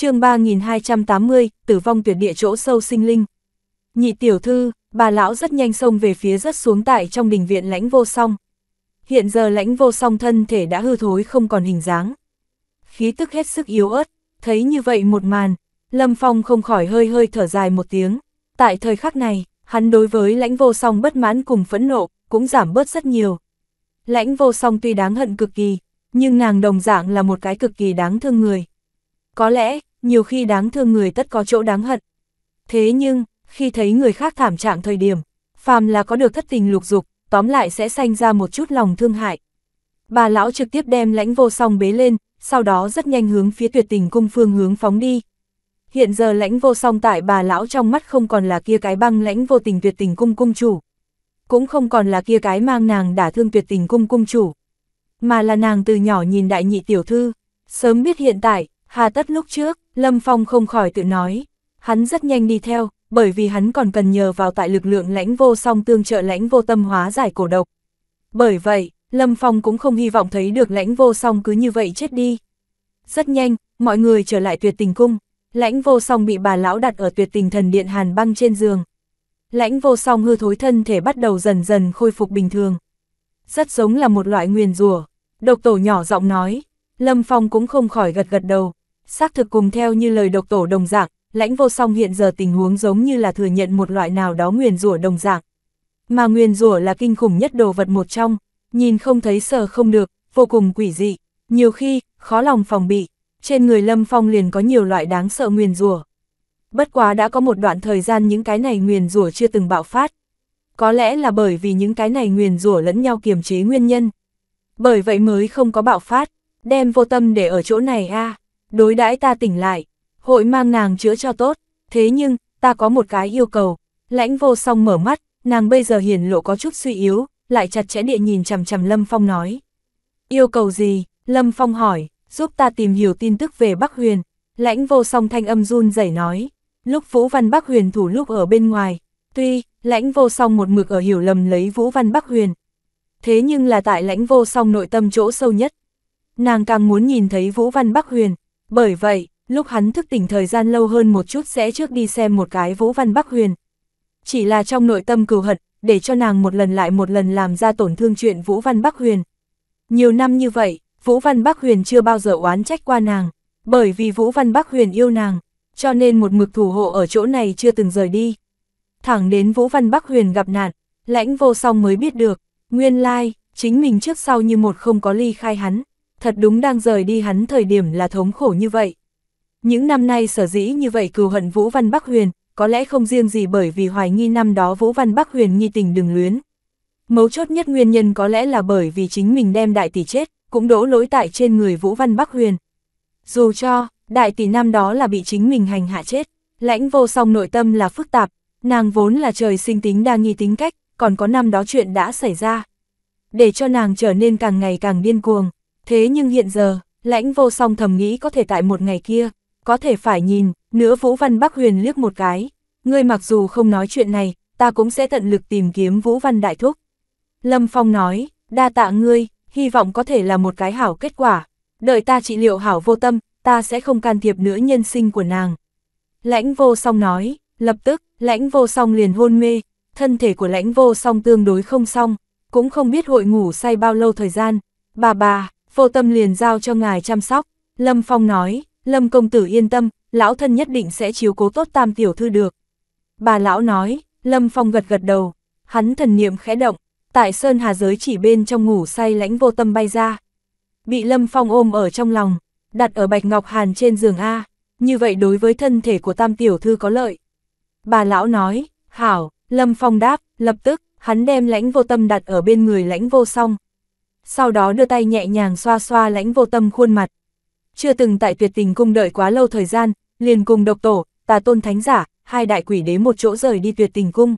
chương 3280, tử vong tuyệt địa chỗ sâu sinh linh. Nhị tiểu thư, bà lão rất nhanh xông về phía rất xuống tại trong đình viện lãnh vô song. Hiện giờ lãnh vô song thân thể đã hư thối không còn hình dáng. Khí tức hết sức yếu ớt, thấy như vậy một màn, Lâm Phong không khỏi hơi hơi thở dài một tiếng. Tại thời khắc này, hắn đối với lãnh vô song bất mãn cùng phẫn nộ, cũng giảm bớt rất nhiều. Lãnh vô song tuy đáng hận cực kỳ, nhưng nàng đồng dạng là một cái cực kỳ đáng thương người. Có lẽ, nhiều khi đáng thương người tất có chỗ đáng hận. Thế nhưng, khi thấy người khác thảm trạng thời điểm, phàm là có được thất tình lục dục, tóm lại sẽ sanh ra một chút lòng thương hại. Bà lão trực tiếp đem lãnh vô song bế lên, sau đó rất nhanh hướng phía tuyệt tình cung phương hướng phóng đi. Hiện giờ lãnh vô song tại bà lão trong mắt không còn là kia cái băng lãnh vô tình tuyệt tình cung cung chủ. Cũng không còn là kia cái mang nàng đả thương tuyệt tình cung cung chủ. Mà là nàng từ nhỏ nhìn đại nhị tiểu thư. Sớm biết hiện tại, hà tất lúc trước, Lâm Phong không khỏi tự nói, hắn rất nhanh đi theo, bởi vì hắn còn cần nhờ vào tại lực lượng lãnh vô song tương trợ lãnh vô tâm hóa giải cổ độc. Bởi vậy, Lâm Phong cũng không hy vọng thấy được lãnh vô song cứ như vậy chết đi. Rất nhanh, mọi người trở lại tuyệt tình cung, lãnh vô song bị bà lão đặt ở tuyệt tình thần điện hàn băng trên giường. Lãnh vô song hư thối thân thể bắt đầu dần dần khôi phục bình thường. Rất giống là một loại nguyền rủa độc tổ nhỏ giọng nói, Lâm Phong cũng không khỏi gật gật đầu xác thực cùng theo như lời độc tổ đồng dạng, lãnh vô song hiện giờ tình huống giống như là thừa nhận một loại nào đó nguyền rủa đồng dạng. Mà nguyền rủa là kinh khủng nhất đồ vật một trong, nhìn không thấy sợ không được, vô cùng quỷ dị, nhiều khi, khó lòng phòng bị, trên người Lâm Phong liền có nhiều loại đáng sợ nguyền rủa. Bất quá đã có một đoạn thời gian những cái này nguyền rủa chưa từng bạo phát. Có lẽ là bởi vì những cái này nguyền rủa lẫn nhau kiềm chế nguyên nhân. Bởi vậy mới không có bạo phát, đem vô tâm để ở chỗ này a. À đối đãi ta tỉnh lại, hội mang nàng chữa cho tốt, thế nhưng, ta có một cái yêu cầu. Lãnh vô song mở mắt, nàng bây giờ hiển lộ có chút suy yếu, lại chặt chẽ địa nhìn chằm chằm Lâm Phong nói. Yêu cầu gì? Lâm Phong hỏi, giúp ta tìm hiểu tin tức về Bắc Huyền. Lãnh vô song thanh âm run rẩy nói, lúc Vũ Văn Bắc Huyền thủ lúc ở bên ngoài, tuy, lãnh vô song một mực ở hiểu lầm lấy Vũ Văn Bắc Huyền. Thế nhưng là tại lãnh vô song nội tâm chỗ sâu nhất. Nàng càng muốn nhìn thấy Vũ Văn Bắc Huyền, bởi vậy, lúc hắn thức tỉnh thời gian lâu hơn một chút sẽ trước đi xem một cái Vũ Văn Bắc Huyền. Chỉ là trong nội tâm cừu hận, để cho nàng một lần lại một lần làm ra tổn thương chuyện Vũ Văn Bắc Huyền. Nhiều năm như vậy, Vũ Văn Bắc Huyền chưa bao giờ oán trách qua nàng, bởi vì Vũ Văn Bắc Huyền yêu nàng, cho nên một mực thủ hộ ở chỗ này chưa từng rời đi. Thẳng đến Vũ Văn Bắc Huyền gặp nạn, lãnh vô song mới biết được, nguyên lai, chính mình trước sau như một không có ly khai hắn thật đúng đang rời đi hắn thời điểm là thống khổ như vậy. Những năm nay sở dĩ như vậy cừu hận Vũ Văn Bắc Huyền, có lẽ không riêng gì bởi vì hoài nghi năm đó Vũ Văn Bắc Huyền nghi tình đừng luyến. Mấu chốt nhất nguyên nhân có lẽ là bởi vì chính mình đem đại tỷ chết, cũng đổ lỗi tại trên người Vũ Văn Bắc Huyền. Dù cho, đại tỷ năm đó là bị chính mình hành hạ chết, lãnh vô song nội tâm là phức tạp, nàng vốn là trời sinh tính đa nghi tính cách, còn có năm đó chuyện đã xảy ra. Để cho nàng trở nên càng ngày càng điên cuồng. Thế nhưng hiện giờ, lãnh vô song thầm nghĩ có thể tại một ngày kia, có thể phải nhìn, nữa Vũ Văn Bắc Huyền liếc một cái. Ngươi mặc dù không nói chuyện này, ta cũng sẽ tận lực tìm kiếm Vũ Văn Đại Thúc. Lâm Phong nói, đa tạ ngươi, hy vọng có thể là một cái hảo kết quả. Đợi ta trị liệu hảo vô tâm, ta sẽ không can thiệp nữa nhân sinh của nàng. Lãnh vô song nói, lập tức, lãnh vô song liền hôn mê, thân thể của lãnh vô song tương đối không xong, cũng không biết hội ngủ say bao lâu thời gian. Bà bà, vô tâm liền giao cho ngài chăm sóc. Lâm Phong nói, Lâm công tử yên tâm, lão thân nhất định sẽ chiếu cố tốt tam tiểu thư được. Bà lão nói, Lâm Phong gật gật đầu, hắn thần niệm khẽ động, tại Sơn Hà Giới chỉ bên trong ngủ say lãnh vô tâm bay ra. Bị Lâm Phong ôm ở trong lòng, đặt ở Bạch Ngọc Hàn trên giường A, như vậy đối với thân thể của tam tiểu thư có lợi. Bà lão nói, hảo, Lâm Phong đáp, lập tức, hắn đem lãnh vô tâm đặt ở bên người lãnh vô song, sau đó đưa tay nhẹ nhàng xoa xoa lãnh vô tâm khuôn mặt. Chưa từng tại tuyệt tình cung đợi quá lâu thời gian, liền cùng độc tổ, tà tôn thánh giả, hai đại quỷ đế một chỗ rời đi tuyệt tình cung.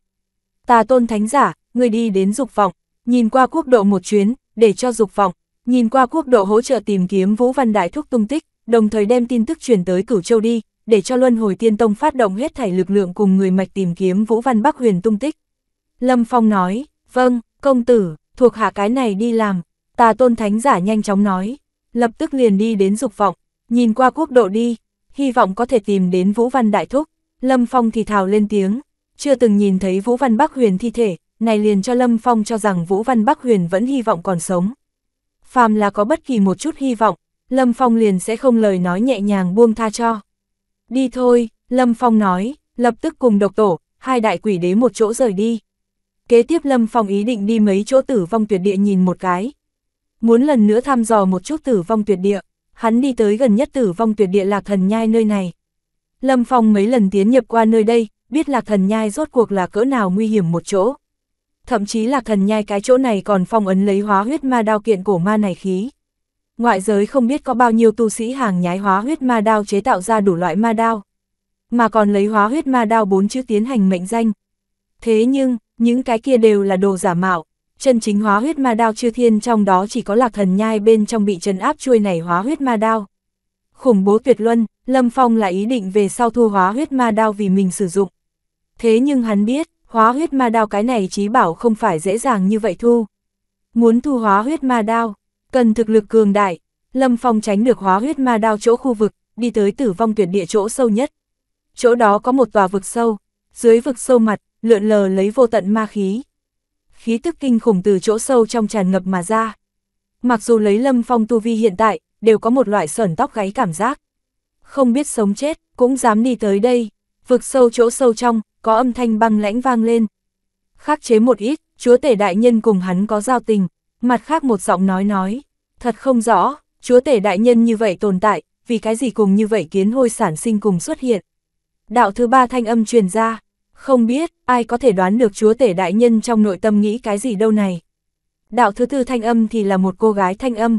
Tà tôn thánh giả, người đi đến dục vọng, nhìn qua quốc độ một chuyến, để cho dục vọng, nhìn qua quốc độ hỗ trợ tìm kiếm Vũ Văn Đại Thúc tung tích, đồng thời đem tin tức truyền tới Cửu Châu đi, để cho Luân Hồi Tiên Tông phát động huyết thải lực lượng cùng người mạch tìm kiếm Vũ Văn Bắc Huyền tung tích. Lâm Phong nói, vâng, công tử, thuộc hạ cái này đi làm, Tà tôn thánh giả nhanh chóng nói, lập tức liền đi đến dục vọng, nhìn qua quốc độ đi, hy vọng có thể tìm đến Vũ Văn Đại Thúc. Lâm Phong thì thào lên tiếng, chưa từng nhìn thấy Vũ Văn Bắc Huyền thi thể, này liền cho Lâm Phong cho rằng Vũ Văn Bắc Huyền vẫn hy vọng còn sống. Phàm là có bất kỳ một chút hy vọng, Lâm Phong liền sẽ không lời nói nhẹ nhàng buông tha cho. Đi thôi, Lâm Phong nói, lập tức cùng độc tổ, hai đại quỷ đế một chỗ rời đi. Kế tiếp Lâm Phong ý định đi mấy chỗ tử vong tuyệt địa nhìn một cái, muốn lần nữa thăm dò một chút tử vong tuyệt địa, hắn đi tới gần nhất tử vong tuyệt địa lạc thần nhai nơi này. Lâm Phong mấy lần tiến nhập qua nơi đây, biết lạc thần nhai rốt cuộc là cỡ nào nguy hiểm một chỗ. Thậm chí lạc thần nhai cái chỗ này còn phong ấn lấy hóa huyết ma đao kiện cổ ma này khí. Ngoại giới không biết có bao nhiêu tu sĩ hàng nhái hóa huyết ma đao chế tạo ra đủ loại ma đao. Mà còn lấy hóa huyết ma đao bốn chữ tiến hành mệnh danh. Thế nhưng, những cái kia đều là đồ giả mạo, chân chính hóa huyết ma đao chư thiên trong đó chỉ có lạc thần nhai bên trong bị trấn áp chuôi này hóa huyết ma đao. Khủng bố tuyệt luân, Lâm Phong là ý định về sau thu hóa huyết ma đao vì mình sử dụng. Thế nhưng hắn biết, hóa huyết ma đao cái này trí bảo không phải dễ dàng như vậy thu. Muốn thu hóa huyết ma đao, cần thực lực cường đại, Lâm Phong tránh được hóa huyết ma đao chỗ khu vực, đi tới tử vong tuyệt địa chỗ sâu nhất. Chỗ đó có một tòa vực sâu, dưới vực sâu mặt, lượn lờ lấy vô tận ma khí khí tức kinh khủng từ chỗ sâu trong tràn ngập mà ra. Mặc dù lấy lâm phong tu vi hiện tại, đều có một loại sởn tóc gáy cảm giác. Không biết sống chết, cũng dám đi tới đây, vực sâu chỗ sâu trong, có âm thanh băng lãnh vang lên. Khắc chế một ít, chúa tể đại nhân cùng hắn có giao tình, mặt khác một giọng nói nói, thật không rõ, chúa tể đại nhân như vậy tồn tại, vì cái gì cùng như vậy kiến hôi sản sinh cùng xuất hiện. Đạo thứ ba thanh âm truyền ra, không biết, ai có thể đoán được chúa tể đại nhân trong nội tâm nghĩ cái gì đâu này. Đạo thứ tư thanh âm thì là một cô gái thanh âm.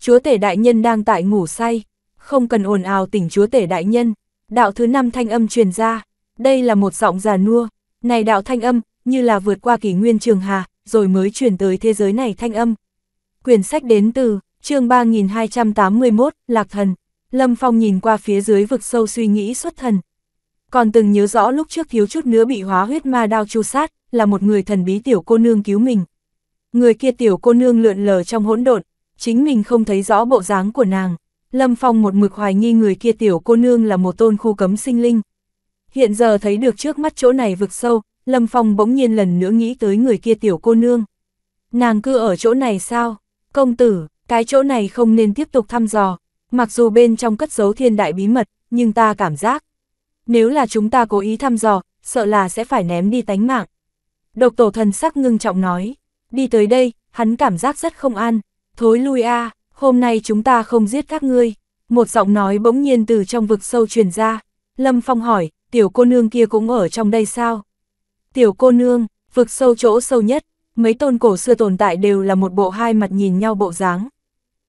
Chúa tể đại nhân đang tại ngủ say, không cần ồn ào tỉnh chúa tể đại nhân. Đạo thứ năm thanh âm truyền ra, đây là một giọng già nua. Này đạo thanh âm, như là vượt qua kỷ nguyên trường hà, rồi mới truyền tới thế giới này thanh âm. Quyển sách đến từ, chương 3281, Lạc Thần. Lâm Phong nhìn qua phía dưới vực sâu suy nghĩ xuất thần, còn từng nhớ rõ lúc trước thiếu chút nữa bị hóa huyết ma đao chu sát, là một người thần bí tiểu cô nương cứu mình. Người kia tiểu cô nương lượn lờ trong hỗn độn, chính mình không thấy rõ bộ dáng của nàng. Lâm Phong một mực hoài nghi người kia tiểu cô nương là một tôn khu cấm sinh linh. Hiện giờ thấy được trước mắt chỗ này vực sâu, Lâm Phong bỗng nhiên lần nữa nghĩ tới người kia tiểu cô nương. Nàng cư ở chỗ này sao? Công tử, cái chỗ này không nên tiếp tục thăm dò, mặc dù bên trong cất giấu thiên đại bí mật, nhưng ta cảm giác, nếu là chúng ta cố ý thăm dò, sợ là sẽ phải ném đi tánh mạng. Độc tổ thần sắc ngưng trọng nói, đi tới đây, hắn cảm giác rất không an, thối lui a, hôm nay chúng ta không giết các ngươi. Một giọng nói bỗng nhiên từ trong vực sâu truyền ra, Lâm Phong hỏi, tiểu cô nương kia cũng ở trong đây sao? Tiểu cô nương, vực sâu chỗ sâu nhất, mấy tôn cổ xưa tồn tại đều là một bộ hai mặt nhìn nhau bộ dáng.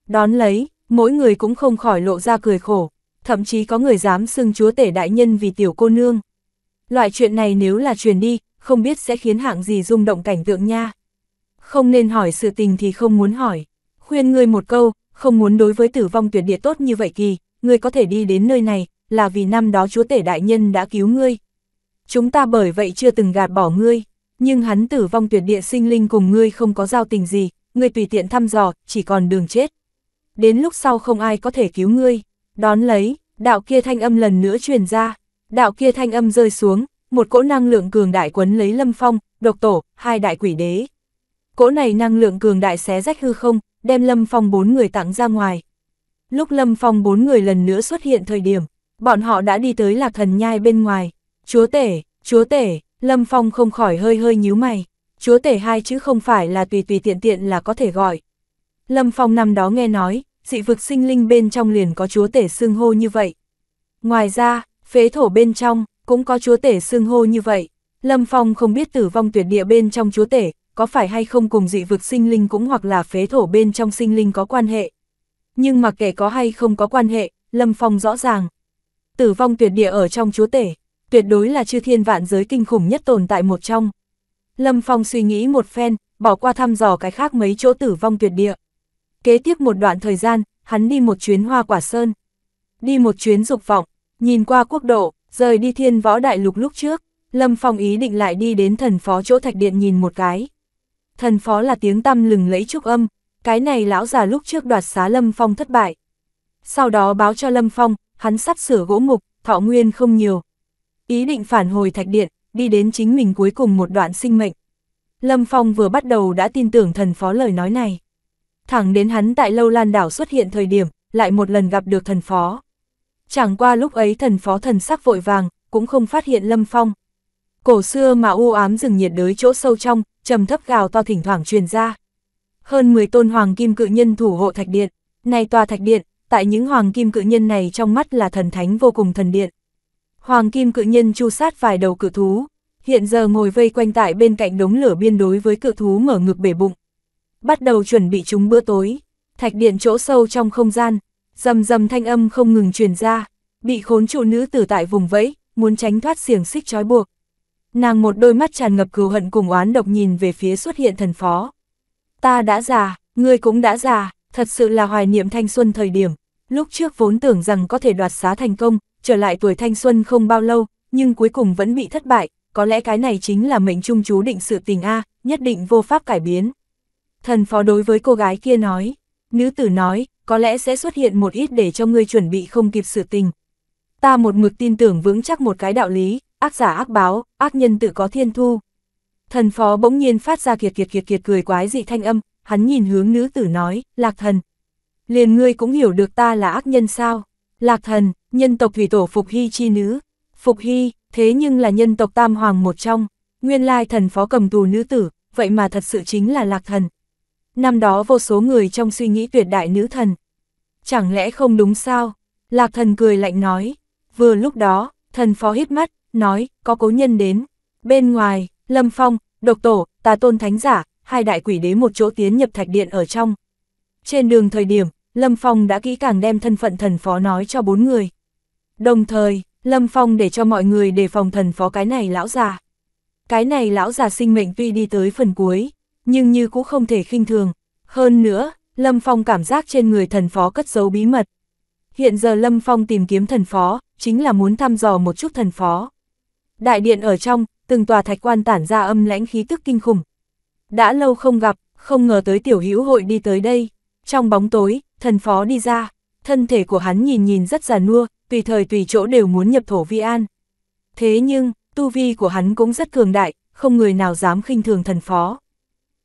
Đón lấy, mỗi người cũng không khỏi lộ ra cười khổ thậm chí có người dám xưng chúa tể đại nhân vì tiểu cô nương. Loại chuyện này nếu là truyền đi, không biết sẽ khiến hạng gì rung động cảnh tượng nha. Không nên hỏi sự tình thì không muốn hỏi. Khuyên ngươi một câu, không muốn đối với tử vong tuyệt địa tốt như vậy kỳ, ngươi có thể đi đến nơi này, là vì năm đó chúa tể đại nhân đã cứu ngươi. Chúng ta bởi vậy chưa từng gạt bỏ ngươi, nhưng hắn tử vong tuyệt địa sinh linh cùng ngươi không có giao tình gì, ngươi tùy tiện thăm dò, chỉ còn đường chết. Đến lúc sau không ai có thể cứu ngươi. Đón lấy, đạo kia thanh âm lần nữa truyền ra, đạo kia thanh âm rơi xuống, một cỗ năng lượng cường đại quấn lấy Lâm Phong, độc tổ, hai đại quỷ đế. Cỗ này năng lượng cường đại xé rách hư không, đem Lâm Phong bốn người tặng ra ngoài. Lúc Lâm Phong bốn người lần nữa xuất hiện thời điểm, bọn họ đã đi tới lạc thần nhai bên ngoài. Chúa tể, chúa tể, Lâm Phong không khỏi hơi hơi nhíu mày. Chúa tể hai chữ không phải là tùy tùy tiện tiện là có thể gọi. Lâm Phong năm đó nghe nói, dị vực sinh linh bên trong liền có chúa tể xưng hô như vậy. Ngoài ra, phế thổ bên trong, cũng có chúa tể xưng hô như vậy. Lâm Phong không biết tử vong tuyệt địa bên trong chúa tể, có phải hay không cùng dị vực sinh linh cũng hoặc là phế thổ bên trong sinh linh có quan hệ. Nhưng mà kể có hay không có quan hệ, Lâm Phong rõ ràng. Tử vong tuyệt địa ở trong chúa tể, tuyệt đối là chư thiên vạn giới kinh khủng nhất tồn tại một trong. Lâm Phong suy nghĩ một phen, bỏ qua thăm dò cái khác mấy chỗ tử vong tuyệt địa. Kế tiếp một đoạn thời gian, hắn đi một chuyến hoa quả sơn. Đi một chuyến dục vọng, nhìn qua quốc độ, rời đi thiên võ đại lục lúc trước, Lâm Phong ý định lại đi đến thần phó chỗ thạch điện nhìn một cái. Thần phó là tiếng tăm lừng lẫy trúc âm, cái này lão già lúc trước đoạt xá Lâm Phong thất bại. Sau đó báo cho Lâm Phong, hắn sắp sửa gỗ mục, thọ nguyên không nhiều. Ý định phản hồi thạch điện, đi đến chính mình cuối cùng một đoạn sinh mệnh. Lâm Phong vừa bắt đầu đã tin tưởng thần phó lời nói này thẳng đến hắn tại lâu lan đảo xuất hiện thời điểm, lại một lần gặp được thần phó. Chẳng qua lúc ấy thần phó thần sắc vội vàng, cũng không phát hiện lâm phong. Cổ xưa mà u ám rừng nhiệt đới chỗ sâu trong, trầm thấp gào to thỉnh thoảng truyền ra. Hơn 10 tôn hoàng kim cự nhân thủ hộ thạch điện, này tòa thạch điện, tại những hoàng kim cự nhân này trong mắt là thần thánh vô cùng thần điện. Hoàng kim cự nhân chu sát vài đầu cự thú, hiện giờ ngồi vây quanh tại bên cạnh đống lửa biên đối với cự thú mở ngực bể bụng bắt đầu chuẩn bị chúng bữa tối. Thạch điện chỗ sâu trong không gian, rầm rầm thanh âm không ngừng truyền ra, bị khốn trụ nữ tử tại vùng vẫy, muốn tránh thoát xiềng xích trói buộc. Nàng một đôi mắt tràn ngập cừu hận cùng oán độc nhìn về phía xuất hiện thần phó. Ta đã già, ngươi cũng đã già, thật sự là hoài niệm thanh xuân thời điểm. Lúc trước vốn tưởng rằng có thể đoạt xá thành công, trở lại tuổi thanh xuân không bao lâu, nhưng cuối cùng vẫn bị thất bại, có lẽ cái này chính là mệnh trung chú định sự tình A, nhất định vô pháp cải biến. Thần phó đối với cô gái kia nói, nữ tử nói, có lẽ sẽ xuất hiện một ít để cho ngươi chuẩn bị không kịp sự tình. Ta một mực tin tưởng vững chắc một cái đạo lý, ác giả ác báo, ác nhân tự có thiên thu. Thần phó bỗng nhiên phát ra kiệt kiệt kiệt kiệt cười quái dị thanh âm, hắn nhìn hướng nữ tử nói, lạc thần. Liền ngươi cũng hiểu được ta là ác nhân sao? Lạc thần, nhân tộc thủy tổ Phục Hy chi nữ. Phục Hy, thế nhưng là nhân tộc tam hoàng một trong. Nguyên lai thần phó cầm tù nữ tử, vậy mà thật sự chính là lạc thần. Năm đó vô số người trong suy nghĩ tuyệt đại nữ thần. Chẳng lẽ không đúng sao? Lạc thần cười lạnh nói. Vừa lúc đó, thần phó hít mắt, nói, có cố nhân đến. Bên ngoài, Lâm Phong, Độc Tổ, Tà Tôn Thánh Giả, hai đại quỷ đế một chỗ tiến nhập thạch điện ở trong. Trên đường thời điểm, Lâm Phong đã kỹ càng đem thân phận thần phó nói cho bốn người. Đồng thời, Lâm Phong để cho mọi người đề phòng thần phó cái này lão già. Cái này lão già sinh mệnh tuy đi tới phần cuối, nhưng như cũng không thể khinh thường. Hơn nữa, Lâm Phong cảm giác trên người thần phó cất giấu bí mật. Hiện giờ Lâm Phong tìm kiếm thần phó, chính là muốn thăm dò một chút thần phó. Đại điện ở trong, từng tòa thạch quan tản ra âm lãnh khí tức kinh khủng. Đã lâu không gặp, không ngờ tới tiểu hữu hội đi tới đây. Trong bóng tối, thần phó đi ra, thân thể của hắn nhìn nhìn rất già nua, tùy thời tùy chỗ đều muốn nhập thổ vi an. Thế nhưng, tu vi của hắn cũng rất cường đại, không người nào dám khinh thường thần phó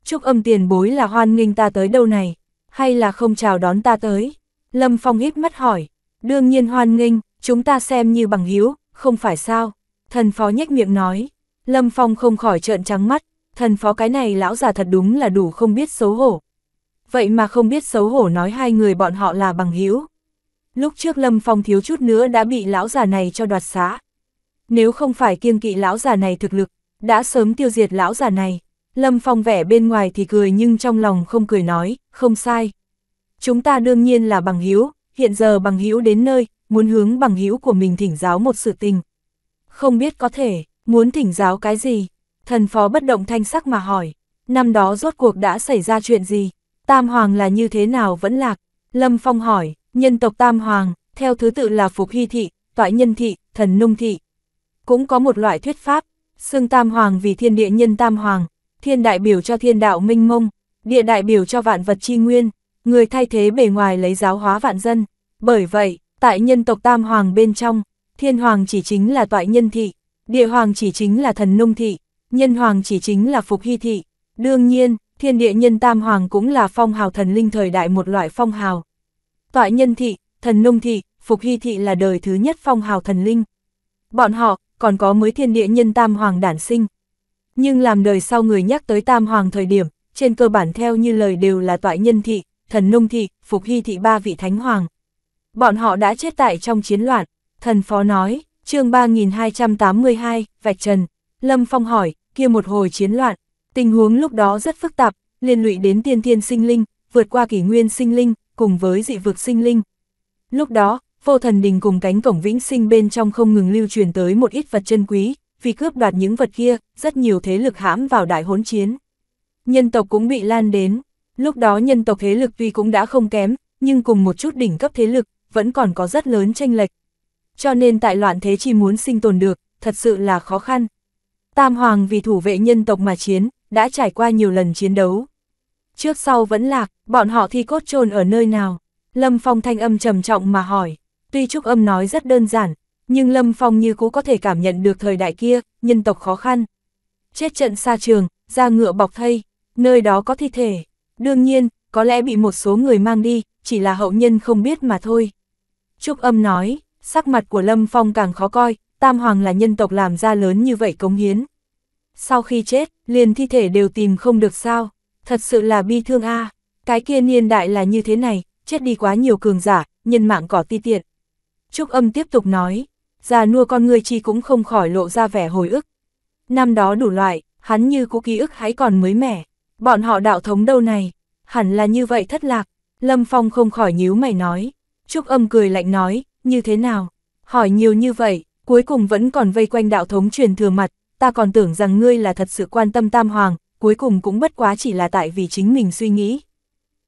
chúc âm tiền bối là hoan nghênh ta tới đâu này, hay là không chào đón ta tới? Lâm Phong hít mắt hỏi, đương nhiên hoan nghênh, chúng ta xem như bằng hiếu, không phải sao? Thần phó nhếch miệng nói, Lâm Phong không khỏi trợn trắng mắt, thần phó cái này lão già thật đúng là đủ không biết xấu hổ. Vậy mà không biết xấu hổ nói hai người bọn họ là bằng hiếu. Lúc trước Lâm Phong thiếu chút nữa đã bị lão già này cho đoạt xá. Nếu không phải kiêng kỵ lão già này thực lực, đã sớm tiêu diệt lão già này. Lâm Phong vẻ bên ngoài thì cười nhưng trong lòng không cười nói, không sai. Chúng ta đương nhiên là bằng hữu hiện giờ bằng hữu đến nơi, muốn hướng bằng hữu của mình thỉnh giáo một sự tình. Không biết có thể, muốn thỉnh giáo cái gì? Thần phó bất động thanh sắc mà hỏi, năm đó rốt cuộc đã xảy ra chuyện gì? Tam Hoàng là như thế nào vẫn lạc? Lâm Phong hỏi, nhân tộc Tam Hoàng, theo thứ tự là Phục Hy Thị, Toại Nhân Thị, Thần Nung Thị. Cũng có một loại thuyết pháp, xương Tam Hoàng vì thiên địa nhân Tam Hoàng, thiên đại biểu cho thiên đạo minh mông, địa đại biểu cho vạn vật chi nguyên, người thay thế bề ngoài lấy giáo hóa vạn dân. Bởi vậy, tại nhân tộc Tam Hoàng bên trong, thiên hoàng chỉ chính là toại nhân thị, địa hoàng chỉ chính là thần nông thị, nhân hoàng chỉ chính là phục hy thị. Đương nhiên, thiên địa nhân Tam Hoàng cũng là phong hào thần linh thời đại một loại phong hào. Toại nhân thị, thần nông thị, phục hy thị là đời thứ nhất phong hào thần linh. Bọn họ, còn có mới thiên địa nhân Tam Hoàng đản sinh, nhưng làm đời sau người nhắc tới Tam Hoàng thời điểm, trên cơ bản theo như lời đều là Toại nhân thị, thần nông thị, phục hy thị ba vị thánh hoàng. Bọn họ đã chết tại trong chiến loạn, thần phó nói, chương 3282, Vạch Trần. Lâm Phong hỏi, kia một hồi chiến loạn, tình huống lúc đó rất phức tạp, liên lụy đến tiên thiên sinh linh, vượt qua kỷ nguyên sinh linh, cùng với dị vực sinh linh. Lúc đó, vô thần đình cùng cánh cổng vĩnh sinh bên trong không ngừng lưu truyền tới một ít vật chân quý, vì cướp đoạt những vật kia, rất nhiều thế lực hãm vào đại hỗn chiến. Nhân tộc cũng bị lan đến, lúc đó nhân tộc thế lực tuy cũng đã không kém, nhưng cùng một chút đỉnh cấp thế lực, vẫn còn có rất lớn tranh lệch. Cho nên tại loạn thế chi muốn sinh tồn được, thật sự là khó khăn. Tam Hoàng vì thủ vệ nhân tộc mà chiến, đã trải qua nhiều lần chiến đấu. Trước sau vẫn lạc, bọn họ thi cốt chôn ở nơi nào? Lâm Phong thanh âm trầm trọng mà hỏi. Tuy Trúc Âm nói rất đơn giản, nhưng Lâm Phong như cũ có thể cảm nhận được thời đại kia, nhân tộc khó khăn. Chết trận xa trường, ra ngựa bọc thây, nơi đó có thi thể. Đương nhiên, có lẽ bị một số người mang đi, chỉ là hậu nhân không biết mà thôi. Trúc âm nói, sắc mặt của Lâm Phong càng khó coi, Tam Hoàng là nhân tộc làm ra lớn như vậy cống hiến. Sau khi chết, liền thi thể đều tìm không được sao, thật sự là bi thương a cái kia niên đại là như thế này, chết đi quá nhiều cường giả, nhân mạng cỏ ti tiện. Trúc âm tiếp tục nói, già nua con người chi cũng không khỏi lộ ra vẻ hồi ức. Năm đó đủ loại, hắn như cũ ký ức hãy còn mới mẻ, bọn họ đạo thống đâu này, hẳn là như vậy thất lạc, Lâm Phong không khỏi nhíu mày nói, Trúc âm cười lạnh nói, như thế nào, hỏi nhiều như vậy, cuối cùng vẫn còn vây quanh đạo thống truyền thừa mặt, ta còn tưởng rằng ngươi là thật sự quan tâm Tam Hoàng, cuối cùng cũng bất quá chỉ là tại vì chính mình suy nghĩ.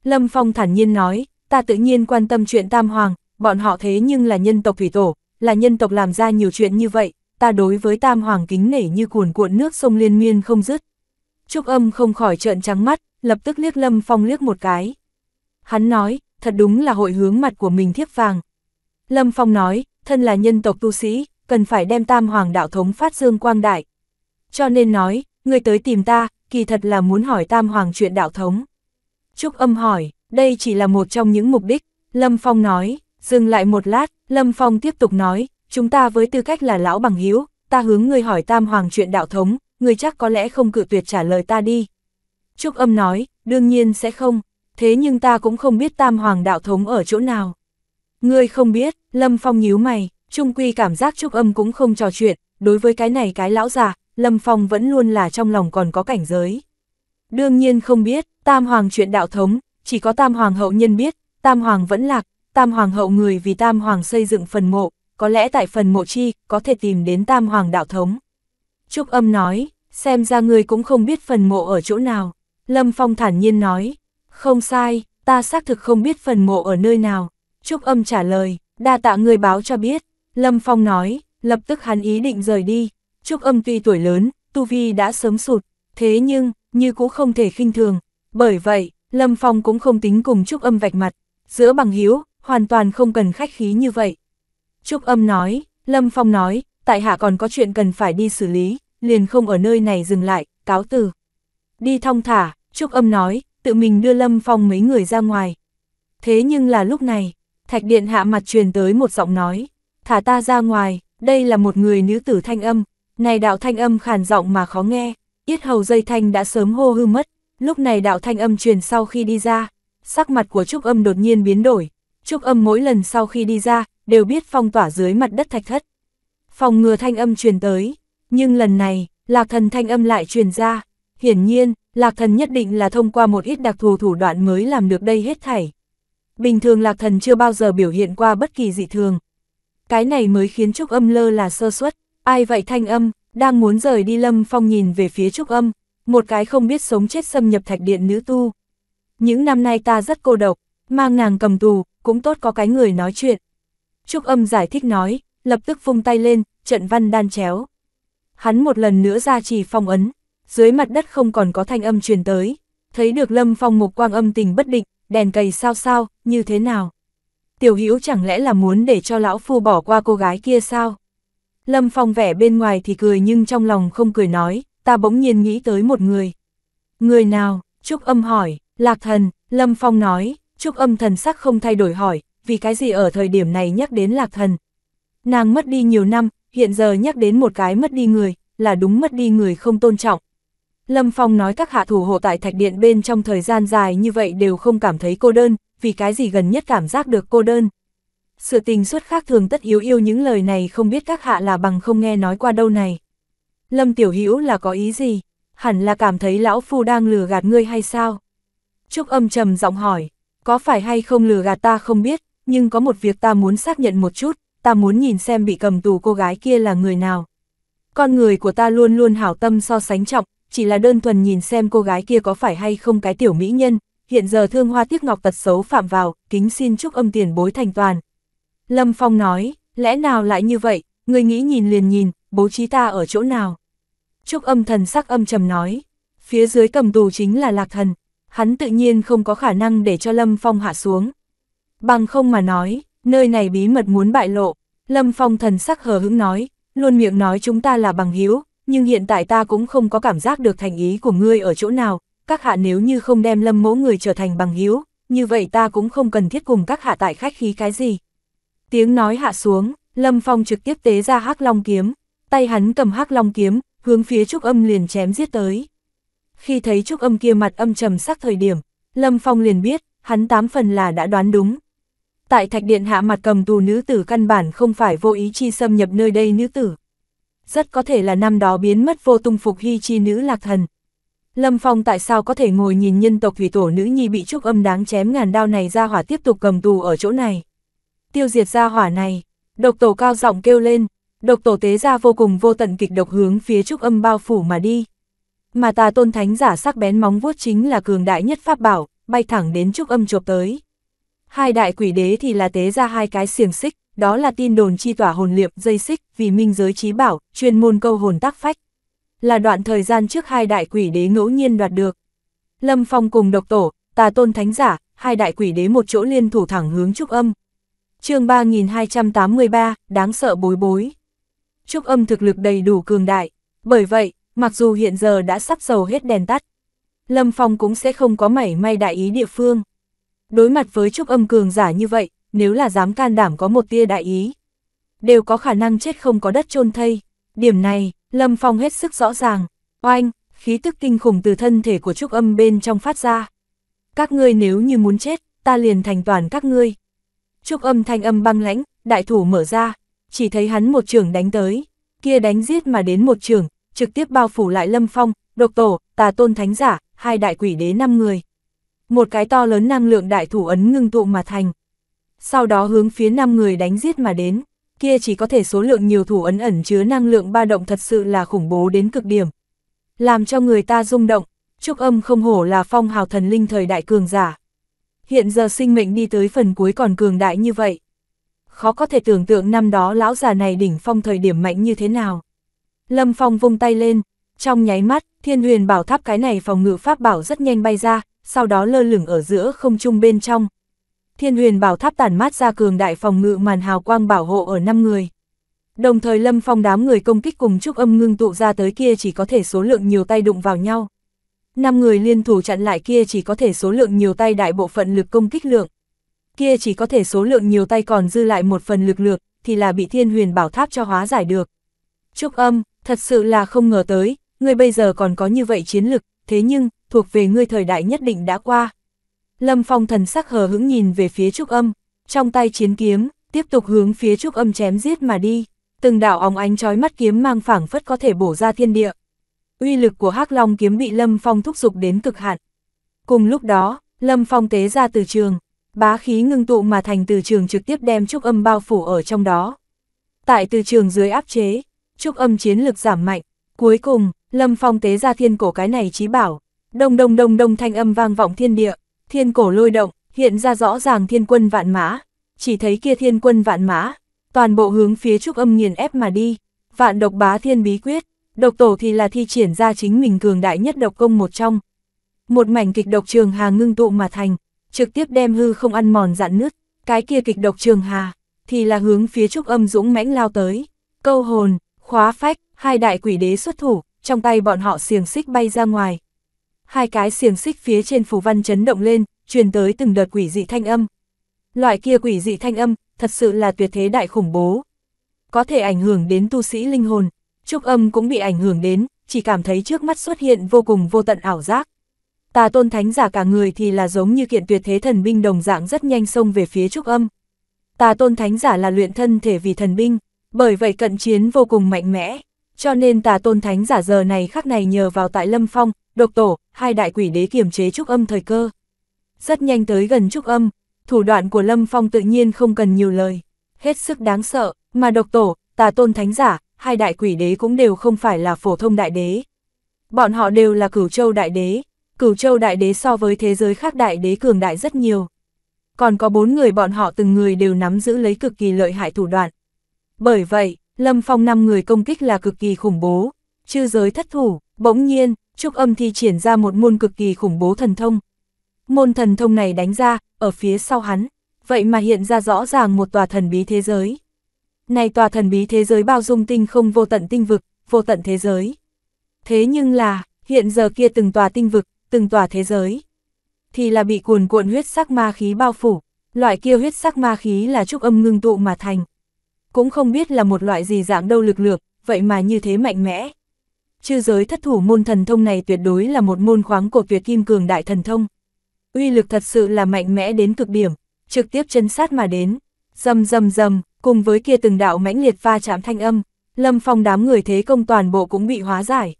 Lâm Phong thản nhiên nói, ta tự nhiên quan tâm chuyện Tam Hoàng, bọn họ thế nhưng là nhân tộc thủy tổ, là nhân tộc làm ra nhiều chuyện như vậy, ta đối với tam hoàng kính nể như cuồn cuộn nước sông liên miên không dứt. Trúc âm không khỏi trợn trắng mắt, lập tức liếc Lâm Phong liếc một cái. Hắn nói, thật đúng là hội hướng mặt của mình thiếp vàng. Lâm Phong nói, thân là nhân tộc tu sĩ, cần phải đem tam hoàng đạo thống phát dương quang đại. Cho nên nói, người tới tìm ta, kỳ thật là muốn hỏi tam hoàng chuyện đạo thống. Trúc âm hỏi, đây chỉ là một trong những mục đích, Lâm Phong nói. Dừng lại một lát, Lâm Phong tiếp tục nói, chúng ta với tư cách là lão bằng hiếu, ta hướng ngươi hỏi tam hoàng chuyện đạo thống, ngươi chắc có lẽ không cự tuyệt trả lời ta đi. Trúc âm nói, đương nhiên sẽ không, thế nhưng ta cũng không biết tam hoàng đạo thống ở chỗ nào. Ngươi không biết, Lâm Phong nhíu mày, trung quy cảm giác Trúc âm cũng không trò chuyện, đối với cái này cái lão già, Lâm Phong vẫn luôn là trong lòng còn có cảnh giới. Đương nhiên không biết, tam hoàng chuyện đạo thống, chỉ có tam hoàng hậu nhân biết, tam hoàng vẫn lạc, tam hoàng hậu người vì tam hoàng xây dựng phần mộ, có lẽ tại phần mộ chi, có thể tìm đến tam hoàng đạo thống. Trúc âm nói, xem ra người cũng không biết phần mộ ở chỗ nào. Lâm Phong thản nhiên nói, không sai, ta xác thực không biết phần mộ ở nơi nào. Trúc âm trả lời, đa tạ người báo cho biết. Lâm Phong nói, lập tức hắn ý định rời đi. Trúc âm tuy tuổi lớn, Tu Vi đã sớm sụt, thế nhưng, như cũng không thể khinh thường. Bởi vậy, Lâm Phong cũng không tính cùng Trúc âm vạch mặt. Giữa bằng hiếu, hoàn toàn không cần khách khí như vậy. Trúc âm nói, Lâm Phong nói, tại hạ còn có chuyện cần phải đi xử lý, liền không ở nơi này dừng lại, cáo từ. Đi thong thả, Trúc âm nói, tự mình đưa Lâm Phong mấy người ra ngoài. Thế nhưng là lúc này, thạch điện hạ mặt truyền tới một giọng nói, thả ta ra ngoài, đây là một người nữ tử thanh âm, này đạo thanh âm khàn giọng mà khó nghe, yết hầu dây thanh đã sớm hô hư mất, lúc này đạo thanh âm truyền sau khi đi ra, sắc mặt của Trúc âm đột nhiên biến đổi, Trúc âm mỗi lần sau khi đi ra, đều biết phong tỏa dưới mặt đất thạch thất. Phòng ngừa thanh âm truyền tới, nhưng lần này, lạc thần thanh âm lại truyền ra. Hiển nhiên, lạc thần nhất định là thông qua một ít đặc thù thủ đoạn mới làm được đây hết thảy. Bình thường lạc thần chưa bao giờ biểu hiện qua bất kỳ dị thường. Cái này mới khiến Trúc âm lơ là sơ suất. Ai vậy thanh âm, đang muốn rời đi lâm phong nhìn về phía Trúc âm, một cái không biết sống chết xâm nhập thạch điện nữ tu. Những năm nay ta rất cô độc, mang nàng cầm tù, cũng tốt có cái người nói chuyện. Trúc âm giải thích nói, lập tức vung tay lên, trận văn đan chéo. Hắn một lần nữa ra chỉ phong ấn, dưới mặt đất không còn có thanh âm truyền tới, thấy được lâm phong một quang âm tình bất định, đèn cầy sao sao, như thế nào. Tiểu hữu chẳng lẽ là muốn để cho lão phu bỏ qua cô gái kia sao? Lâm phong vẻ bên ngoài thì cười nhưng trong lòng không cười nói, ta bỗng nhiên nghĩ tới một người. Người nào? Trúc âm hỏi, lạc thần, Lâm Phong nói, Trúc âm thần sắc không thay đổi hỏi, vì cái gì ở thời điểm này nhắc đến lạc thần. Nàng mất đi nhiều năm, hiện giờ nhắc đến một cái mất đi người, là đúng mất đi người không tôn trọng. Lâm Phong nói các hạ thủ hộ tại thạch điện bên trong thời gian dài như vậy đều không cảm thấy cô đơn, vì cái gì gần nhất cảm giác được cô đơn. Sự tình xuất khác thường tất yếu yêu những lời này không biết các hạ là bằng không nghe nói qua đâu này. Lâm Tiểu Hữu là có ý gì? Hẳn là cảm thấy lão phu đang lừa gạt ngươi hay sao? Trúc âm trầm giọng hỏi có phải hay không lừa gạt ta không biết, nhưng có một việc ta muốn xác nhận một chút, ta muốn nhìn xem bị cầm tù cô gái kia là người nào. Con người của ta luôn luôn hảo tâm so sánh trọng, chỉ là đơn thuần nhìn xem cô gái kia có phải hay không cái tiểu mỹ nhân, hiện giờ thương hoa tiếc ngọc tật xấu phạm vào, kính xin chúc âm tiền bối thành toàn. Lâm Phong nói, lẽ nào lại như vậy, người nghĩ nhìn liền nhìn, bố trí ta ở chỗ nào. Trúc âm thần sắc âm trầm nói, phía dưới cầm tù chính là lạc thần, hắn tự nhiên không có khả năng để cho Lâm Phong hạ xuống. Bằng không mà nói, nơi này bí mật muốn bại lộ, Lâm Phong thần sắc hờ hững nói, luôn miệng nói chúng ta là bằng hiếu nhưng hiện tại ta cũng không có cảm giác được thành ý của ngươi ở chỗ nào, các hạ nếu như không đem Lâm mỗ người trở thành bằng hiếu như vậy ta cũng không cần thiết cùng các hạ tại khách khí cái gì. Tiếng nói hạ xuống, Lâm Phong trực tiếp tế ra hắc long kiếm, tay hắn cầm hắc long kiếm, hướng phía trúc âm liền chém giết tới khi thấy Trúc Âm kia mặt âm trầm sắc thời điểm, Lâm Phong liền biết, hắn tám phần là đã đoán đúng. Tại thạch điện hạ mặt cầm tù nữ tử căn bản không phải vô ý chi xâm nhập nơi đây nữ tử. Rất có thể là năm đó biến mất vô tung phục hy chi nữ lạc thần. Lâm Phong tại sao có thể ngồi nhìn nhân tộc thủy tổ nữ nhi bị trúc âm đáng chém ngàn đao này ra hỏa tiếp tục cầm tù ở chỗ này. Tiêu diệt ra hỏa này, độc tổ cao giọng kêu lên, độc tổ tế ra vô cùng vô tận kịch độc hướng phía trúc âm bao phủ mà đi. Mà tà tôn thánh giả sắc bén móng vuốt chính là cường đại nhất pháp bảo, bay thẳng đến trúc âm chộp tới. Hai đại quỷ đế thì là tế ra hai cái xiềng xích, đó là tin đồn chi tỏa hồn liệm dây xích, vì minh giới trí bảo, chuyên môn câu hồn tác phách. Là đoạn thời gian trước hai đại quỷ đế ngẫu nhiên đoạt được. Lâm Phong cùng độc tổ, tà tôn thánh giả, hai đại quỷ đế một chỗ liên thủ thẳng hướng trúc âm. chương 3283, đáng sợ bối bối. Trúc âm thực lực đầy đủ cường đại, bởi vậy, mặc dù hiện giờ đã sắp dầu hết đèn tắt. Lâm Phong cũng sẽ không có mảy may đại ý địa phương. Đối mặt với trúc âm cường giả như vậy, nếu là dám can đảm có một tia đại ý, đều có khả năng chết không có đất chôn thây. Điểm này, Lâm Phong hết sức rõ ràng. Oanh, khí tức kinh khủng từ thân thể của trúc âm bên trong phát ra. Các ngươi nếu như muốn chết, ta liền thành toàn các ngươi. Trúc âm thanh âm băng lãnh, đại thủ mở ra, chỉ thấy hắn một trường đánh tới, kia đánh giết mà đến một trường, trực tiếp bao phủ lại Lâm Phong, độc tổ, tà tôn thánh giả, hai đại quỷ đế năm người. Một cái to lớn năng lượng đại thủ ấn ngưng tụ mà thành. Sau đó hướng phía năm người đánh giết mà đến, kia chỉ có thể số lượng nhiều thủ ấn ẩn chứa năng lượng ba động thật sự là khủng bố đến cực điểm. Làm cho người ta rung động, trúc âm không hổ là phong hào thần linh thời đại cường giả. Hiện giờ sinh mệnh đi tới phần cuối còn cường đại như vậy. Khó có thể tưởng tượng năm đó lão già này đỉnh phong thời điểm mạnh như thế nào. Lâm Phong vung tay lên, trong nháy mắt, thiên huyền bảo tháp cái này phòng ngự pháp bảo rất nhanh bay ra, sau đó lơ lửng ở giữa không trung bên trong. Thiên huyền bảo tháp tản mát ra cường đại phòng ngự màn hào quang bảo hộ ở 5 người. Đồng thời lâm phong đám người công kích cùng trúc âm ngưng tụ ra tới kia chỉ có thể số lượng nhiều tay đụng vào nhau. 5 người liên thủ chặn lại kia chỉ có thể số lượng nhiều tay đại bộ phận lực công kích lượng. Kia chỉ có thể số lượng nhiều tay còn dư lại một phần lực lượng, thì là bị thiên huyền bảo tháp cho hóa giải được. Trúc âm, Thật sự là không ngờ tới, ngươi bây giờ còn có như vậy chiến lực, thế nhưng, thuộc về ngươi thời đại nhất định đã qua. Lâm Phong thần sắc hờ hững nhìn về phía Trúc Âm, trong tay chiến kiếm, tiếp tục hướng phía Trúc Âm chém giết mà đi, từng đạo óng ánh chói mắt kiếm mang phảng phất có thể bổ ra thiên địa. Uy lực của Hắc Long kiếm bị Lâm Phong thúc dục đến cực hạn. Cùng lúc đó, Lâm Phong tế ra từ trường, bá khí ngưng tụ mà thành từ trường trực tiếp đem Trúc Âm bao phủ ở trong đó. Tại từ trường dưới áp chế, trúc âm chiến lực giảm mạnh, cuối cùng, Lâm Phong tế ra thiên cổ cái này trí bảo, đông đông đông đông thanh âm vang vọng thiên địa, thiên cổ lôi động, hiện ra rõ ràng thiên quân vạn mã, chỉ thấy kia thiên quân vạn mã, toàn bộ hướng phía trúc âm nghiền ép mà đi, vạn độc bá thiên bí quyết, độc tổ thì là thi triển ra chính mình cường đại nhất độc công một trong. Một mảnh kịch độc trường hà ngưng tụ mà thành, trực tiếp đem hư không ăn mòn dạn nứt, cái kia kịch độc trường hà, thì là hướng phía trúc âm dũng mãnh lao tới, câu hồn, Khóa phách, hai đại quỷ đế xuất thủ, trong tay bọn họ xiềng xích bay ra ngoài. Hai cái xiềng xích phía trên phù văn chấn động lên, truyền tới từng đợt quỷ dị thanh âm. Loại kia quỷ dị thanh âm, thật sự là tuyệt thế đại khủng bố. Có thể ảnh hưởng đến tu sĩ linh hồn, trúc âm cũng bị ảnh hưởng đến, chỉ cảm thấy trước mắt xuất hiện vô cùng vô tận ảo giác. Tà tôn thánh giả cả người thì là giống như kiện tuyệt thế thần binh đồng dạng rất nhanh xông về phía trúc âm. Tà tôn thánh giả là luyện thân thể vì thần binh, bởi vậy cận chiến vô cùng mạnh mẽ, cho nên tà tôn thánh giả giờ này khắc này nhờ vào tại lâm phong, độc tổ, hai đại quỷ đế kiềm chế trúc âm thời cơ. Rất nhanh tới gần trúc âm, thủ đoạn của lâm phong tự nhiên không cần nhiều lời, hết sức đáng sợ, mà độc tổ, tà tôn thánh giả, hai đại quỷ đế cũng đều không phải là phổ thông đại đế. Bọn họ đều là cửu châu đại đế, cửu châu đại đế so với thế giới khác đại đế cường đại rất nhiều. Còn có bốn người bọn họ từng người đều nắm giữ lấy cực kỳ lợi hại thủ đoạn. Bởi vậy, Lâm Phong năm người công kích là cực kỳ khủng bố. Chư giới thất thủ, bỗng nhiên, Trúc Âm thi triển ra một môn cực kỳ khủng bố thần thông. Môn thần thông này đánh ra, ở phía sau hắn, vậy mà hiện ra rõ ràng một tòa thần bí thế giới. Này tòa thần bí thế giới bao dung tinh không vô tận tinh vực, vô tận thế giới. Thế nhưng là, hiện giờ kia từng tòa tinh vực, từng tòa thế giới, thì là bị cuồn cuộn huyết sắc ma khí bao phủ, loại kia huyết sắc ma khí là trúc âm ngưng tụ mà thành cũng không biết là một loại gì dạng đâu lực lượng, vậy mà như thế mạnh mẽ. Chư giới thất thủ môn thần thông này tuyệt đối là một môn khoáng cổ tuyệt kim cường đại thần thông. Uy lực thật sự là mạnh mẽ đến cực điểm, trực tiếp chân sát mà đến, dầm dầm dầm, cùng với kia từng đạo mãnh liệt va chạm thanh âm, Lâm Phong đám người thế công toàn bộ cũng bị hóa giải.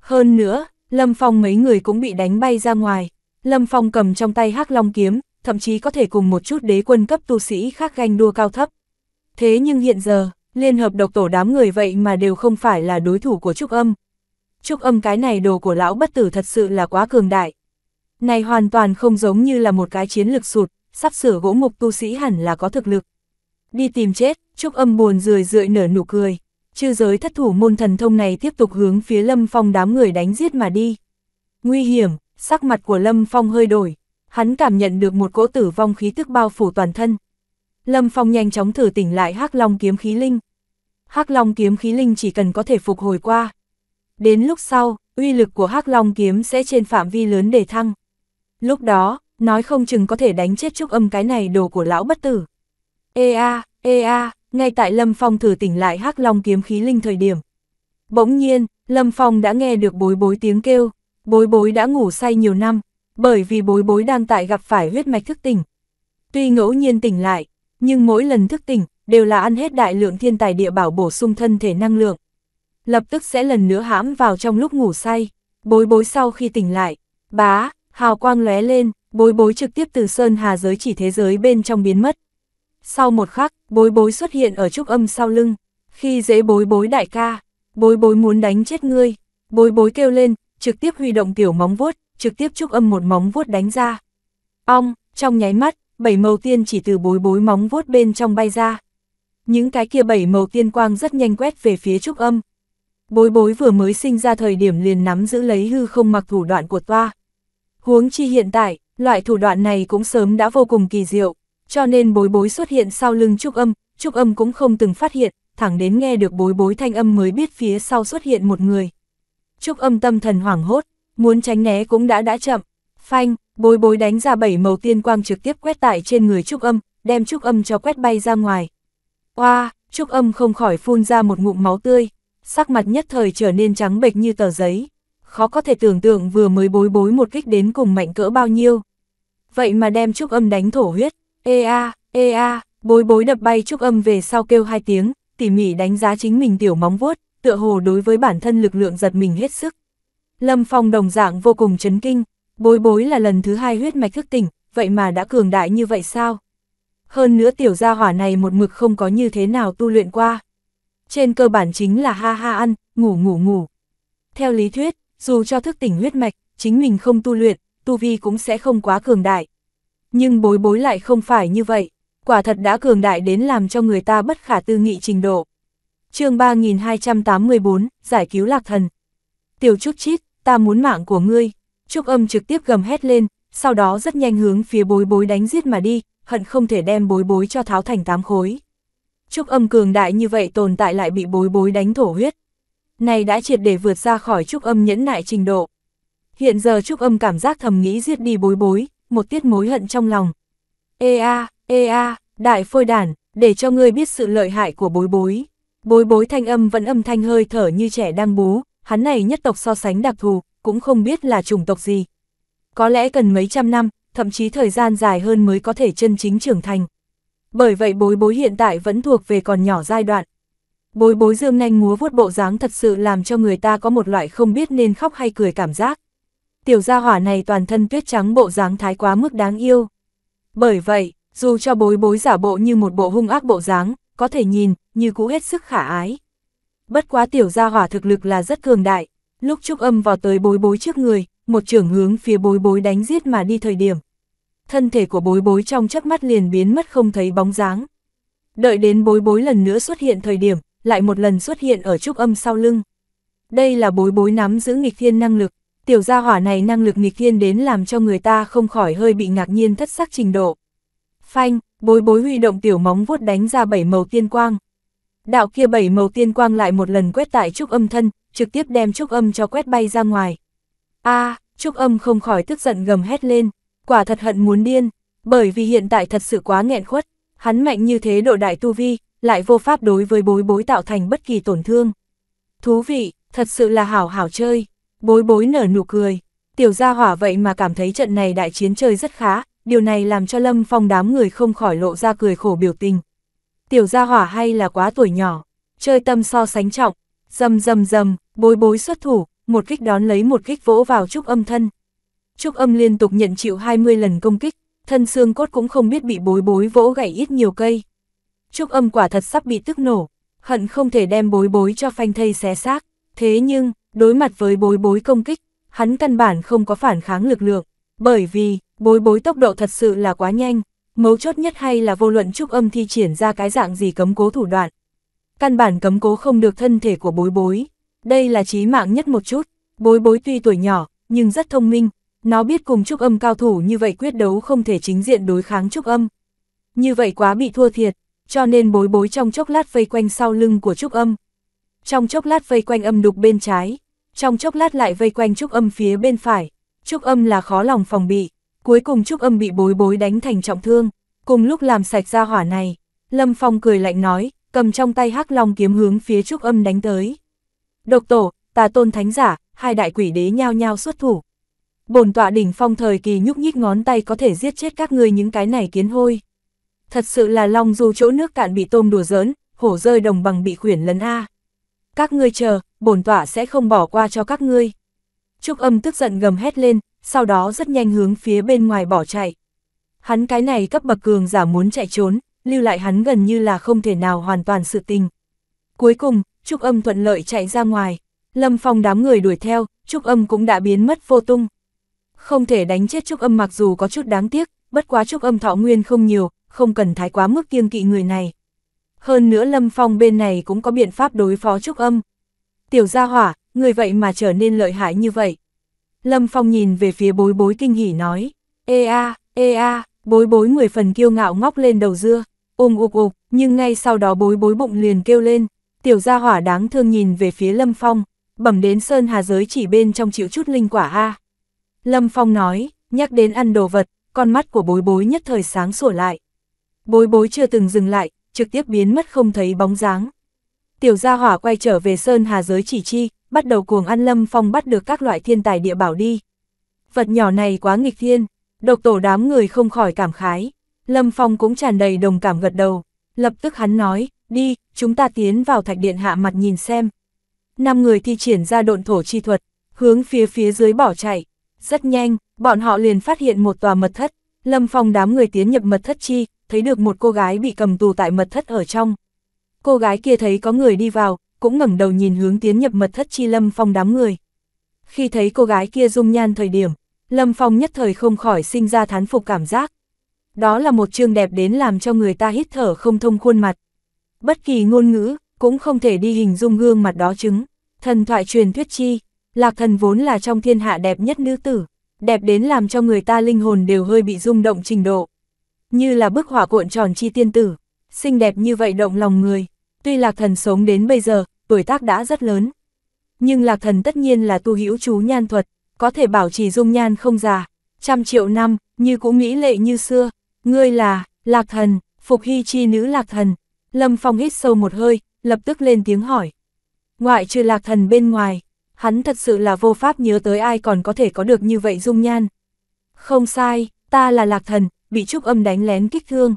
Hơn nữa, Lâm Phong mấy người cũng bị đánh bay ra ngoài, Lâm Phong cầm trong tay hắc long kiếm, thậm chí có thể cùng một chút đế quân cấp tu sĩ khác ganh đua cao thấp. Thế nhưng hiện giờ, liên hợp độc tổ đám người vậy mà đều không phải là đối thủ của Trúc Âm. Trúc Âm cái này đồ của lão bất tử thật sự là quá cường đại. Này hoàn toàn không giống như là một cái chiến lực sụt, sắp sửa gỗ mục tu sĩ hẳn là có thực lực. Đi tìm chết, Trúc Âm buồn rười rượi nở nụ cười. Chư giới thất thủ môn thần thông này tiếp tục hướng phía Lâm Phong đám người đánh giết mà đi. Nguy hiểm, sắc mặt của Lâm Phong hơi đổi. Hắn cảm nhận được một cỗ tử vong khí tức bao phủ toàn thân. Lâm Phong nhanh chóng thử tỉnh lại Hắc Long kiếm khí linh. Hắc Long kiếm khí linh chỉ cần có thể phục hồi qua. Đến lúc sau, uy lực của Hắc Long kiếm sẽ trên phạm vi lớn để thăng. Lúc đó, nói không chừng có thể đánh chết trúc âm cái này đồ của lão bất tử. Ê a, ê a, ngay tại Lâm Phong thử tỉnh lại Hắc Long kiếm khí linh thời điểm. Bỗng nhiên, Lâm Phong đã nghe được bối bối tiếng kêu, bối bối đã ngủ say nhiều năm, bởi vì bối bối đang tại gặp phải huyết mạch thức tỉnh. Tuy ngẫu nhiên tỉnh lại, nhưng mỗi lần thức tỉnh, đều là ăn hết đại lượng thiên tài địa bảo bổ sung thân thể năng lượng. Lập tức sẽ lần nữa hãm vào trong lúc ngủ say, bối bối sau khi tỉnh lại, bá, hào quang lóe lên, bối bối trực tiếp từ sơn hà giới chỉ thế giới bên trong biến mất. Sau một khắc, bối bối xuất hiện ở trúc âm sau lưng, khi dễ bối bối đại ca, bối bối muốn đánh chết ngươi, bối bối kêu lên, trực tiếp huy động tiểu móng vuốt, trực tiếp trúc âm một móng vuốt đánh ra. Ong, trong nháy mắt, bảy màu tiên chỉ từ bối bối móng vuốt bên trong bay ra. Những cái kia bảy màu tiên quang rất nhanh quét về phía trúc âm. Bối bối vừa mới sinh ra thời điểm liền nắm giữ lấy hư không mặc thủ đoạn của toa. Huống chi hiện tại, loại thủ đoạn này cũng sớm đã vô cùng kỳ diệu, cho nên bối bối xuất hiện sau lưng trúc âm, trúc âm cũng không từng phát hiện, thẳng đến nghe được bối bối thanh âm mới biết phía sau xuất hiện một người. Trúc âm tâm thần hoảng hốt, muốn tránh né cũng đã đã chậm, Phanh, bối bối đánh ra bảy màu tiên quang trực tiếp quét tại trên người Trúc Âm, đem Trúc Âm cho quét bay ra ngoài. Oa, Trúc Âm không khỏi phun ra một ngụm máu tươi, sắc mặt nhất thời trở nên trắng bệch như tờ giấy. Khó có thể tưởng tượng vừa mới bối bối một kích đến cùng mạnh cỡ bao nhiêu. Vậy mà đem Trúc Âm đánh thổ huyết, ê a, ê a, bối bối đập bay Trúc Âm về sau kêu hai tiếng, tỉ mỉ đánh giá chính mình tiểu móng vuốt, tựa hồ đối với bản thân lực lượng giật mình hết sức. Lâm Phong đồng dạng vô cùng chấn kinh, Bối bối là lần thứ hai huyết mạch thức tỉnh, vậy mà đã cường đại như vậy sao? Hơn nữa tiểu gia hỏa này một mực không có như thế nào tu luyện qua. Trên cơ bản chính là ha ha ăn, ngủ ngủ ngủ. Theo lý thuyết, dù cho thức tỉnh huyết mạch, chính mình không tu luyện, tu vi cũng sẽ không quá cường đại. Nhưng bối bối lại không phải như vậy, quả thật đã cường đại đến làm cho người ta bất khả tư nghị trình độ. chương 3284, Giải cứu Lạc Thần Tiểu Trúc Chít, ta muốn mạng của ngươi, Trúc âm trực tiếp gầm hét lên, sau đó rất nhanh hướng phía bối bối đánh giết mà đi, hận không thể đem bối bối cho tháo thành tám khối. Trúc âm cường đại như vậy tồn tại lại bị bối bối đánh thổ huyết. Này đã triệt để vượt ra khỏi trúc âm nhẫn nại trình độ. Hiện giờ trúc âm cảm giác thầm nghĩ giết đi bối bối, một tiết mối hận trong lòng. Ê a, ê a, đại phôi đản, để cho ngươi biết sự lợi hại của bối bối. Bối bối thanh âm vẫn âm thanh hơi thở như trẻ đang bú, hắn này nhất tộc so sánh đặc thù, cũng không biết là chủng tộc gì. Có lẽ cần mấy trăm năm, thậm chí thời gian dài hơn mới có thể chân chính trưởng thành. Bởi vậy bối bối hiện tại vẫn thuộc về còn nhỏ giai đoạn. Bối bối dương nanh múa vuốt bộ dáng thật sự làm cho người ta có một loại không biết nên khóc hay cười cảm giác. Tiểu gia hỏa này toàn thân tuyết trắng bộ dáng thái quá mức đáng yêu. Bởi vậy, dù cho bối bối giả bộ như một bộ hung ác bộ dáng, có thể nhìn, như cũ hết sức khả ái. Bất quá tiểu gia hỏa thực lực là rất cường đại, lúc Trúc Âm vào tới bối bối trước người, một trưởng hướng phía bối bối đánh giết mà đi thời điểm. Thân thể của bối bối trong chớp mắt liền biến mất không thấy bóng dáng. Đợi đến bối bối lần nữa xuất hiện thời điểm, lại một lần xuất hiện ở Trúc Âm sau lưng. Đây là bối bối nắm giữ nghịch thiên năng lực, tiểu gia hỏa này năng lực nghịch thiên đến làm cho người ta không khỏi hơi bị ngạc nhiên thất sắc trình độ. Phanh, bối bối huy động tiểu móng vuốt đánh ra bảy màu tiên quang, đạo kia bảy màu tiên quang lại một lần quét tại trúc âm thân, trực tiếp đem trúc âm cho quét bay ra ngoài. a trúc âm không khỏi tức giận gầm hét lên, quả thật hận muốn điên, bởi vì hiện tại thật sự quá nghẹn khuất, hắn mạnh như thế độ đại tu vi, lại vô pháp đối với bối bối tạo thành bất kỳ tổn thương. Thú vị, thật sự là hảo hảo chơi, bối bối nở nụ cười, tiểu gia hỏa vậy mà cảm thấy trận này đại chiến chơi rất khá, điều này làm cho lâm phong đám người không khỏi lộ ra cười khổ biểu tình tiểu gia hỏa hay là quá tuổi nhỏ, chơi tâm so sánh trọng, dầm dầm dầm, bối bối xuất thủ, một kích đón lấy một kích vỗ vào trúc âm thân. Trúc âm liên tục nhận chịu 20 lần công kích, thân xương cốt cũng không biết bị bối bối vỗ gãy ít nhiều cây. Trúc âm quả thật sắp bị tức nổ, hận không thể đem bối bối cho phanh thây xé xác, thế nhưng, đối mặt với bối bối công kích, hắn căn bản không có phản kháng lực lượng, bởi vì, bối bối tốc độ thật sự là quá nhanh mấu chốt nhất hay là vô luận trúc âm thi triển ra cái dạng gì cấm cố thủ đoạn. Căn bản cấm cố không được thân thể của bối bối, đây là trí mạng nhất một chút, bối bối tuy tuổi nhỏ, nhưng rất thông minh, nó biết cùng trúc âm cao thủ như vậy quyết đấu không thể chính diện đối kháng trúc âm. Như vậy quá bị thua thiệt, cho nên bối bối trong chốc lát vây quanh sau lưng của trúc âm. Trong chốc lát vây quanh âm đục bên trái, trong chốc lát lại vây quanh trúc âm phía bên phải, trúc âm là khó lòng phòng bị, Cuối cùng Trúc Âm bị bối bối đánh thành trọng thương, cùng lúc làm sạch ra hỏa này, Lâm Phong cười lạnh nói, cầm trong tay hắc long kiếm hướng phía Trúc Âm đánh tới. Độc tổ, tà tôn thánh giả, hai đại quỷ đế nhao nhao xuất thủ. bổn tọa đỉnh phong thời kỳ nhúc nhích ngón tay có thể giết chết các ngươi những cái này kiến hôi. Thật sự là long dù chỗ nước cạn bị tôm đùa giỡn, hổ rơi đồng bằng bị khuyển lấn A. Các ngươi chờ, bổn tọa sẽ không bỏ qua cho các ngươi. Trúc âm tức giận gầm hét lên, sau đó rất nhanh hướng phía bên ngoài bỏ chạy. Hắn cái này cấp bậc cường giả muốn chạy trốn, lưu lại hắn gần như là không thể nào hoàn toàn sự tình. Cuối cùng, Trúc âm thuận lợi chạy ra ngoài, Lâm Phong đám người đuổi theo, Trúc âm cũng đã biến mất vô tung. Không thể đánh chết Trúc âm mặc dù có chút đáng tiếc, bất quá Trúc âm thọ nguyên không nhiều, không cần thái quá mức kiêng kỵ người này. Hơn nữa Lâm Phong bên này cũng có biện pháp đối phó Trúc âm. Tiểu gia hỏa, người vậy mà trở nên lợi hại như vậy. Lâm Phong nhìn về phía bối bối kinh hỉ nói, Ê a, ê a, bối bối người phần kiêu ngạo ngóc lên đầu dưa, ôm ục ục, nhưng ngay sau đó bối bối bụng liền kêu lên, tiểu gia hỏa đáng thương nhìn về phía Lâm Phong, bẩm đến Sơn Hà giới chỉ bên trong chịu chút linh quả a. Lâm Phong nói, nhắc đến ăn đồ vật, con mắt của bối bối nhất thời sáng sủa lại. Bối bối chưa từng dừng lại, trực tiếp biến mất không thấy bóng dáng. Tiểu gia hỏa quay trở về Sơn Hà giới chỉ chi, bắt đầu cuồng ăn lâm phong bắt được các loại thiên tài địa bảo đi. Vật nhỏ này quá nghịch thiên, độc tổ đám người không khỏi cảm khái. Lâm Phong cũng tràn đầy đồng cảm gật đầu, lập tức hắn nói, đi, chúng ta tiến vào thạch điện hạ mặt nhìn xem. Năm người thi triển ra độn thổ chi thuật, hướng phía phía dưới bỏ chạy. Rất nhanh, bọn họ liền phát hiện một tòa mật thất. Lâm Phong đám người tiến nhập mật thất chi, thấy được một cô gái bị cầm tù tại mật thất ở trong. Cô gái kia thấy có người đi vào, cũng ngẩng đầu nhìn hướng tiến nhập mật thất chi Lâm Phong đám người. Khi thấy cô gái kia dung nhan thời điểm, Lâm Phong nhất thời không khỏi sinh ra thán phục cảm giác. Đó là một chương đẹp đến làm cho người ta hít thở không thông khuôn mặt. Bất kỳ ngôn ngữ, cũng không thể đi hình dung gương mặt đó chứng. Thần thoại truyền thuyết chi, lạc thần vốn là trong thiên hạ đẹp nhất nữ tử, đẹp đến làm cho người ta linh hồn đều hơi bị rung động trình độ. Như là bức họa cuộn tròn chi tiên tử, xinh đẹp như vậy động lòng người. Tuy Lạc Thần sống đến bây giờ, tuổi tác đã rất lớn. Nhưng Lạc Thần tất nhiên là tu hữu chú nhan thuật, có thể bảo trì dung nhan không già. Trăm triệu năm, như cũng nghĩ lệ như xưa. Ngươi là, Lạc Thần, phục hy chi nữ Lạc Thần. Lâm Phong hít sâu một hơi, lập tức lên tiếng hỏi. Ngoại trừ Lạc Thần bên ngoài, hắn thật sự là vô pháp nhớ tới ai còn có thể có được như vậy dung nhan. Không sai, ta là Lạc Thần, bị Trúc Âm đánh lén kích thương.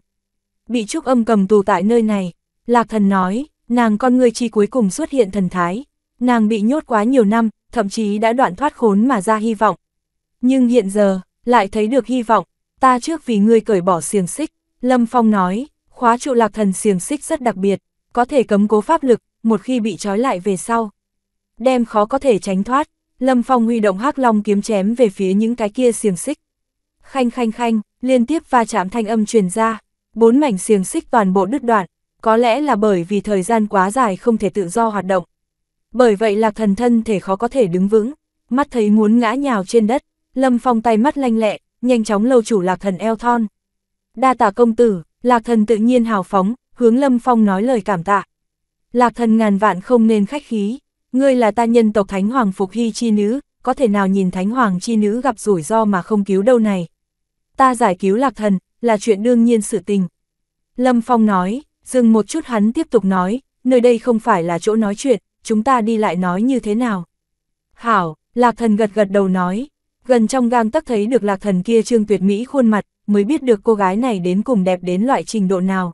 Bị Trúc Âm cầm tù tại nơi này, Lạc thần nói, nàng con người chi cuối cùng xuất hiện thần thái. Nàng bị nhốt quá nhiều năm, thậm chí đã đoạn thoát khốn mà ra hy vọng. Nhưng hiện giờ, lại thấy được hy vọng, ta trước vì ngươi cởi bỏ xiềng xích. Lâm Phong nói, khóa trụ lạc thần xiềng xích rất đặc biệt, có thể cấm cố pháp lực, một khi bị trói lại về sau. Đem khó có thể tránh thoát, Lâm Phong huy động hắc long kiếm chém về phía những cái kia xiềng xích. Khanh khanh khanh, liên tiếp va chạm thanh âm truyền ra, bốn mảnh xiềng xích toàn bộ đứt đoạn, có lẽ là bởi vì thời gian quá dài không thể tự do hoạt động. Bởi vậy lạc thần thân thể khó có thể đứng vững, mắt thấy muốn ngã nhào trên đất, lâm phong tay mắt lanh lẹ, nhanh chóng lâu chủ lạc thần eo thon. Đa tạ công tử, lạc thần tự nhiên hào phóng, hướng lâm phong nói lời cảm tạ. Lạc thần ngàn vạn không nên khách khí, ngươi là ta nhân tộc thánh hoàng phục hy chi nữ, có thể nào nhìn thánh hoàng chi nữ gặp rủi ro mà không cứu đâu này. Ta giải cứu lạc thần, là chuyện đương nhiên sự tình. Lâm Phong nói, Dừng một chút hắn tiếp tục nói, nơi đây không phải là chỗ nói chuyện, chúng ta đi lại nói như thế nào. Hảo, lạc thần gật gật đầu nói, gần trong gang tắc thấy được lạc thần kia trương tuyệt mỹ khuôn mặt, mới biết được cô gái này đến cùng đẹp đến loại trình độ nào.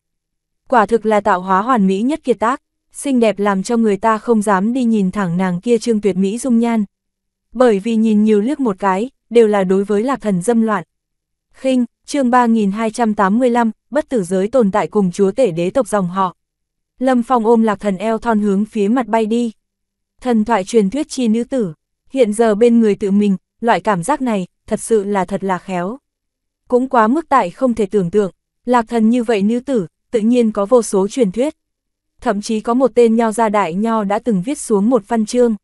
Quả thực là tạo hóa hoàn mỹ nhất kiệt tác, xinh đẹp làm cho người ta không dám đi nhìn thẳng nàng kia trương tuyệt mỹ dung nhan. Bởi vì nhìn nhiều liếc một cái, đều là đối với lạc thần dâm loạn. khinh chương 3285, bất tử giới tồn tại cùng chúa tể đế tộc dòng họ. Lâm Phong ôm lạc thần eo thon hướng phía mặt bay đi. Thần thoại truyền thuyết chi nữ tử, hiện giờ bên người tự mình, loại cảm giác này, thật sự là thật là khéo. Cũng quá mức tại không thể tưởng tượng, lạc thần như vậy nữ tử, tự nhiên có vô số truyền thuyết. Thậm chí có một tên nho gia đại nho đã từng viết xuống một văn chương.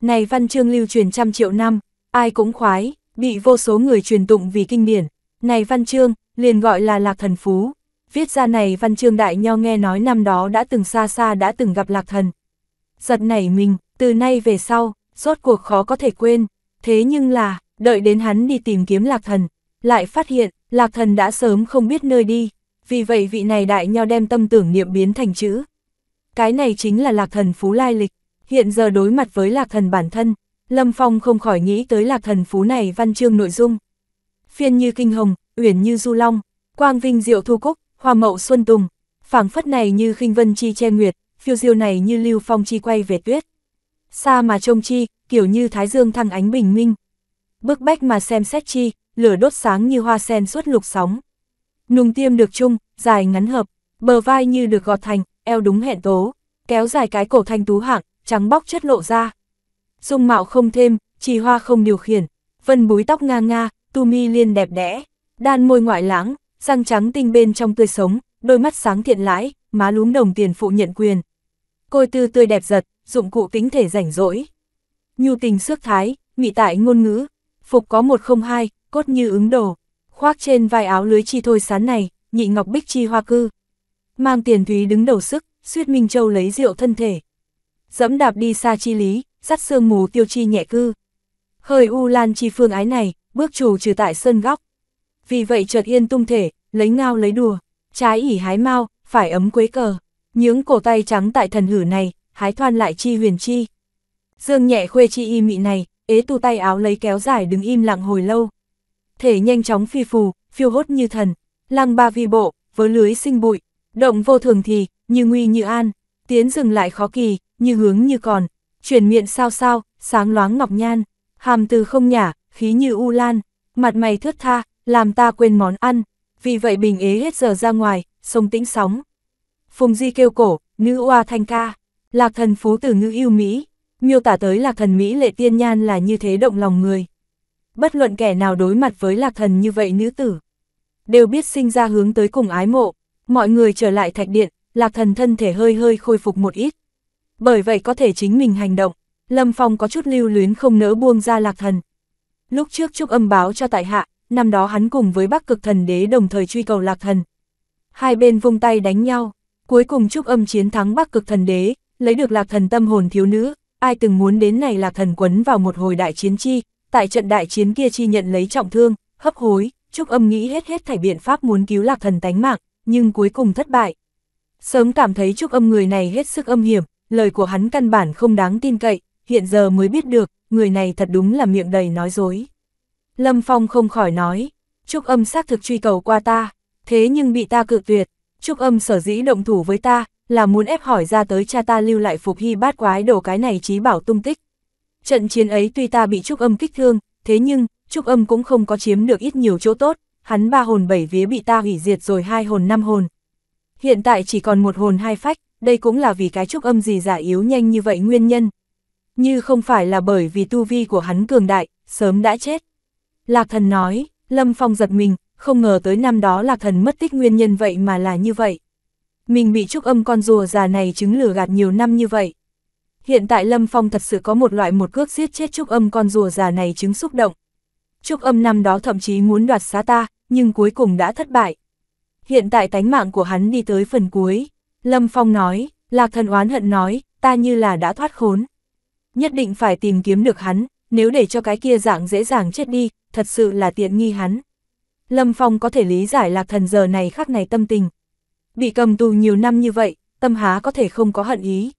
Này văn chương lưu truyền trăm triệu năm, ai cũng khoái, bị vô số người truyền tụng vì kinh điển, này văn chương, liền gọi là lạc thần phú. Viết ra này văn chương đại nho nghe nói năm đó đã từng xa xa đã từng gặp lạc thần. Giật nảy mình, từ nay về sau, rốt cuộc khó có thể quên. Thế nhưng là, đợi đến hắn đi tìm kiếm lạc thần, lại phát hiện, lạc thần đã sớm không biết nơi đi. Vì vậy vị này đại nho đem tâm tưởng niệm biến thành chữ. Cái này chính là lạc thần phú lai lịch. Hiện giờ đối mặt với lạc thần bản thân, Lâm Phong không khỏi nghĩ tới lạc thần phú này văn chương nội dung phiên như kinh hồng, uyển như du long, quang vinh diệu thu cúc, hoa mậu xuân tùng, phảng phất này như khinh vân chi che nguyệt, phiêu diêu này như lưu phong chi quay về tuyết. Xa mà trông chi, kiểu như thái dương thăng ánh bình minh. bước bách mà xem xét chi, lửa đốt sáng như hoa sen suốt lục sóng. Nùng tiêm được chung, dài ngắn hợp, bờ vai như được gọt thành, eo đúng hẹn tố, kéo dài cái cổ thanh tú hạng, trắng bóc chất lộ ra. Dung mạo không thêm, trì hoa không điều khiển, vân búi tóc nga nga, Tu Mi Liên đẹp đẽ, đan môi ngoại lãng, răng trắng tinh bên trong tươi sống, đôi mắt sáng thiện lãi, má lúm đồng tiền phụ nhận quyền. Côi tư tươi đẹp giật, dụng cụ tính thể rảnh rỗi. Nhu tình xước thái, mị tại ngôn ngữ, phục có một không hai, cốt như ứng đồ, khoác trên vai áo lưới chi thôi sán này, nhị ngọc bích chi hoa cư. Mang tiền thúy đứng đầu sức, suyết Minh Châu lấy rượu thân thể. Dẫm đạp đi xa chi lý, sắt sương mù tiêu chi nhẹ cư. Hơi u lan chi phương ái này, bước trù trừ tại sân góc. Vì vậy chợt yên tung thể, lấy ngao lấy đùa, trái ỉ hái mau, phải ấm quế cờ. Những cổ tay trắng tại thần hử này, hái thoan lại chi huyền chi. Dương nhẹ khuê chi y mị này, ế tu tay áo lấy kéo dài đứng im lặng hồi lâu. Thể nhanh chóng phi phù, phiêu hốt như thần, lăng ba vi bộ, với lưới sinh bụi, động vô thường thì, như nguy như an, tiến dừng lại khó kỳ, như hướng như còn, chuyển miệng sao sao, sáng loáng ngọc nhan, hàm từ không nhả, khí như u lan, mặt mày thướt tha, làm ta quên món ăn, vì vậy bình ế hết giờ ra ngoài, sông tĩnh sóng. Phùng Di kêu cổ, nữ oa thanh ca, lạc thần phú tử ngữ yêu Mỹ, miêu tả tới lạc thần Mỹ lệ tiên nhan là như thế động lòng người. Bất luận kẻ nào đối mặt với lạc thần như vậy nữ tử, đều biết sinh ra hướng tới cùng ái mộ, mọi người trở lại thạch điện, lạc thần thân thể hơi hơi khôi phục một ít. Bởi vậy có thể chính mình hành động, Lâm Phong có chút lưu luyến không nỡ buông ra lạc thần, Lúc trước Trúc âm báo cho tại hạ, năm đó hắn cùng với Bắc Cực Thần Đế đồng thời truy cầu Lạc Thần. Hai bên vung tay đánh nhau, cuối cùng Trúc âm chiến thắng Bắc Cực Thần Đế, lấy được Lạc Thần tâm hồn thiếu nữ, ai từng muốn đến này Lạc Thần quấn vào một hồi đại chiến chi, tại trận đại chiến kia chi nhận lấy trọng thương, hấp hối, Trúc âm nghĩ hết hết thảy biện pháp muốn cứu Lạc Thần tánh mạng, nhưng cuối cùng thất bại. Sớm cảm thấy Trúc âm người này hết sức âm hiểm, lời của hắn căn bản không đáng tin cậy, hiện giờ mới biết được, người này thật đúng là miệng đầy nói dối. Lâm Phong không khỏi nói, Trúc Âm xác thực truy cầu qua ta, thế nhưng bị ta cự tuyệt, Trúc Âm sở dĩ động thủ với ta, là muốn ép hỏi ra tới cha ta lưu lại phục hy bát quái đồ cái này trí bảo tung tích. Trận chiến ấy tuy ta bị Trúc Âm kích thương, thế nhưng, Trúc Âm cũng không có chiếm được ít nhiều chỗ tốt, hắn ba hồn bảy vía bị ta hủy diệt rồi hai hồn năm hồn. Hiện tại chỉ còn một hồn hai phách, đây cũng là vì cái Trúc Âm gì giả yếu nhanh như vậy nguyên nhân, như không phải là bởi vì tu vi của hắn cường đại, sớm đã chết. Lạc thần nói, Lâm Phong giật mình, không ngờ tới năm đó lạc thần mất tích nguyên nhân vậy mà là như vậy. Mình bị trúc âm con rùa già này chứng lừa gạt nhiều năm như vậy. Hiện tại Lâm Phong thật sự có một loại một cước giết chết trúc âm con rùa già này chứng xúc động. Trúc âm năm đó thậm chí muốn đoạt xá ta, nhưng cuối cùng đã thất bại. Hiện tại tánh mạng của hắn đi tới phần cuối. Lâm Phong nói, Lạc thần oán hận nói, ta như là đã thoát khốn nhất định phải tìm kiếm được hắn, nếu để cho cái kia dạng dễ dàng chết đi, thật sự là tiện nghi hắn. Lâm Phong có thể lý giải lạc thần giờ này khắc này tâm tình. Bị cầm tù nhiều năm như vậy, tâm há có thể không có hận ý.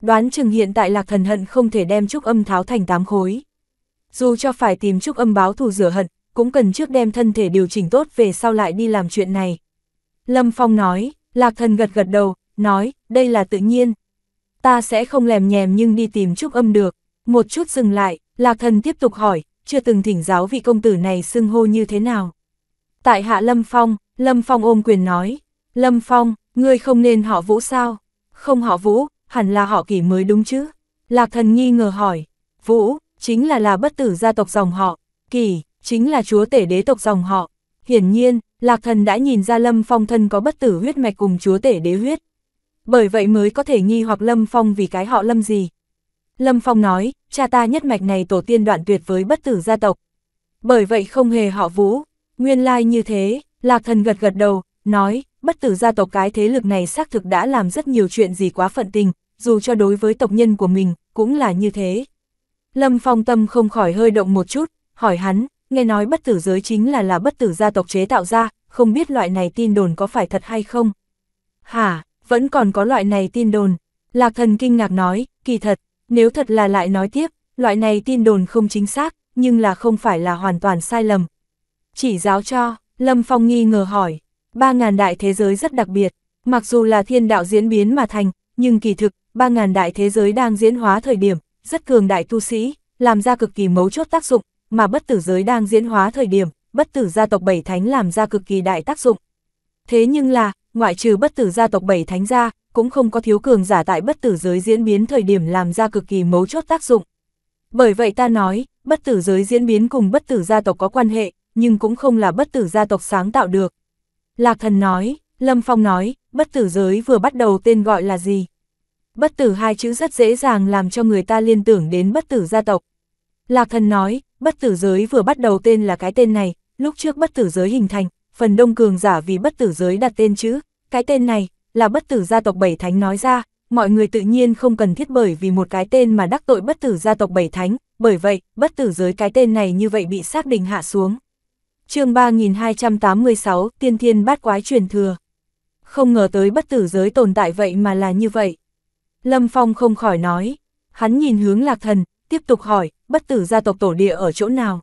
Đoán chừng hiện tại lạc thần hận không thể đem trúc âm tháo thành tám khối. Dù cho phải tìm trúc âm báo thù rửa hận, cũng cần trước đem thân thể điều chỉnh tốt về sau lại đi làm chuyện này. Lâm Phong nói, lạc thần gật gật đầu, nói, đây là tự nhiên, ta sẽ không lèm nhèm nhưng đi tìm trúc âm được. Một chút dừng lại, Lạc Thần tiếp tục hỏi, chưa từng thỉnh giáo vị công tử này xưng hô như thế nào. Tại hạ Lâm Phong, Lâm Phong ôm quyền nói, Lâm Phong, ngươi không nên họ vũ sao? Không họ vũ, hẳn là họ kỷ mới đúng chứ? Lạc Thần nghi ngờ hỏi, vũ, chính là là bất tử gia tộc dòng họ, kỷ, chính là chúa tể đế tộc dòng họ. Hiển nhiên, Lạc Thần đã nhìn ra Lâm Phong thân có bất tử huyết mạch cùng chúa tể đế huyết bởi vậy mới có thể nghi hoặc Lâm Phong vì cái họ Lâm gì. Lâm Phong nói, cha ta nhất mạch này tổ tiên đoạn tuyệt với bất tử gia tộc. Bởi vậy không hề họ Vũ, nguyên lai như thế, Lạc Thần gật gật đầu, nói, bất tử gia tộc cái thế lực này xác thực đã làm rất nhiều chuyện gì quá phận tình, dù cho đối với tộc nhân của mình, cũng là như thế. Lâm Phong tâm không khỏi hơi động một chút, hỏi hắn, nghe nói bất tử giới chính là là bất tử gia tộc chế tạo ra, không biết loại này tin đồn có phải thật hay không. Hả, vẫn còn có loại này tin đồn. Lạc thần kinh ngạc nói, kỳ thật, nếu thật là lại nói tiếp, loại này tin đồn không chính xác, nhưng là không phải là hoàn toàn sai lầm. Chỉ giáo cho, Lâm Phong nghi ngờ hỏi, ba ngàn đại thế giới rất đặc biệt, mặc dù là thiên đạo diễn biến mà thành, nhưng kỳ thực, ba ngàn đại thế giới đang diễn hóa thời điểm, rất cường đại tu sĩ, làm ra cực kỳ mấu chốt tác dụng, mà bất tử giới đang diễn hóa thời điểm, bất tử gia tộc bảy thánh làm ra cực kỳ đại tác dụng. Thế nhưng là, ngoại trừ bất tử gia tộc bảy thánh gia, cũng không có thiếu cường giả tại bất tử giới diễn biến thời điểm làm ra cực kỳ mấu chốt tác dụng. Bởi vậy ta nói, bất tử giới diễn biến cùng bất tử gia tộc có quan hệ, nhưng cũng không là bất tử gia tộc sáng tạo được. Lạc thần nói, Lâm Phong nói, bất tử giới vừa bắt đầu tên gọi là gì? Bất tử hai chữ rất dễ dàng làm cho người ta liên tưởng đến bất tử gia tộc. Lạc thần nói, bất tử giới vừa bắt đầu tên là cái tên này, lúc trước bất tử giới hình thành, phần đông cường giả vì bất tử giới đặt tên chữ, cái tên này, là bất tử gia tộc Bảy Thánh nói ra, mọi người tự nhiên không cần thiết bởi vì một cái tên mà đắc tội bất tử gia tộc Bảy Thánh, bởi vậy, bất tử giới cái tên này như vậy bị xác định hạ xuống. chương 3286, Tiên Thiên Bát Quái Truyền Thừa Không ngờ tới bất tử giới tồn tại vậy mà là như vậy. Lâm Phong không khỏi nói, hắn nhìn hướng Lạc Thần, tiếp tục hỏi, bất tử gia tộc tổ địa ở chỗ nào?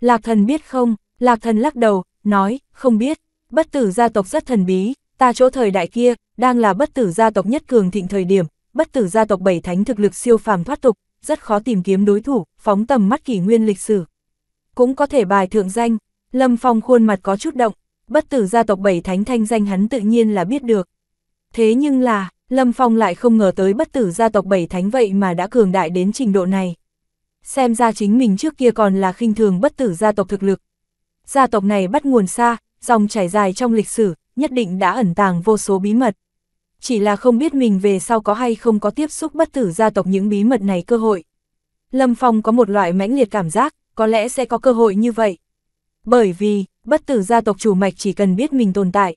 Lạc Thần biết không, Lạc Thần lắc đầu, nói, không biết, bất tử gia tộc rất thần bí, ta chỗ thời đại kia, đang là bất tử gia tộc nhất cường thịnh thời điểm, bất tử gia tộc bảy thánh thực lực siêu phàm thoát tục, rất khó tìm kiếm đối thủ, phóng tầm mắt kỷ nguyên lịch sử. Cũng có thể bài thượng danh, Lâm Phong khuôn mặt có chút động, bất tử gia tộc bảy thánh thanh danh hắn tự nhiên là biết được. Thế nhưng là, Lâm Phong lại không ngờ tới bất tử gia tộc bảy thánh vậy mà đã cường đại đến trình độ này. Xem ra chính mình trước kia còn là khinh thường bất tử gia tộc thực lực, gia tộc này bắt nguồn xa, dòng chảy dài trong lịch sử, nhất định đã ẩn tàng vô số bí mật. Chỉ là không biết mình về sau có hay không có tiếp xúc bất tử gia tộc những bí mật này cơ hội. Lâm Phong có một loại mãnh liệt cảm giác, có lẽ sẽ có cơ hội như vậy. Bởi vì, bất tử gia tộc chủ mạch chỉ cần biết mình tồn tại.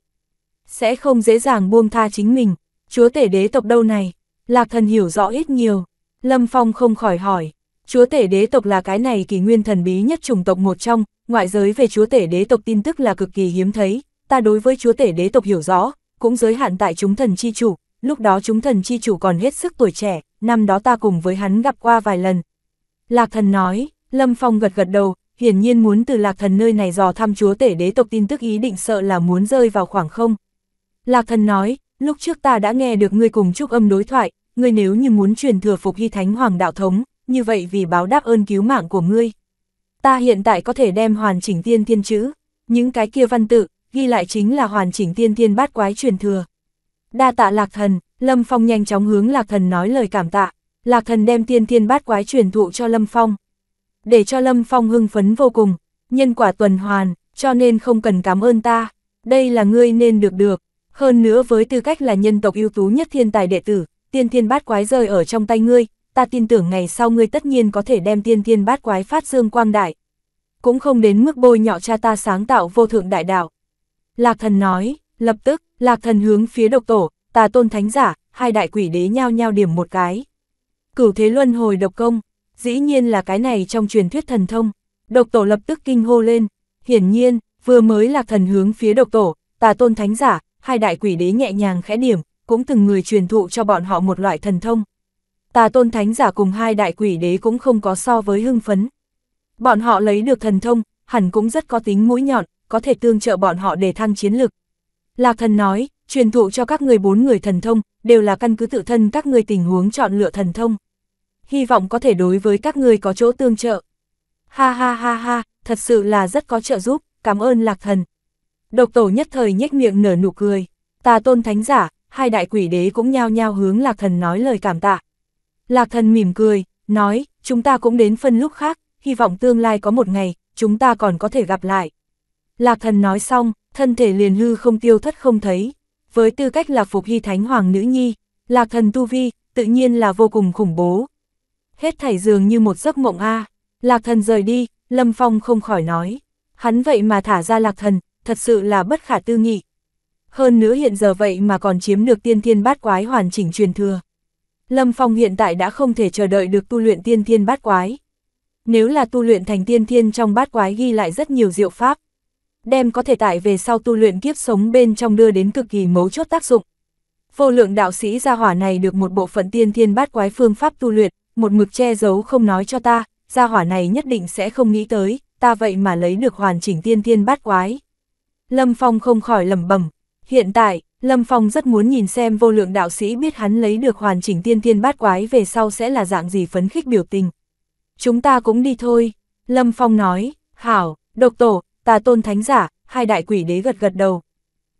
Sẽ không dễ dàng buông tha chính mình, chúa tể đế tộc đâu này, Lạc Thần hiểu rõ ít nhiều. Lâm Phong không khỏi hỏi, chúa tể đế tộc là cái này kỳ nguyên thần bí nhất chủng tộc một trong, ngoại giới về chúa tể đế tộc tin tức là cực kỳ hiếm thấy, ta đối với chúa tể đế tộc hiểu rõ, cũng giới hạn tại chúng thần chi chủ, lúc đó chúng thần chi chủ còn hết sức tuổi trẻ, năm đó ta cùng với hắn gặp qua vài lần. Lạc thần nói, Lâm Phong gật gật đầu, hiển nhiên muốn từ lạc thần nơi này dò thăm chúa tể đế tộc tin tức ý định sợ là muốn rơi vào khoảng không. Lạc thần nói, lúc trước ta đã nghe được ngươi cùng trúc âm đối thoại, ngươi nếu như muốn truyền thừa phục hy thánh hoàng đạo thống, như vậy vì báo đáp ơn cứu mạng của ngươi. Ta hiện tại có thể đem hoàn chỉnh tiên thiên chữ, những cái kia văn tự, ghi lại chính là hoàn chỉnh tiên thiên bát quái truyền thừa. Đa tạ lạc thần, Lâm Phong nhanh chóng hướng lạc thần nói lời cảm tạ, lạc thần đem tiên thiên bát quái truyền thụ cho Lâm Phong. Để cho Lâm Phong hưng phấn vô cùng, nhân quả tuần hoàn, cho nên không cần cảm ơn ta, đây là ngươi nên được được. Hơn nữa với tư cách là nhân tộc ưu tú nhất thiên tài đệ tử, tiên thiên bát quái rơi ở trong tay ngươi, ta tin tưởng ngày sau ngươi tất nhiên có thể đem tiên thiên bát quái phát dương quang đại. Cũng không đến mức bôi nhọ cha ta sáng tạo vô thượng đại đạo. Lạc thần nói, lập tức, lạc thần hướng phía độc tổ, ta tôn thánh giả, hai đại quỷ đế nhao nhao điểm một cái. Cửu thế luân hồi độc công, dĩ nhiên là cái này trong truyền thuyết thần thông. Độc tổ lập tức kinh hô lên, hiển nhiên, vừa mới lạc thần hướng phía độc tổ, ta tôn thánh giả, hai đại quỷ đế nhẹ nhàng khẽ điểm, cũng từng người truyền thụ cho bọn họ một loại thần thông tà tôn thánh giả cùng hai đại quỷ đế cũng không có so với hưng phấn. Bọn họ lấy được thần thông, hẳn cũng rất có tính mũi nhọn, có thể tương trợ bọn họ để thăng chiến lực. Lạc thần nói, truyền thụ cho các người bốn người thần thông, đều là căn cứ tự thân các người tình huống chọn lựa thần thông. Hy vọng có thể đối với các người có chỗ tương trợ. Ha ha ha ha, thật sự là rất có trợ giúp, cảm ơn lạc thần. Độc tổ nhất thời nhếch miệng nở nụ cười, tà tôn thánh giả, hai đại quỷ đế cũng nhao nhao hướng lạc thần nói lời cảm tạ. Lạc thần mỉm cười, nói, chúng ta cũng đến phân lúc khác, hy vọng tương lai có một ngày, chúng ta còn có thể gặp lại. Lạc thần nói xong, thân thể liền hư không tiêu thất không thấy. Với tư cách là phục hy thánh hoàng nữ nhi, lạc thần tu vi, tự nhiên là vô cùng khủng bố. Hết thảy dường như một giấc mộng a lạc thần rời đi, Lâm Phong không khỏi nói. Hắn vậy mà thả ra lạc thần, thật sự là bất khả tư nghị. Hơn nữa hiện giờ vậy mà còn chiếm được tiên thiên bát quái hoàn chỉnh truyền thừa. Lâm Phong hiện tại đã không thể chờ đợi được tu luyện tiên thiên bát quái. Nếu là tu luyện thành tiên thiên trong bát quái ghi lại rất nhiều diệu pháp. Đem có thể tại về sau tu luyện kiếp sống bên trong đưa đến cực kỳ mấu chốt tác dụng. Vô lượng đạo sĩ gia hỏa này được một bộ phận tiên thiên bát quái phương pháp tu luyện, một mực che giấu không nói cho ta, gia hỏa này nhất định sẽ không nghĩ tới, ta vậy mà lấy được hoàn chỉnh tiên thiên bát quái. Lâm Phong không khỏi lầm bẩm hiện tại, Lâm Phong rất muốn nhìn xem vô lượng đạo sĩ biết hắn lấy được hoàn chỉnh tiên tiên bát quái về sau sẽ là dạng gì phấn khích biểu tình. Chúng ta cũng đi thôi, Lâm Phong nói, hảo, độc tổ, tà tôn thánh giả, hai đại quỷ đế gật gật đầu.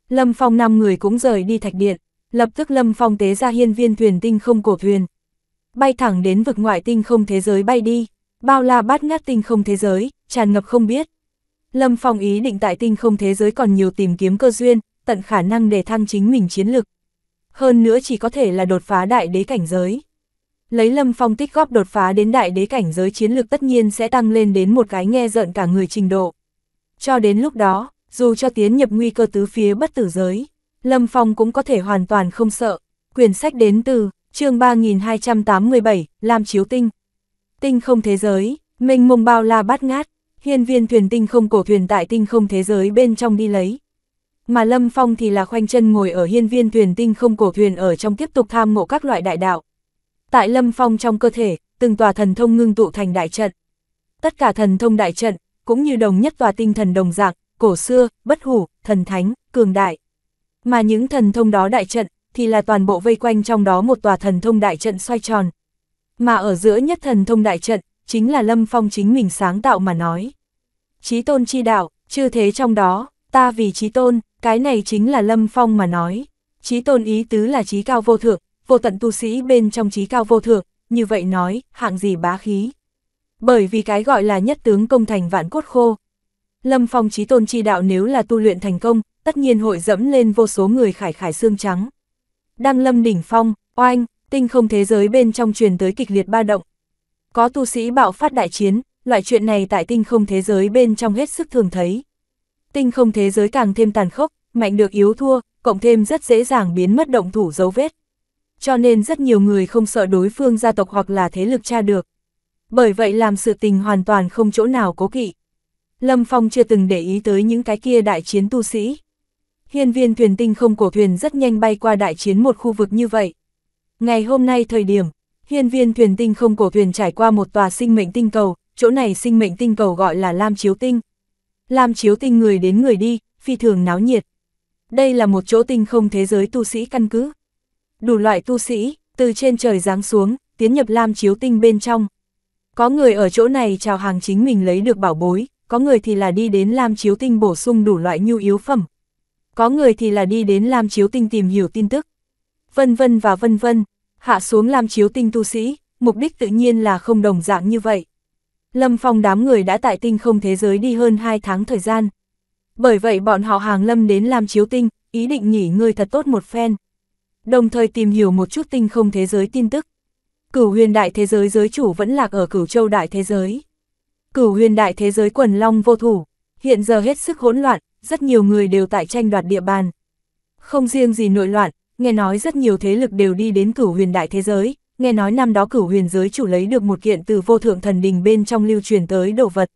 Lâm Phong năm người cũng rời đi thạch điện, lập tức Lâm Phong tế ra hiên viên thuyền tinh không cổ thuyền. Bay thẳng đến vực ngoại tinh không thế giới bay đi, bao la bát ngát tinh không thế giới, tràn ngập không biết. Lâm Phong ý định tại tinh không thế giới còn nhiều tìm kiếm cơ duyên, tận khả năng để thăng chính mình chiến lực. Hơn nữa chỉ có thể là đột phá đại đế cảnh giới. Lấy Lâm Phong tích góp đột phá đến đại đế cảnh giới chiến lực tất nhiên sẽ tăng lên đến một cái nghe rợn cả người trình độ. Cho đến lúc đó, dù cho tiến nhập nguy cơ tứ phía bất tử giới, Lâm Phong cũng có thể hoàn toàn không sợ. Quyển sách đến từ, chương 3287, Lam Chiếu Tinh. Tinh không thế giới, mênh mông bao la bát ngát, hiên viên thuyền tinh không cổ thuyền tại tinh không thế giới bên trong đi lấy, mà Lâm Phong thì là khoanh chân ngồi ở hiên viên thuyền tinh không cổ thuyền ở trong tiếp tục tham ngộ các loại đại đạo. Tại Lâm Phong trong cơ thể, từng tòa thần thông ngưng tụ thành đại trận. Tất cả thần thông đại trận, cũng như đồng nhất tòa tinh thần đồng dạng, cổ xưa, bất hủ, thần thánh, cường đại. Mà những thần thông đó đại trận, thì là toàn bộ vây quanh trong đó một tòa thần thông đại trận xoay tròn. Mà ở giữa nhất thần thông đại trận, chính là Lâm Phong chính mình sáng tạo mà nói. Chí tôn chi đạo, chư thế trong đó, ta vì chí tôn, cái này chính là Lâm Phong mà nói. Trí tôn ý tứ là trí cao vô thượng, vô tận tu sĩ bên trong trí cao vô thượng, như vậy nói, hạng gì bá khí. Bởi vì cái gọi là nhất tướng công thành vạn cốt khô. Lâm Phong trí tôn chi đạo nếu là tu luyện thành công, tất nhiên hội dẫm lên vô số người khải khải xương trắng. Đăng lâm đỉnh phong, oanh, tinh không thế giới bên trong truyền tới kịch liệt ba động. Có tu sĩ bạo phát đại chiến, loại chuyện này tại tinh không thế giới bên trong hết sức thường thấy tinh không thế giới càng thêm tàn khốc, mạnh được yếu thua, cộng thêm rất dễ dàng biến mất động thủ dấu vết. Cho nên rất nhiều người không sợ đối phương gia tộc hoặc là thế lực tra được. Bởi vậy làm sự tình hoàn toàn không chỗ nào cố kỵ. Lâm Phong chưa từng để ý tới những cái kia đại chiến tu sĩ. Hiên viên thuyền tinh không cổ thuyền rất nhanh bay qua đại chiến một khu vực như vậy. Ngày hôm nay thời điểm, hiên viên thuyền tinh không cổ thuyền trải qua một tòa sinh mệnh tinh cầu, chỗ này sinh mệnh tinh cầu gọi là Lam Chiếu Tinh. Lam chiếu tinh người đến người đi, phi thường náo nhiệt. Đây là một chỗ tinh không thế giới tu sĩ căn cứ. Đủ loại tu sĩ, từ trên trời giáng xuống, tiến nhập Lam chiếu tinh bên trong. Có người ở chỗ này chào hàng chính mình lấy được bảo bối, có người thì là đi đến Lam chiếu tinh bổ sung đủ loại nhu yếu phẩm. Có người thì là đi đến Lam chiếu tinh tìm hiểu tin tức. Vân vân và vân vân, hạ xuống Lam chiếu tinh tu sĩ, mục đích tự nhiên là không đồng dạng như vậy. Lâm Phong đám người đã tại tinh không thế giới đi hơn 2 tháng thời gian. Bởi vậy bọn họ hàng Lâm đến làm chiếu tinh, ý định nghỉ ngơi thật tốt một phen. Đồng thời tìm hiểu một chút tinh không thế giới tin tức. Cửu huyền đại thế giới giới chủ vẫn lạc ở cửu châu đại thế giới. Cửu huyền đại thế giới quần long vô thủ, hiện giờ hết sức hỗn loạn, rất nhiều người đều tại tranh đoạt địa bàn. Không riêng gì nội loạn, nghe nói rất nhiều thế lực đều đi đến cửu huyền đại thế giới, nghe nói năm đó cửu huyền giới chủ lấy được một kiện từ vô thượng thần đình bên trong lưu truyền tới đồ vật.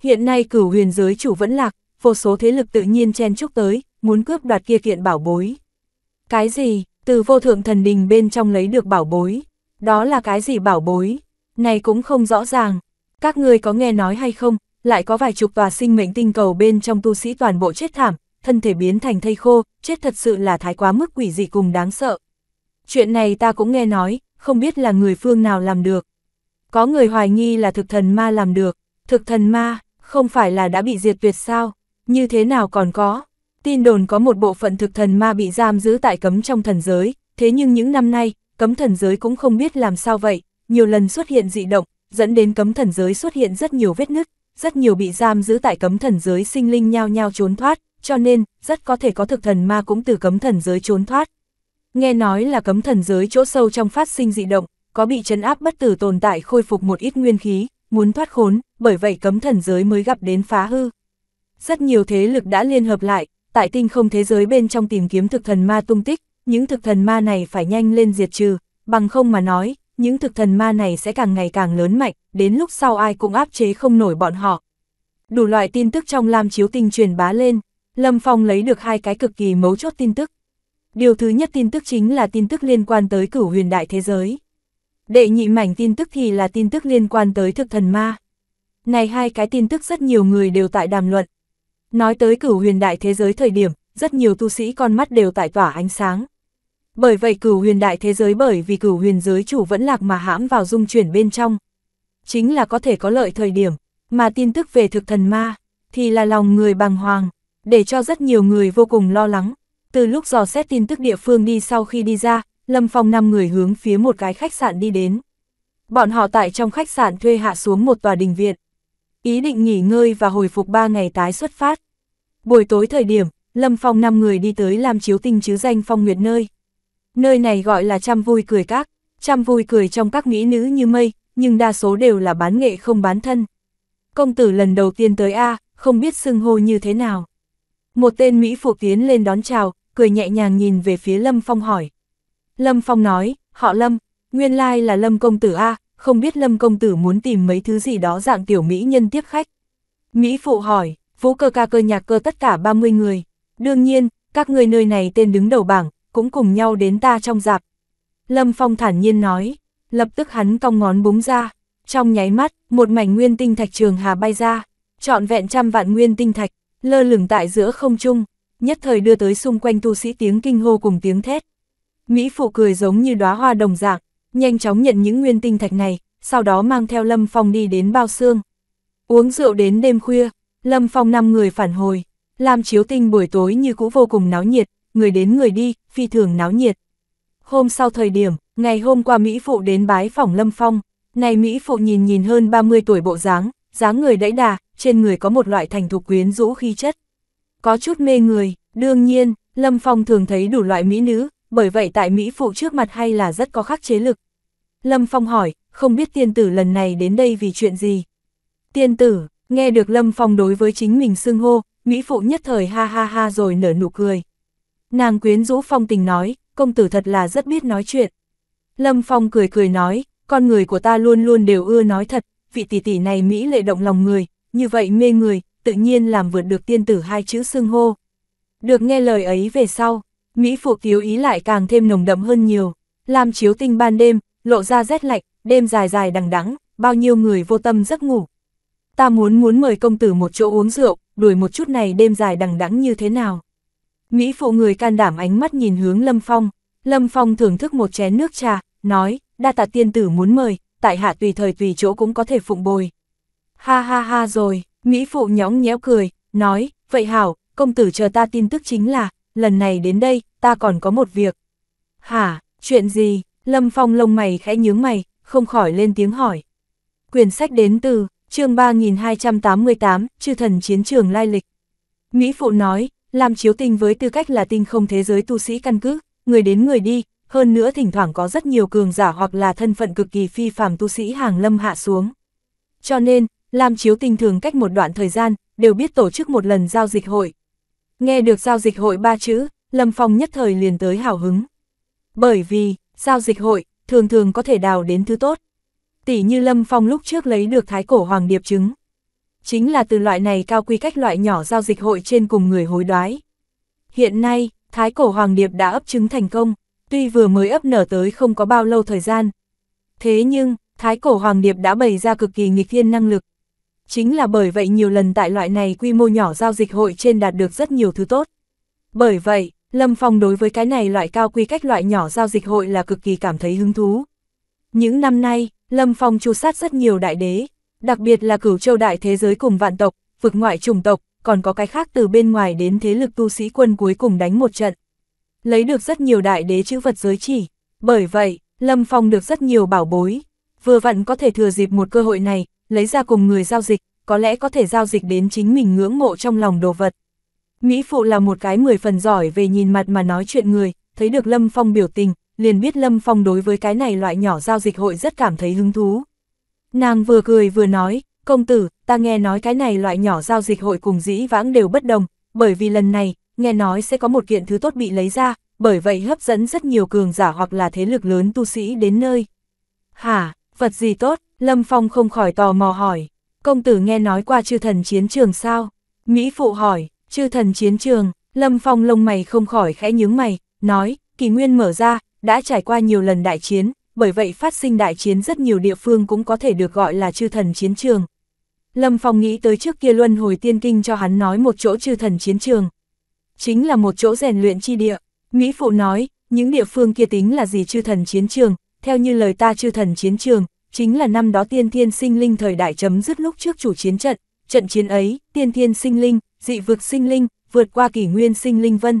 Hiện nay cửu huyền giới chủ vẫn lạc, vô số thế lực tự nhiên chen chúc tới, muốn cướp đoạt kia kiện bảo bối. Cái gì, từ vô thượng thần đình bên trong lấy được bảo bối, đó là cái gì bảo bối, này cũng không rõ ràng. Các người có nghe nói hay không, lại có vài chục tòa sinh mệnh tinh cầu bên trong tu sĩ toàn bộ chết thảm, thân thể biến thành thây khô, chết thật sự là thái quá mức quỷ dị cùng đáng sợ. Chuyện này ta cũng nghe nói, không biết là người phương nào làm được. Có người hoài nghi là thực thần ma làm được, thực thần ma, không phải là đã bị diệt tuyệt sao, như thế nào còn có. Tin đồn có một bộ phận thực thần ma bị giam giữ tại cấm trong thần giới, thế nhưng những năm nay, cấm thần giới cũng không biết làm sao vậy, nhiều lần xuất hiện dị động, dẫn đến cấm thần giới xuất hiện rất nhiều vết nứt, rất nhiều bị giam giữ tại cấm thần giới sinh linh nhao nhao trốn thoát, cho nên, rất có thể có thực thần ma cũng từ cấm thần giới trốn thoát, Nghe nói là cấm thần giới chỗ sâu trong phát sinh dị động, có bị chấn áp bất tử tồn tại khôi phục một ít nguyên khí, muốn thoát khốn, bởi vậy cấm thần giới mới gặp đến phá hư. Rất nhiều thế lực đã liên hợp lại, tại tinh không thế giới bên trong tìm kiếm thực thần ma tung tích, những thực thần ma này phải nhanh lên diệt trừ, bằng không mà nói, những thực thần ma này sẽ càng ngày càng lớn mạnh, đến lúc sau ai cũng áp chế không nổi bọn họ. Đủ loại tin tức trong Lam Chiếu Tinh truyền bá lên, Lâm Phong lấy được hai cái cực kỳ mấu chốt tin tức điều thứ nhất tin tức chính là tin tức liên quan tới cửu huyền đại thế giới. Đệ nhị mảnh tin tức thì là tin tức liên quan tới thực thần ma. Này hai cái tin tức rất nhiều người đều tại đàm luận. Nói tới cửu huyền đại thế giới thời điểm, rất nhiều tu sĩ con mắt đều tại tỏa ánh sáng. Bởi vậy cửu huyền đại thế giới bởi vì cửu huyền giới chủ vẫn lạc mà hãm vào dung chuyển bên trong. Chính là có thể có lợi thời điểm, mà tin tức về thực thần ma, thì là lòng người bàng hoàng, để cho rất nhiều người vô cùng lo lắng, từ lúc dò xét tin tức địa phương đi sau khi đi ra, Lâm Phong năm người hướng phía một cái khách sạn đi đến. Bọn họ tại trong khách sạn thuê hạ xuống một tòa đình viện. Ý định nghỉ ngơi và hồi phục 3 ngày tái xuất phát. Buổi tối thời điểm, Lâm Phong năm người đi tới làm chiếu tinh chứ danh Phong Nguyệt nơi. Nơi này gọi là trăm vui cười các, trăm vui cười trong các mỹ nữ như mây, nhưng đa số đều là bán nghệ không bán thân. Công tử lần đầu tiên tới A, không biết xưng hô như thế nào. Một tên Mỹ phụ tiến lên đón chào, cười nhẹ nhàng nhìn về phía Lâm Phong hỏi. Lâm Phong nói, họ Lâm, nguyên lai là Lâm Công Tử A, không biết Lâm Công Tử muốn tìm mấy thứ gì đó dạng tiểu Mỹ nhân tiếp khách. Mỹ Phụ hỏi, vũ cơ ca cơ nhạc cơ tất cả 30 người. Đương nhiên, các người nơi này tên đứng đầu bảng, cũng cùng nhau đến ta trong dạp. Lâm Phong thản nhiên nói, lập tức hắn cong ngón búng ra. Trong nháy mắt, một mảnh nguyên tinh thạch trường hà bay ra, trọn vẹn trăm vạn nguyên tinh thạch, lơ lửng tại giữa không trung nhất thời đưa tới xung quanh tu sĩ tiếng kinh hô cùng tiếng thét. Mỹ phụ cười giống như đóa hoa đồng dạng, nhanh chóng nhận những nguyên tinh thạch này, sau đó mang theo Lâm Phong đi đến bao xương. Uống rượu đến đêm khuya, Lâm Phong năm người phản hồi, làm chiếu tinh buổi tối như cũ vô cùng náo nhiệt, người đến người đi, phi thường náo nhiệt. Hôm sau thời điểm, ngày hôm qua Mỹ phụ đến bái phòng Lâm Phong, này Mỹ phụ nhìn nhìn hơn 30 tuổi bộ dáng, dáng người đẫy đà, trên người có một loại thành thục quyến rũ khí chất có chút mê người, đương nhiên, Lâm Phong thường thấy đủ loại mỹ nữ, bởi vậy tại Mỹ phụ trước mặt hay là rất có khắc chế lực. Lâm Phong hỏi, không biết tiên tử lần này đến đây vì chuyện gì? Tiên tử, nghe được Lâm Phong đối với chính mình xưng hô, Mỹ phụ nhất thời ha ha ha rồi nở nụ cười. Nàng quyến rũ Phong tình nói, công tử thật là rất biết nói chuyện. Lâm Phong cười cười nói, con người của ta luôn luôn đều ưa nói thật, vị tỷ tỷ này Mỹ lệ động lòng người, như vậy mê người, tự nhiên làm vượt được tiên tử hai chữ xưng hô. Được nghe lời ấy về sau, Mỹ phụ thiếu ý lại càng thêm nồng đậm hơn nhiều, làm chiếu tinh ban đêm, lộ ra rét lạnh, đêm dài dài đằng đẵng bao nhiêu người vô tâm giấc ngủ. Ta muốn muốn mời công tử một chỗ uống rượu, đuổi một chút này đêm dài đằng đẵng như thế nào. Mỹ phụ người can đảm ánh mắt nhìn hướng Lâm Phong, Lâm Phong thưởng thức một chén nước trà, nói, đa tạ tiên tử muốn mời, tại hạ tùy thời tùy chỗ cũng có thể phụng bồi. Ha ha ha rồi. Mỹ Phụ nhõng nhẽo cười, nói, vậy hảo, công tử chờ ta tin tức chính là, lần này đến đây, ta còn có một việc. Hả, chuyện gì? Lâm Phong lông mày khẽ nhướng mày, không khỏi lên tiếng hỏi. Quyển sách đến từ, chương 3288, chư thần chiến trường lai lịch. Mỹ Phụ nói, làm chiếu tinh với tư cách là tinh không thế giới tu sĩ căn cứ, người đến người đi, hơn nữa thỉnh thoảng có rất nhiều cường giả hoặc là thân phận cực kỳ phi phàm tu sĩ hàng lâm hạ xuống. Cho nên, Lam Chiếu Tinh thường cách một đoạn thời gian, đều biết tổ chức một lần giao dịch hội. Nghe được giao dịch hội ba chữ, Lâm Phong nhất thời liền tới hào hứng. Bởi vì, giao dịch hội, thường thường có thể đào đến thứ tốt. Tỷ như Lâm Phong lúc trước lấy được thái cổ hoàng điệp chứng. Chính là từ loại này cao quy cách loại nhỏ giao dịch hội trên cùng người hối đoái. Hiện nay, thái cổ hoàng điệp đã ấp trứng thành công, tuy vừa mới ấp nở tới không có bao lâu thời gian. Thế nhưng, thái cổ hoàng điệp đã bày ra cực kỳ nghịch thiên năng lực, Chính là bởi vậy nhiều lần tại loại này quy mô nhỏ giao dịch hội trên đạt được rất nhiều thứ tốt. Bởi vậy, Lâm Phong đối với cái này loại cao quy cách loại nhỏ giao dịch hội là cực kỳ cảm thấy hứng thú. Những năm nay, Lâm Phong chu sát rất nhiều đại đế, đặc biệt là cửu châu đại thế giới cùng vạn tộc, vực ngoại chủng tộc, còn có cái khác từ bên ngoài đến thế lực tu sĩ quân cuối cùng đánh một trận. Lấy được rất nhiều đại đế chữ vật giới chỉ, bởi vậy, Lâm Phong được rất nhiều bảo bối, vừa vặn có thể thừa dịp một cơ hội này, lấy ra cùng người giao dịch, có lẽ có thể giao dịch đến chính mình ngưỡng mộ trong lòng đồ vật. Mỹ Phụ là một cái mười phần giỏi về nhìn mặt mà nói chuyện người, thấy được Lâm Phong biểu tình, liền biết Lâm Phong đối với cái này loại nhỏ giao dịch hội rất cảm thấy hứng thú. Nàng vừa cười vừa nói, công tử, ta nghe nói cái này loại nhỏ giao dịch hội cùng dĩ vãng đều bất đồng, bởi vì lần này, nghe nói sẽ có một kiện thứ tốt bị lấy ra, bởi vậy hấp dẫn rất nhiều cường giả hoặc là thế lực lớn tu sĩ đến nơi. Hả, vật gì tốt, Lâm Phong không khỏi tò mò hỏi, công tử nghe nói qua chư thần chiến trường sao? Mỹ Phụ hỏi, chư thần chiến trường, Lâm Phong lông mày không khỏi khẽ nhướng mày, nói, kỳ nguyên mở ra, đã trải qua nhiều lần đại chiến, bởi vậy phát sinh đại chiến rất nhiều địa phương cũng có thể được gọi là chư thần chiến trường. Lâm Phong nghĩ tới trước kia luân hồi tiên kinh cho hắn nói một chỗ chư thần chiến trường. Chính là một chỗ rèn luyện chi địa. Mỹ Phụ nói, những địa phương kia tính là gì chư thần chiến trường, theo như lời ta chư thần chiến trường, chính là năm đó tiên thiên sinh linh thời đại chấm dứt lúc trước chủ chiến trận, trận chiến ấy, tiên thiên sinh linh, dị vực sinh linh, vượt qua kỷ nguyên sinh linh vân.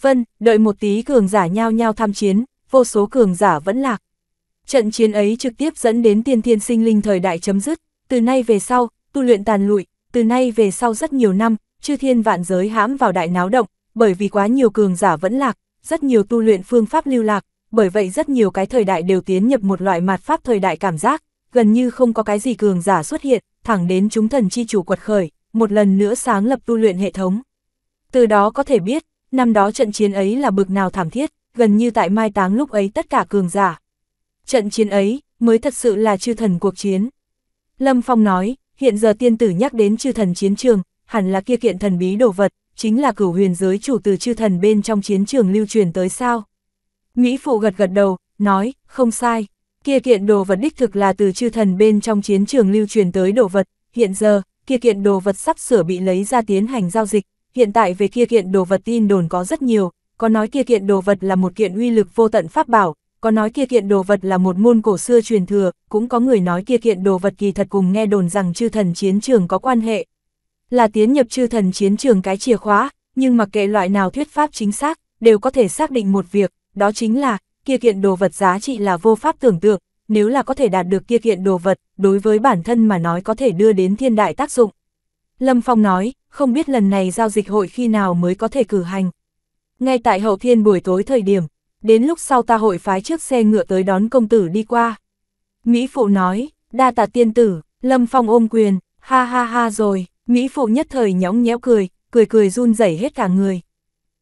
Vân, đợi một tí cường giả nhao nhau tham chiến, vô số cường giả vẫn lạc. Trận chiến ấy trực tiếp dẫn đến tiên thiên sinh linh thời đại chấm dứt, từ nay về sau, tu luyện tàn lụi, từ nay về sau rất nhiều năm, chư thiên vạn giới hãm vào đại náo động, bởi vì quá nhiều cường giả vẫn lạc, rất nhiều tu luyện phương pháp lưu lạc, bởi vậy rất nhiều cái thời đại đều tiến nhập một loại mạt pháp thời đại cảm giác, gần như không có cái gì cường giả xuất hiện, thẳng đến chúng thần chi chủ quật khởi, một lần nữa sáng lập tu luyện hệ thống. Từ đó có thể biết, năm đó trận chiến ấy là bực nào thảm thiết, gần như tại mai táng lúc ấy tất cả cường giả. Trận chiến ấy, mới thật sự là chư thần cuộc chiến. Lâm Phong nói, hiện giờ tiên tử nhắc đến chư thần chiến trường, hẳn là kia kiện thần bí đồ vật, chính là cửu huyền giới chủ từ chư thần bên trong chiến trường lưu truyền tới sao. Mỹ Phụ gật gật đầu, nói, không sai, kia kiện đồ vật đích thực là từ chư thần bên trong chiến trường lưu truyền tới đồ vật, hiện giờ, kia kiện đồ vật sắp sửa bị lấy ra tiến hành giao dịch, hiện tại về kia kiện đồ vật tin đồn có rất nhiều, có nói kia kiện đồ vật là một kiện uy lực vô tận pháp bảo, có nói kia kiện đồ vật là một môn cổ xưa truyền thừa, cũng có người nói kia kiện đồ vật kỳ thật cùng nghe đồn rằng chư thần chiến trường có quan hệ. Là tiến nhập chư thần chiến trường cái chìa khóa, nhưng mặc kệ loại nào thuyết pháp chính xác, đều có thể xác định một việc, đó chính là, kia kiện đồ vật giá trị là vô pháp tưởng tượng, nếu là có thể đạt được kia kiện đồ vật, đối với bản thân mà nói có thể đưa đến thiên đại tác dụng. Lâm Phong nói, không biết lần này giao dịch hội khi nào mới có thể cử hành. Ngay tại hậu thiên buổi tối thời điểm, đến lúc sau ta hội phái chiếc xe ngựa tới đón công tử đi qua. Mỹ Phụ nói, đa tạ tiên tử, Lâm Phong ôm quyền, ha ha ha rồi, Mỹ Phụ nhất thời nhõng nhẽo cười, cười cười run rẩy hết cả người.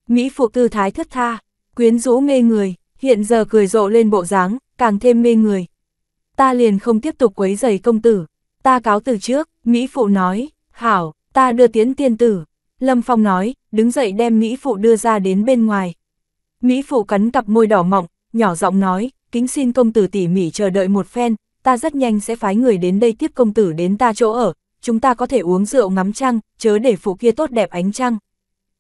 Mỹ Phụ tư thái thất tha, quyến rũ mê người, hiện giờ cười rộ lên bộ dáng, càng thêm mê người. Ta liền không tiếp tục quấy giày công tử, ta cáo từ trước, Mỹ Phụ nói, hảo, ta đưa tiến tiên tử. Lâm Phong nói, đứng dậy đem Mỹ Phụ đưa ra đến bên ngoài. Mỹ Phụ cắn cặp môi đỏ mọng, nhỏ giọng nói, kính xin công tử tỉ mỉ chờ đợi một phen, ta rất nhanh sẽ phái người đến đây tiếp công tử đến ta chỗ ở, chúng ta có thể uống rượu ngắm trăng, chớ để phụ kia tốt đẹp ánh trăng.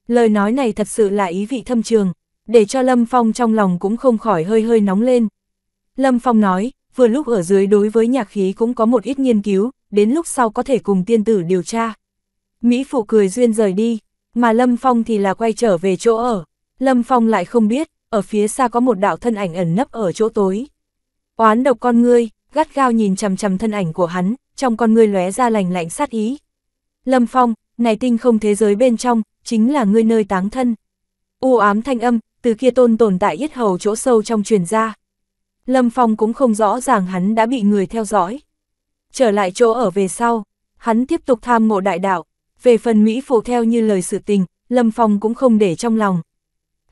Lời nói này thật sự là ý vị thâm trường, để cho Lâm Phong trong lòng cũng không khỏi hơi hơi nóng lên. Lâm Phong nói, vừa lúc ở dưới đối với nhạc khí cũng có một ít nghiên cứu, đến lúc sau có thể cùng tiên tử điều tra. Mỹ Phụ cười duyên rời đi, mà Lâm Phong thì là quay trở về chỗ ở. Lâm Phong lại không biết, ở phía xa có một đạo thân ảnh ẩn nấp ở chỗ tối. Oán độc con ngươi, gắt gao nhìn chằm chằm thân ảnh của hắn, trong con ngươi lóe ra lành lạnh sát ý. Lâm Phong, này tinh không thế giới bên trong, chính là ngươi nơi táng thân. U ám thanh âm, từ kia tôn tồn tại yết hầu chỗ sâu trong truyền ra. Lâm Phong cũng không rõ ràng hắn đã bị người theo dõi. Trở lại chỗ ở về sau, hắn tiếp tục tham ngộ đại đạo, về phần Mỹ phụ theo như lời sự tình, Lâm Phong cũng không để trong lòng.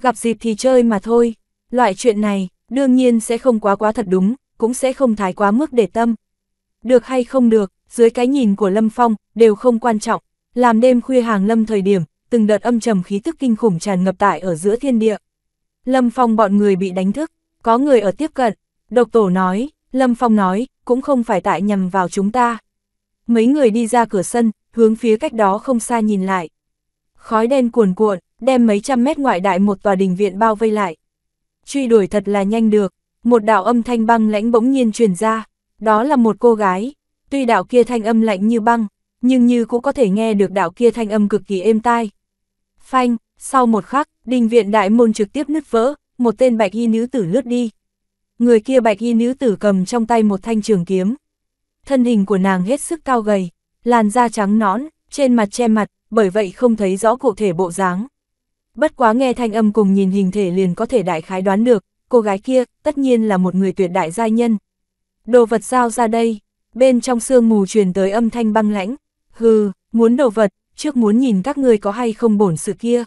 Gặp dịp thì chơi mà thôi, loại chuyện này, đương nhiên sẽ không quá quá thật đúng, cũng sẽ không thái quá mức để tâm. Được hay không được, dưới cái nhìn của Lâm Phong, đều không quan trọng, làm đêm khuya hàng lâm thời điểm, từng đợt âm trầm khí tức kinh khủng tràn ngập tại ở giữa thiên địa. Lâm Phong bọn người bị đánh thức, có người ở tiếp cận. Độc tổ nói, Lâm Phong nói, cũng không phải tại nhầm vào chúng ta. Mấy người đi ra cửa sân, hướng phía cách đó không xa nhìn lại. Khói đen cuồn cuộn, đem mấy trăm mét ngoại đại một tòa đình viện bao vây lại. Truy đuổi thật là nhanh được, một đạo âm thanh băng lãnh bỗng nhiên truyền ra, đó là một cô gái. Tuy đạo kia thanh âm lạnh như băng, nhưng như cũng có thể nghe được đạo kia thanh âm cực kỳ êm tai. Phanh, sau một khắc, Đình viện đại môn trực tiếp nứt vỡ, một tên bạch y nữ tử lướt đi. Người kia bạch y nữ tử cầm trong tay một thanh trường kiếm. Thân hình của nàng hết sức cao gầy, làn da trắng nõn, trên mặt che mặt, bởi vậy không thấy rõ cụ thể bộ dáng. Bất quá nghe thanh âm cùng nhìn hình thể liền có thể đại khái đoán được, cô gái kia tất nhiên là một người tuyệt đại giai nhân. Đồ vật sao ra đây, bên trong sương mù truyền tới âm thanh băng lãnh. Hừ, muốn đồ vật, trước muốn nhìn các ngươi có hay không bổn sự kia.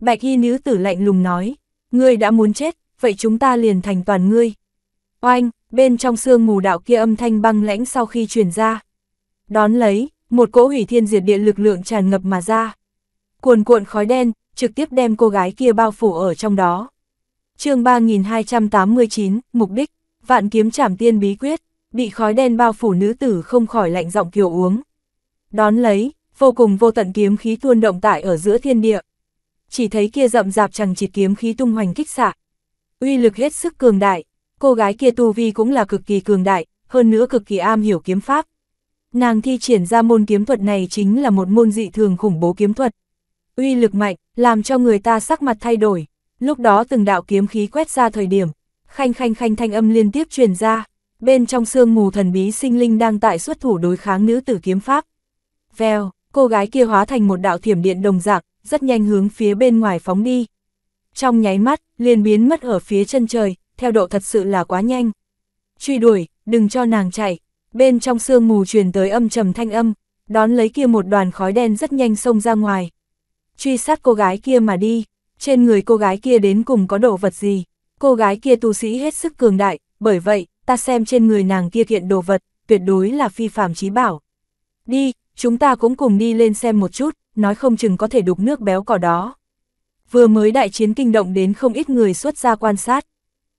Bạch y nữ tử lạnh lùng nói, ngươi đã muốn chết, vậy chúng ta liền thành toàn ngươi. Oanh, bên trong sương mù đạo kia âm thanh băng lãnh sau khi truyền ra. Đón lấy, một cỗ hủy thiên diệt địa lực lượng tràn ngập mà ra. Cuồn cuộn khói đen, trực tiếp đem cô gái kia bao phủ ở trong đó. chương 3289, mục đích, vạn kiếm trảm tiên bí quyết, bị khói đen bao phủ nữ tử không khỏi lạnh giọng kiều uống. Đón lấy, vô cùng vô tận kiếm khí tuôn động tại ở giữa thiên địa, chỉ thấy kia rậm rạp chẳng chịt kiếm khí tung hoành kích xạ. Uy lực hết sức cường đại, cô gái kia tu vi cũng là cực kỳ cường đại, hơn nữa cực kỳ am hiểu kiếm pháp. Nàng thi triển ra môn kiếm thuật này chính là một môn dị thường khủng bố kiếm thuật. Uy lực mạnh, làm cho người ta sắc mặt thay đổi. Lúc đó từng đạo kiếm khí quét ra thời điểm, khanh khanh khanh thanh âm liên tiếp truyền ra, bên trong sương mù thần bí sinh linh đang tại xuất thủ đối kháng nữ tử kiếm pháp. Vèo, cô gái kia hóa thành một đạo thiểm điện đồng dạng, rất nhanh hướng phía bên ngoài phóng đi. Trong nháy mắt, liền biến mất ở phía chân trời, theo độ thật sự là quá nhanh. Truy đuổi, đừng cho nàng chạy. Bên trong sương mù truyền tới âm trầm thanh âm, đón lấy kia một đoàn khói đen rất nhanh xông ra ngoài. Truy sát cô gái kia mà đi, trên người cô gái kia đến cùng có đồ vật gì. Cô gái kia tu sĩ hết sức cường đại, bởi vậy, ta xem trên người nàng kia kiện đồ vật, tuyệt đối là phi phạm trí bảo. Đi, chúng ta cũng cùng đi lên xem một chút, nói không chừng có thể đục nước béo cỏ đó. Vừa mới đại chiến kinh động đến không ít người xuất ra quan sát.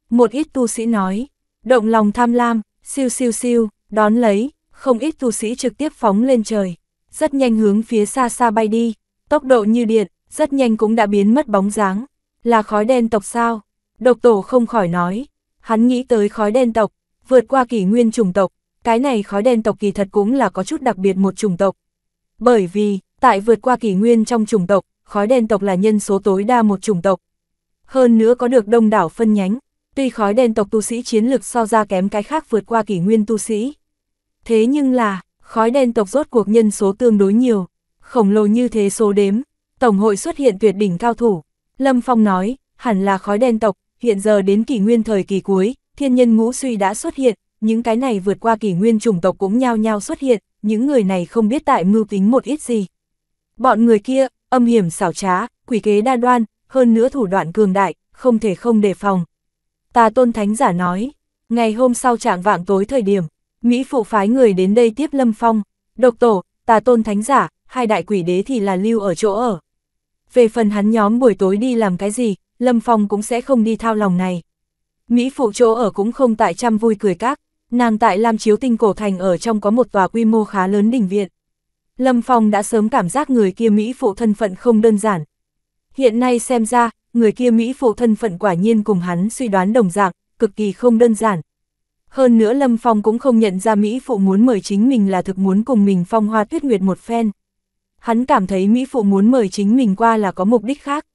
Một ít tu sĩ nói, động lòng tham lam, siêu siêu siêu, đón lấy, không ít tu sĩ trực tiếp phóng lên trời, rất nhanh hướng phía xa xa bay đi, tốc độ như điện, rất nhanh cũng đã biến mất bóng dáng, là khói đen tộc sao? Độc tổ không khỏi nói, hắn nghĩ tới khói đen tộc, vượt qua kỷ nguyên chủng tộc, cái này khói đen tộc kỳ thật cũng là có chút đặc biệt một chủng tộc. Bởi vì, Tại vượt qua kỷ nguyên trong chủng tộc, khói đen tộc là nhân số tối đa một chủng tộc. Hơn nữa có được đông đảo phân nhánh, tuy khói đen tộc tu sĩ chiến lực so ra kém cái khác vượt qua kỷ nguyên tu sĩ. Thế nhưng là, khói đen tộc rốt cuộc nhân số tương đối nhiều, khổng lồ như thế số đếm, Tổng hội xuất hiện tuyệt đỉnh cao thủ. Lâm Phong nói, hẳn là khói đen tộc, hiện giờ đến kỷ nguyên thời kỳ cuối, thiên nhân ngũ suy đã xuất hiện, những cái này vượt qua kỷ nguyên chủng tộc cũng nhao nhao xuất hiện, những người này không biết tại mưu tính một ít gì. Bọn người kia, âm hiểm xảo trá, quỷ kế đa đoan, hơn nữa thủ đoạn cường đại, không thể không đề phòng. Tà tôn thánh giả nói, ngày hôm sau trạng vạng tối thời điểm, Mỹ phụ phái người đến đây tiếp Lâm Phong, độc tổ, tà tôn thánh giả, hai đại quỷ đế thì là lưu ở chỗ ở. Về phần hắn nhóm buổi tối đi làm cái gì, Lâm Phong cũng sẽ không đi thao lòng này. Mỹ phụ chỗ ở cũng không tại chăm vui cười các, nàng tại Lam Chiếu Tinh Cổ Thành ở trong có một tòa quy mô khá lớn đỉnh viện. Lâm Phong đã sớm cảm giác người kia Mỹ phụ thân phận không đơn giản. Hiện nay xem ra, người kia Mỹ phụ thân phận quả nhiên cùng hắn suy đoán đồng dạng, cực kỳ không đơn giản. Hơn nữa Lâm Phong cũng không nhận ra Mỹ phụ muốn mời chính mình là thực muốn cùng mình phong hoa tuyết nguyệt một phen. Hắn cảm thấy Mỹ phụ muốn mời chính mình qua là có mục đích khác.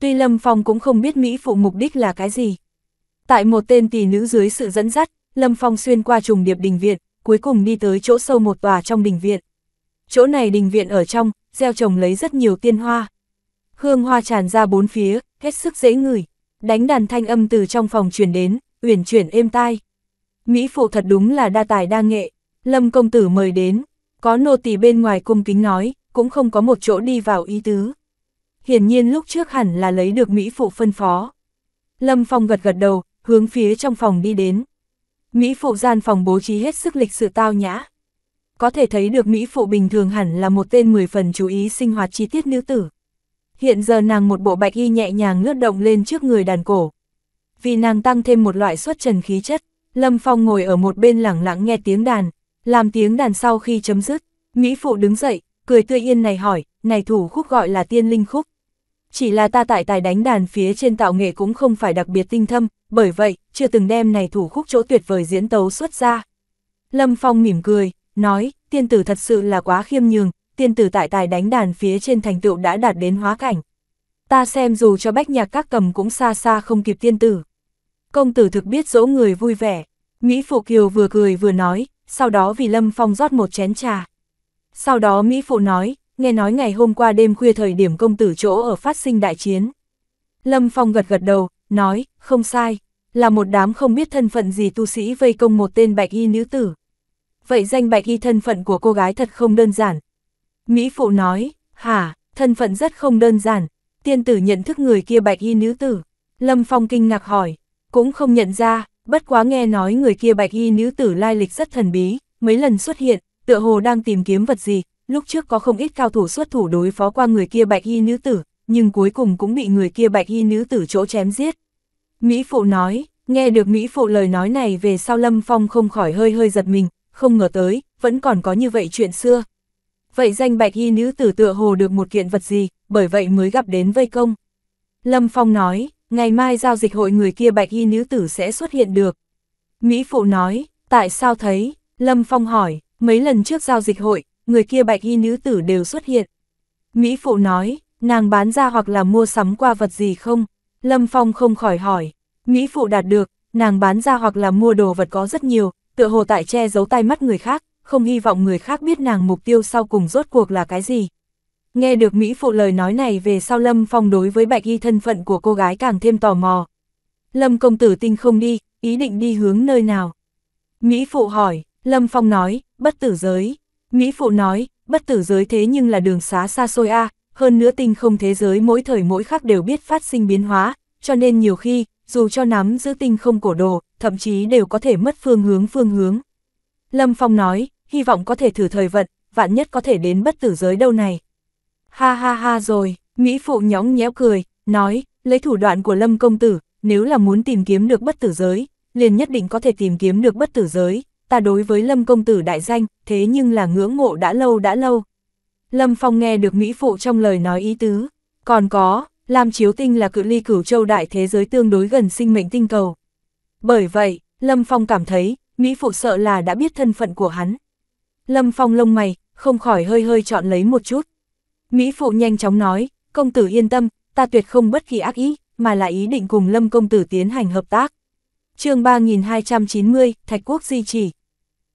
Tuy Lâm Phong cũng không biết Mỹ phụ mục đích là cái gì. Tại một tên tỷ nữ dưới sự dẫn dắt, Lâm Phong xuyên qua trùng điệp đình viện, cuối cùng đi tới chỗ sâu một tòa trong đình viện chỗ này đình viện ở trong, gieo trồng lấy rất nhiều tiên hoa. Hương hoa tràn ra bốn phía, hết sức dễ ngửi, đánh đàn thanh âm từ trong phòng truyền đến, uyển chuyển êm tai. Mỹ phụ thật đúng là đa tài đa nghệ, Lâm công tử mời đến, có nô tỳ bên ngoài cung kính nói, cũng không có một chỗ đi vào ý tứ. Hiển nhiên lúc trước hẳn là lấy được Mỹ phụ phân phó. Lâm Phong gật gật đầu, hướng phía trong phòng đi đến. Mỹ phụ gian phòng bố trí hết sức lịch sự tao nhã, có thể thấy được Mỹ phụ bình thường hẳn là một tên 10 phần chú ý sinh hoạt chi tiết nữ tử. Hiện giờ nàng một bộ bạch y nhẹ nhàng lướt động lên trước người đàn cổ. Vì nàng tăng thêm một loại xuất trần khí chất, Lâm Phong ngồi ở một bên lẳng lặng nghe tiếng đàn, làm tiếng đàn sau khi chấm dứt, Mỹ phụ đứng dậy, cười tươi yên này hỏi, này thủ khúc gọi là tiên linh khúc. Chỉ là ta tại tài đánh đàn phía trên tạo nghệ cũng không phải đặc biệt tinh thâm, bởi vậy, chưa từng đem này thủ khúc chỗ tuyệt vời diễn tấu xuất ra. Lâm Phong mỉm cười, nói, tiên tử thật sự là quá khiêm nhường, tiên tử tại tài đánh đàn phía trên thành tựu đã đạt đến hóa cảnh. Ta xem dù cho bách nhạc các cầm cũng xa xa không kịp tiên tử. Công tử thực biết dỗ người vui vẻ, Mỹ Phụ Kiều vừa cười vừa nói, sau đó vì Lâm Phong rót một chén trà. Sau đó Mỹ Phụ nói, nghe nói ngày hôm qua đêm khuya thời điểm công tử chỗ ở phát sinh đại chiến. Lâm Phong gật gật đầu, nói, không sai, là một đám không biết thân phận gì tu sĩ vây công một tên bạch y nữ tử vậy danh bạch y thân phận của cô gái thật không đơn giản. Mỹ Phụ nói, hả, thân phận rất không đơn giản, tiên tử nhận thức người kia bạch y nữ tử. Lâm Phong kinh ngạc hỏi, cũng không nhận ra, bất quá nghe nói người kia bạch y nữ tử lai lịch rất thần bí, mấy lần xuất hiện, tựa hồ đang tìm kiếm vật gì, lúc trước có không ít cao thủ xuất thủ đối phó qua người kia bạch y nữ tử, nhưng cuối cùng cũng bị người kia bạch y nữ tử chỗ chém giết. Mỹ Phụ nói, nghe được Mỹ Phụ lời nói này về sau Lâm Phong không khỏi hơi hơi giật mình, không ngờ tới, vẫn còn có như vậy chuyện xưa. Vậy danh bạch y nữ tử tựa hồ được một kiện vật gì, bởi vậy mới gặp đến vây công. Lâm Phong nói, ngày mai giao dịch hội người kia bạch y nữ tử sẽ xuất hiện được. Mỹ Phụ nói, tại sao thấy, Lâm Phong hỏi, mấy lần trước giao dịch hội, người kia bạch y nữ tử đều xuất hiện. Mỹ Phụ nói, nàng bán ra hoặc là mua sắm qua vật gì không? Lâm Phong không khỏi hỏi, Mỹ Phụ đạt được, nàng bán ra hoặc là mua đồ vật có rất nhiều, tựa hồ tại che giấu tai mắt người khác, không hy vọng người khác biết nàng mục tiêu sau cùng rốt cuộc là cái gì. Nghe được Mỹ phụ lời nói này về sau Lâm Phong đối với bạch y thân phận của cô gái càng thêm tò mò. Lâm công tử tinh không đi, ý định đi hướng nơi nào? Mỹ phụ hỏi, Lâm Phong nói, bất tử giới. Mỹ phụ nói, bất tử giới thế nhưng là đường xá xa xôi a hơn nữa tinh không thế giới mỗi thời mỗi khắc đều biết phát sinh biến hóa, cho nên nhiều khi, dù cho nắm giữ tinh không cổ đồ, thậm chí đều có thể mất phương hướng phương hướng. Lâm Phong nói, hy vọng có thể thử thời vận, vạn nhất có thể đến bất tử giới đâu này. Ha ha ha rồi, Mỹ Phụ nhõng nhẽo cười, nói, lấy thủ đoạn của Lâm Công Tử, nếu là muốn tìm kiếm được bất tử giới, liền nhất định có thể tìm kiếm được bất tử giới, ta đối với Lâm Công Tử đại danh, thế nhưng là ngưỡng ngộ đã lâu đã lâu. Lâm Phong nghe được Mỹ Phụ trong lời nói ý tứ, còn có, Lam Chiếu Tinh là cự ly cửu châu đại thế giới tương đối gần sinh mệnh tinh cầu. Bởi vậy, Lâm Phong cảm thấy, Mỹ Phụ sợ là đã biết thân phận của hắn. Lâm Phong lông mày, không khỏi hơi hơi chọn lấy một chút. Mỹ Phụ nhanh chóng nói, công tử yên tâm, ta tuyệt không bất kỳ ác ý, mà là ý định cùng Lâm công tử tiến hành hợp tác. chương 3290, Thạch Quốc di chỉ.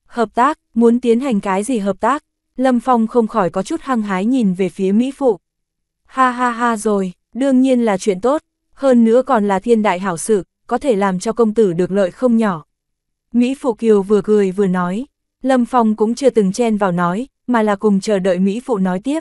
Hợp tác, muốn tiến hành cái gì hợp tác? Lâm Phong không khỏi có chút hăng hái nhìn về phía Mỹ Phụ. Ha ha ha rồi, đương nhiên là chuyện tốt, hơn nữa còn là thiên đại hảo sự, có thể làm cho công tử được lợi không nhỏ. Mỹ Phụ Kiều vừa cười vừa nói, Lâm Phong cũng chưa từng chen vào nói, mà là cùng chờ đợi Mỹ Phụ nói tiếp.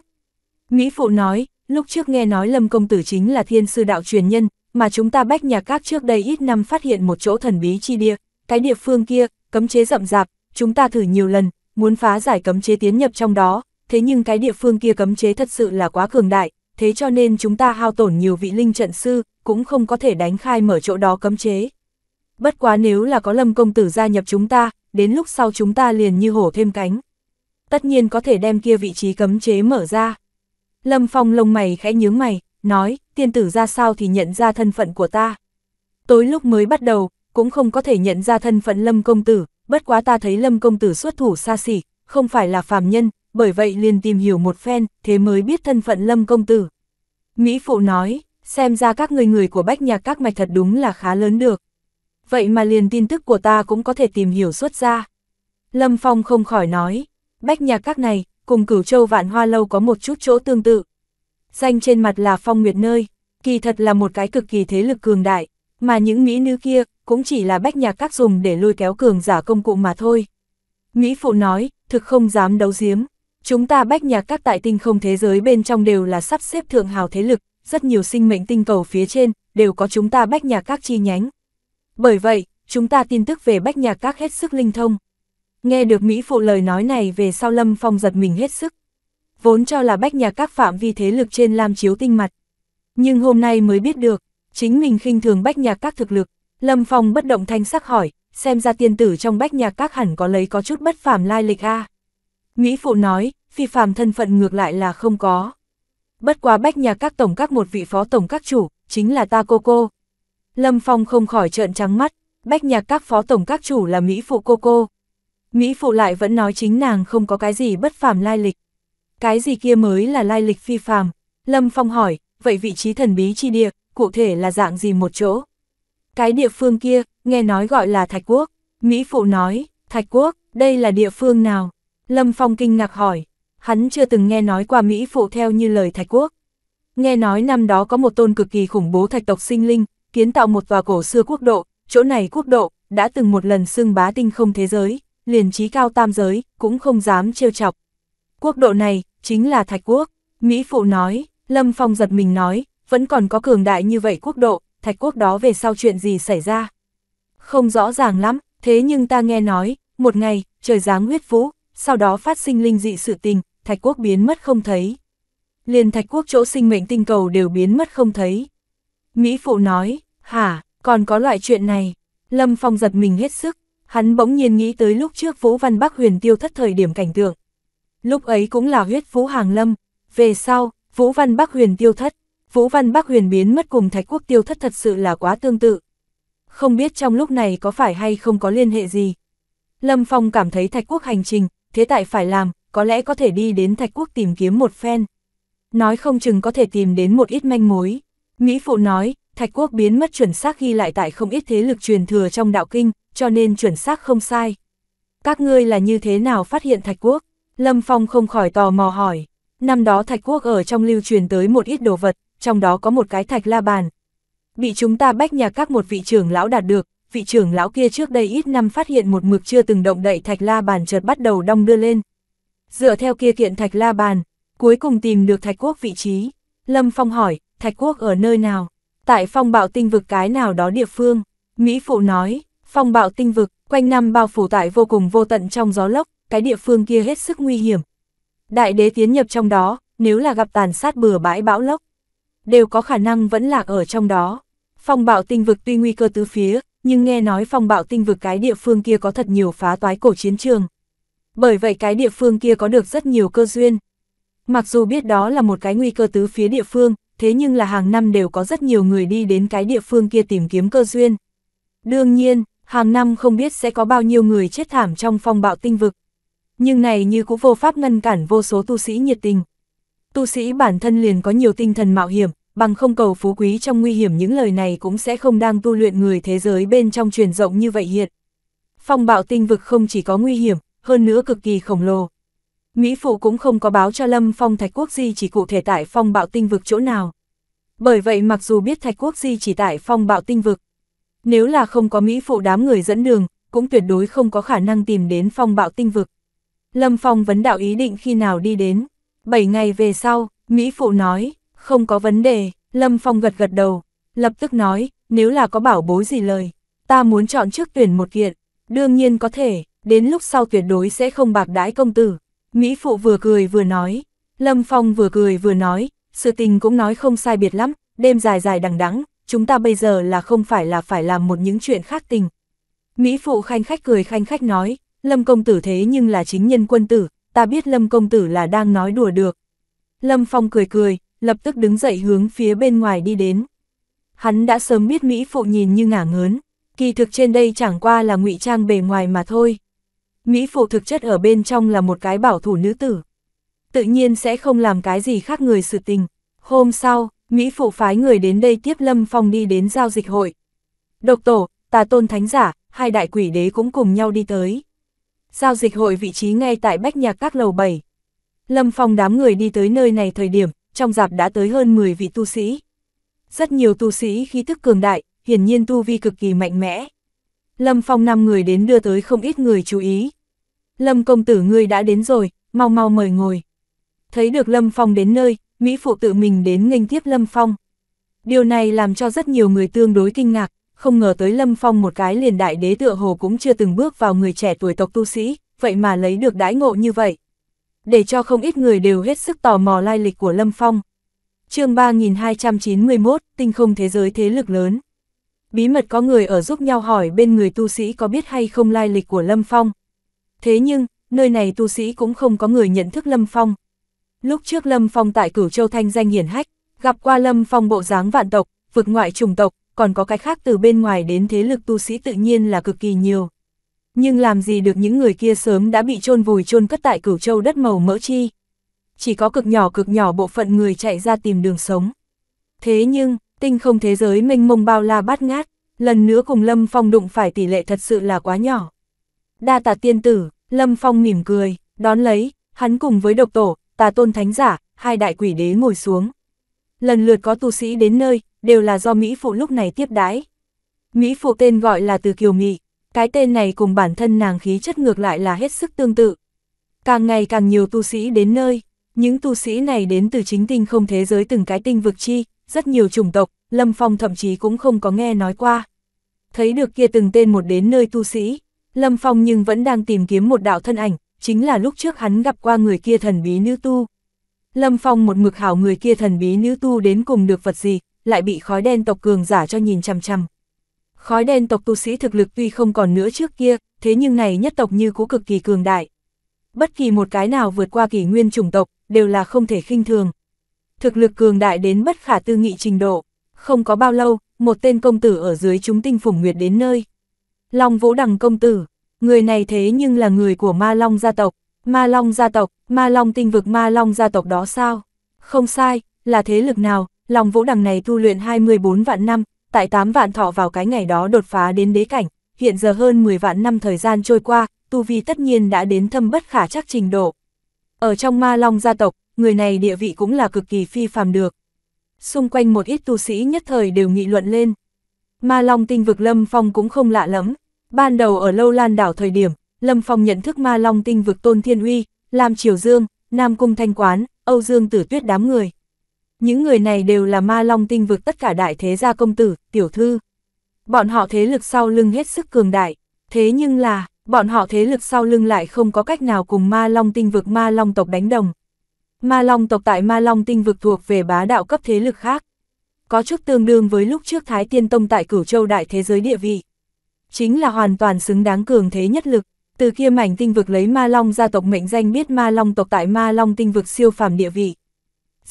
Mỹ Phụ nói, lúc trước nghe nói Lâm Công Tử chính là thiên sư đạo truyền nhân, mà chúng ta bách nhà các trước đây ít năm phát hiện một chỗ thần bí chi địa, cái địa phương kia, cấm chế rậm rạp, chúng ta thử nhiều lần, muốn phá giải cấm chế tiến nhập trong đó, thế nhưng cái địa phương kia cấm chế thật sự là quá cường đại, thế cho nên chúng ta hao tổn nhiều vị linh trận sư, cũng không có thể đánh khai mở chỗ đó cấm chế. Bất quá nếu là có lâm công tử gia nhập chúng ta, đến lúc sau chúng ta liền như hổ thêm cánh. Tất nhiên có thể đem kia vị trí cấm chế mở ra. Lâm Phong lông mày khẽ nhướng mày, nói, tiên tử ra sao thì nhận ra thân phận của ta. Tối lúc mới bắt đầu, cũng không có thể nhận ra thân phận Lâm Công Tử, bất quá ta thấy Lâm Công Tử xuất thủ xa xỉ, không phải là phàm nhân, bởi vậy liền tìm hiểu một phen, thế mới biết thân phận Lâm Công Tử. Mỹ Phụ nói, xem ra các người người của bách nhạc các mạch thật đúng là khá lớn được. Vậy mà liền tin tức của ta cũng có thể tìm hiểu xuất ra. Lâm Phong không khỏi nói, bách nhạc các này, cùng cửu châu vạn hoa lâu có một chút chỗ tương tự. Danh trên mặt là Phong Nguyệt Nơi, kỳ thật là một cái cực kỳ thế lực cường đại, mà những mỹ nữ kia cũng chỉ là bách nhạc các dùng để lôi kéo cường giả công cụ mà thôi. Mỹ Phụ nói, thực không dám đấu giếm. Chúng ta bách nhạc các tại tinh không thế giới bên trong đều là sắp xếp thượng hào thế lực, rất nhiều sinh mệnh tinh cầu phía trên, đều có chúng ta bách nhạc các chi nhánh. Bởi vậy, chúng ta tin tức về bách nhạc các hết sức linh thông. Nghe được Mỹ phụ lời nói này về sau Lâm Phong giật mình hết sức. Vốn cho là bách nhạc các phạm vi thế lực trên lam chiếu tinh mặt. Nhưng hôm nay mới biết được, chính mình khinh thường bách nhạc các thực lực. Lâm Phong bất động thanh sắc hỏi, xem ra tiên tử trong bách nhạc các hẳn có lấy có chút bất phàm lai lịch a à. Mỹ Phụ nói, phi phàm thân phận ngược lại là không có. Bất quá bách nhà các tổng các một vị phó tổng các chủ, chính là ta cô cô. Lâm Phong không khỏi trợn trắng mắt, bách nhà các phó tổng các chủ là Mỹ Phụ cô cô. Mỹ Phụ lại vẫn nói chính nàng không có cái gì bất phàm lai lịch. Cái gì kia mới là lai lịch phi phàm. Lâm Phong hỏi, vậy vị trí thần bí chi địa, cụ thể là dạng gì một chỗ? Cái địa phương kia, nghe nói gọi là Thạch Quốc. Mỹ Phụ nói, Thạch Quốc, đây là địa phương nào? Lâm Phong kinh ngạc hỏi, hắn chưa từng nghe nói qua Mỹ phụ theo như lời Thạch Quốc. Nghe nói năm đó có một tôn cực kỳ khủng bố thạch tộc sinh linh, kiến tạo một tòa cổ xưa quốc độ, chỗ này quốc độ, đã từng một lần xưng bá tinh không thế giới, liền trí cao tam giới, cũng không dám trêu chọc. Quốc độ này, chính là Thạch Quốc, Mỹ Phụ nói, Lâm Phong giật mình nói, vẫn còn có cường đại như vậy quốc độ, Thạch Quốc đó về sau chuyện gì xảy ra. Không rõ ràng lắm, thế nhưng ta nghe nói, một ngày, trời giáng huyết vũ, sau đó phát sinh linh dị sự tình, thạch quốc biến mất không thấy. Liền thạch quốc chỗ sinh mệnh tinh cầu đều biến mất không thấy. Mỹ Phụ nói, hả, còn có loại chuyện này. Lâm Phong giật mình hết sức, hắn bỗng nhiên nghĩ tới lúc trước Vũ Văn Bắc huyền tiêu thất thời điểm cảnh tượng. Lúc ấy cũng là huyết Vũ Hàng Lâm, về sau, Vũ Văn Bắc huyền tiêu thất, Vũ Văn Bắc huyền biến mất cùng Thạch Quốc tiêu thất thật sự là quá tương tự. Không biết trong lúc này có phải hay không có liên hệ gì. Lâm Phong cảm thấy Thạch Quốc hành trình, thế tại phải làm, có lẽ có thể đi đến Thạch Quốc tìm kiếm một phen. Nói không chừng có thể tìm đến một ít manh mối. Mỹ Phụ nói, Thạch Quốc biến mất chuẩn xác ghi lại tại không ít thế lực truyền thừa trong đạo kinh, cho nên chuẩn xác không sai. Các ngươi là như thế nào phát hiện Thạch Quốc? Lâm Phong không khỏi tò mò hỏi. Năm đó Thạch Quốc ở trong lưu truyền tới một ít đồ vật, trong đó có một cái thạch la bàn. Bị chúng ta bách nhà các một vị trưởng lão đạt được, vị trưởng lão kia trước đây ít năm phát hiện một mực chưa từng động đậy thạch la bàn chợt bắt đầu đong đưa lên. Dựa theo kia kiện thạch la bàn, cuối cùng tìm được thạch quốc vị trí. Lâm Phong hỏi, thạch quốc ở nơi nào? Tại phong bạo tinh vực cái nào đó địa phương? Mỹ Phụ nói, phong bạo tinh vực, quanh năm bao phủ tại vô cùng vô tận trong gió lốc, cái địa phương kia hết sức nguy hiểm. Đại đế tiến nhập trong đó, nếu là gặp tàn sát bừa bãi bão lốc, đều có khả năng vẫn lạc ở trong đó. Phong bạo tinh vực tuy nguy cơ tứ phía, nhưng nghe nói phong bạo tinh vực cái địa phương kia có thật nhiều phá toái cổ chiến trường. Bởi vậy cái địa phương kia có được rất nhiều cơ duyên. Mặc dù biết đó là một cái nguy cơ tứ phía địa phương, thế nhưng là hàng năm đều có rất nhiều người đi đến cái địa phương kia tìm kiếm cơ duyên. Đương nhiên, hàng năm không biết sẽ có bao nhiêu người chết thảm trong phong bạo tinh vực. Nhưng này như cũng vô pháp ngăn cản vô số tu sĩ nhiệt tình. Tu sĩ bản thân liền có nhiều tinh thần mạo hiểm, bằng không cầu phú quý trong nguy hiểm những lời này cũng sẽ không đang tu luyện người thế giới bên trong truyền rộng như vậy hiện. Phong bạo tinh vực không chỉ có nguy hiểm, hơn nữa cực kỳ khổng lồ. Mỹ Phụ cũng không có báo cho Lâm Phong Thạch Quốc Di chỉ cụ thể tại phong bạo tinh vực chỗ nào. Bởi vậy mặc dù biết Thạch Quốc Di chỉ tại phong bạo tinh vực, nếu là không có Mỹ Phụ đám người dẫn đường, cũng tuyệt đối không có khả năng tìm đến phong bạo tinh vực. Lâm Phong vấn đạo ý định khi nào đi đến. 7 ngày về sau, Mỹ Phụ nói, không có vấn đề, Lâm Phong gật gật đầu, lập tức nói, nếu là có bảo bối gì lời, ta muốn chọn trước tuyển một kiện, đương nhiên có thể, đến lúc sau tuyệt đối sẽ không bạc đãi công tử. Mỹ Phụ vừa cười vừa nói, Lâm Phong vừa cười vừa nói, sự tình cũng nói không sai biệt lắm, đêm dài dài đằng đẵng chúng ta bây giờ là không phải là phải làm một những chuyện khác tình. Mỹ Phụ khanh khách cười khanh khách nói, Lâm Công Tử thế nhưng là chính nhân quân tử, ta biết Lâm Công Tử là đang nói đùa được. Lâm Phong cười cười, lập tức đứng dậy hướng phía bên ngoài đi đến. Hắn đã sớm biết Mỹ Phụ nhìn như ngả ngớn, kỳ thực trên đây chẳng qua là ngụy trang bề ngoài mà thôi. Mỹ Phụ thực chất ở bên trong là một cái bảo thủ nữ tử. Tự nhiên sẽ không làm cái gì khác người sự tình. Hôm sau, Mỹ Phụ phái người đến đây tiếp Lâm Phong đi đến giao dịch hội. Độc tổ, tà tôn thánh giả, hai đại quỷ đế cũng cùng nhau đi tới. Giao dịch hội vị trí ngay tại Bách nhà các lầu 7. Lâm Phong đám người đi tới nơi này thời điểm, trong dạp đã tới hơn 10 vị tu sĩ. Rất nhiều tu sĩ khí thức cường đại, hiển nhiên tu vi cực kỳ mạnh mẽ. Lâm Phong năm người đến đưa tới không ít người chú ý. Lâm công tử ngươi đã đến rồi, mau mau mời ngồi. Thấy được Lâm Phong đến nơi, Mỹ phụ tự mình đến nghênh tiếp Lâm Phong. Điều này làm cho rất nhiều người tương đối kinh ngạc, không ngờ tới Lâm Phong một cái liền đại đế tựa hồ cũng chưa từng bước vào người trẻ tuổi tộc tu sĩ, vậy mà lấy được đãi ngộ như vậy để cho không ít người đều hết sức tò mò lai lịch của Lâm Phong. chương 3291, tinh không thế giới thế lực lớn. Bí mật có người ở giúp nhau hỏi bên người tu sĩ có biết hay không lai lịch của Lâm Phong. Thế nhưng, nơi này tu sĩ cũng không có người nhận thức Lâm Phong. Lúc trước Lâm Phong tại cửu châu thanh danh hiển hách, gặp qua Lâm Phong bộ dáng vạn tộc, vực ngoại trùng tộc, còn có cái khác từ bên ngoài đến thế lực tu sĩ tự nhiên là cực kỳ nhiều. Nhưng làm gì được những người kia sớm đã bị chôn vùi chôn cất tại cửu châu đất màu mỡ chi. Chỉ có cực nhỏ cực nhỏ bộ phận người chạy ra tìm đường sống. Thế nhưng, tinh không thế giới mênh mông bao la bát ngát, lần nữa cùng Lâm Phong đụng phải tỷ lệ thật sự là quá nhỏ. Đa tạ tiên tử, Lâm Phong mỉm cười, đón lấy, hắn cùng với độc tổ, tà tôn thánh giả, hai đại quỷ đế ngồi xuống. Lần lượt có tu sĩ đến nơi, đều là do Mỹ Phụ lúc này tiếp đái. Mỹ Phụ tên gọi là Từ Kiều Mỹ, cái tên này cùng bản thân nàng khí chất ngược lại là hết sức tương tự. Càng ngày càng nhiều tu sĩ đến nơi, những tu sĩ này đến từ chính tinh không thế giới từng cái tinh vực chi, rất nhiều chủng tộc, Lâm Phong thậm chí cũng không có nghe nói qua. Thấy được kia từng tên một đến nơi tu sĩ, Lâm Phong nhưng vẫn đang tìm kiếm một đạo thân ảnh, chính là lúc trước hắn gặp qua người kia thần bí nữ tu. Lâm Phong một mực hảo người kia thần bí nữ tu đến cùng được vật gì, lại bị khói đen tộc cường giả cho nhìn chằm chằm. Khói đen tộc tu sĩ thực lực tuy không còn nữa trước kia, thế nhưng này nhất tộc như cũ cực kỳ cường đại. Bất kỳ một cái nào vượt qua kỷ nguyên chủng tộc, đều là không thể khinh thường. Thực lực cường đại đến bất khả tư nghị trình độ. Không có bao lâu, một tên công tử ở dưới chúng tinh phủng nguyệt đến nơi. Long Vũ Đằng công tử, người này thế nhưng là người của Ma Long gia tộc. Ma Long gia tộc, Ma Long tinh vực Ma Long gia tộc đó sao? Không sai, là thế lực nào, Long Vũ Đằng này tu luyện 24 vạn năm, tại 8 vạn thọ vào cái ngày đó đột phá đến đế cảnh, hiện giờ hơn 10 vạn năm thời gian trôi qua, tu vi tất nhiên đã đến thâm bất khả chắc trình độ. Ở trong ma long gia tộc, người này địa vị cũng là cực kỳ phi phàm được. Xung quanh một ít tu sĩ nhất thời đều nghị luận lên. Ma long tinh vực Lâm Phong cũng không lạ lắm. Ban đầu ở lâu lan đảo thời điểm, Lâm Phong nhận thức ma long tinh vực Tôn Thiên Uy, Lam Triều Dương, Nam Cung Thanh Quán, Âu Dương Tử Tuyết đám người. Những người này đều là ma long tinh vực tất cả đại thế gia công tử, tiểu thư. Bọn họ thế lực sau lưng hết sức cường đại, thế nhưng là, bọn họ thế lực sau lưng lại không có cách nào cùng ma long tinh vực ma long tộc đánh đồng. Ma long tộc tại ma long tinh vực thuộc về bá đạo cấp thế lực khác. Có chút tương đương với lúc trước Thái Tiên Tông tại cửu châu đại thế giới địa vị. Chính là hoàn toàn xứng đáng cường thế nhất lực. Từ kia mảnh tinh vực lấy ma long gia tộc mệnh danh biết ma long tộc tại ma long tinh vực siêu phàm địa vị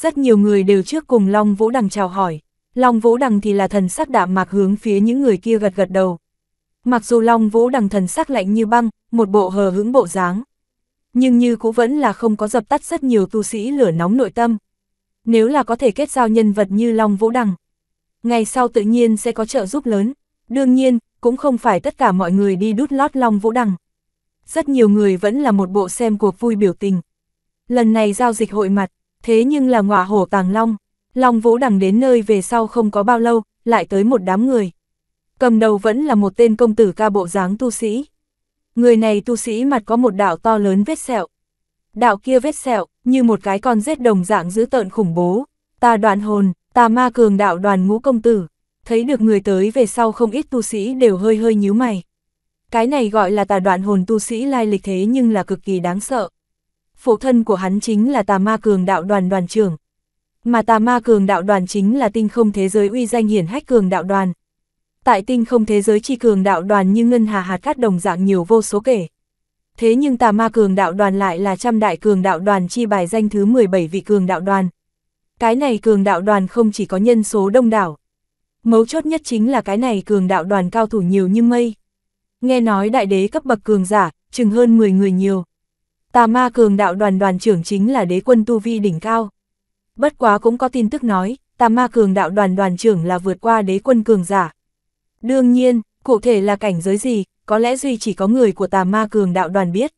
rất nhiều người đều trước cùng Long Vũ Đằng chào hỏi. Long Vũ Đằng thì là thần sắc đạm mạc hướng phía những người kia gật gật đầu. Mặc dù Long Vũ Đằng thần sắc lạnh như băng, một bộ hờ hững bộ dáng. Nhưng như cũng vẫn là không có dập tắt rất nhiều tu sĩ lửa nóng nội tâm. Nếu là có thể kết giao nhân vật như Long Vũ Đằng, ngày sau tự nhiên sẽ có trợ giúp lớn. Đương nhiên, cũng không phải tất cả mọi người đi đút lót Long Vũ Đằng. Rất nhiều người vẫn là một bộ xem cuộc vui biểu tình. Lần này giao dịch hội mặt, thế nhưng là ngọa hổ tàng long, Long Vũ Đằng đến nơi về sau không có bao lâu, lại tới một đám người. Cầm đầu vẫn là một tên công tử ca bộ dáng tu sĩ. Người này tu sĩ mặt có một đạo to lớn vết sẹo. Đạo kia vết sẹo, như một cái con rết đồng dạng dữ tợn khủng bố. Ta đoạn hồn, ta ma cường đạo đoàn ngũ công tử. Thấy được người tới về sau không ít tu sĩ đều hơi hơi nhíu mày. Cái này gọi là tà đoạn hồn tu sĩ lai lịch thế nhưng là cực kỳ đáng sợ phụ thân của hắn chính là tà ma cường đạo đoàn đoàn trưởng. Mà tà ma cường đạo đoàn chính là tinh không thế giới uy danh hiển hách cường đạo đoàn. Tại tinh không thế giới chi cường đạo đoàn như ngân hà hạt cát đồng dạng nhiều vô số kể. Thế nhưng tà ma cường đạo đoàn lại là trăm đại cường đạo đoàn chi bài danh thứ 17 vị cường đạo đoàn. Cái này cường đạo đoàn không chỉ có nhân số đông đảo. Mấu chốt nhất chính là cái này cường đạo đoàn cao thủ nhiều như mây. Nghe nói đại đế cấp bậc cường giả, chừng hơn 10 người nhiều. Tà ma cường đạo đoàn đoàn trưởng chính là đế quân tu vi đỉnh cao. Bất quá cũng có tin tức nói, tà ma cường đạo đoàn đoàn trưởng là vượt qua đế quân cường giả. Đương nhiên, cụ thể là cảnh giới gì, có lẽ duy chỉ có người của tà ma cường đạo đoàn biết.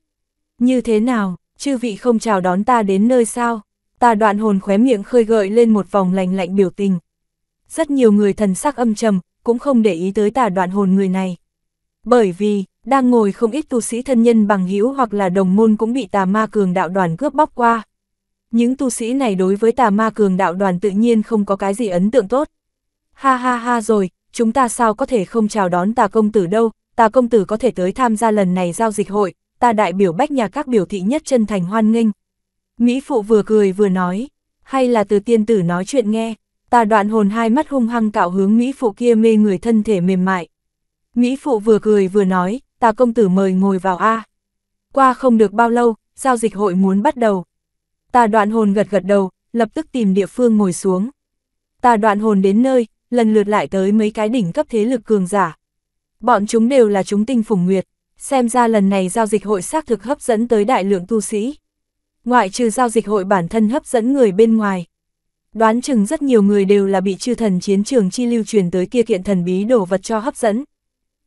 Như thế nào, chư vị không chào đón ta đến nơi sao? Tà đoạn hồn khóe miệng khơi gợi lên một vòng lành lạnh biểu tình. Rất nhiều người thần sắc âm trầm, cũng không để ý tới tà đoạn hồn người này. Bởi vì, đang ngồi không ít tu sĩ thân nhân bằng hữu hoặc là đồng môn cũng bị tà ma cường đạo đoàn cướp bóc qua. Những tu sĩ này đối với tà ma cường đạo đoàn tự nhiên không có cái gì ấn tượng tốt. Ha ha ha rồi, chúng ta sao có thể không chào đón tà công tử đâu, tà công tử có thể tới tham gia lần này giao dịch hội, ta đại biểu bách nhà các biểu thị nhất chân thành hoan nghênh. Mỹ Phụ vừa cười vừa nói, hay là từ tiên tử nói chuyện nghe, tà đoạn hồn hai mắt hung hăng cạo hướng Mỹ Phụ kia mê người thân thể mềm mại. Mỹ Phụ vừa cười vừa nói, tà công tử mời ngồi vào A. Qua không được bao lâu, giao dịch hội muốn bắt đầu. Tà đoạn hồn gật gật đầu, lập tức tìm địa phương ngồi xuống. Tà đoạn hồn đến nơi, lần lượt lại tới mấy cái đỉnh cấp thế lực cường giả. Bọn chúng đều là chúng tinh phủng nguyệt, xem ra lần này giao dịch hội xác thực hấp dẫn tới đại lượng tu sĩ. Ngoại trừ giao dịch hội bản thân hấp dẫn người bên ngoài. Đoán chừng rất nhiều người đều là bị chư thần chiến trường chi lưu truyền tới kia kiện thần bí đồ vật cho hấp dẫn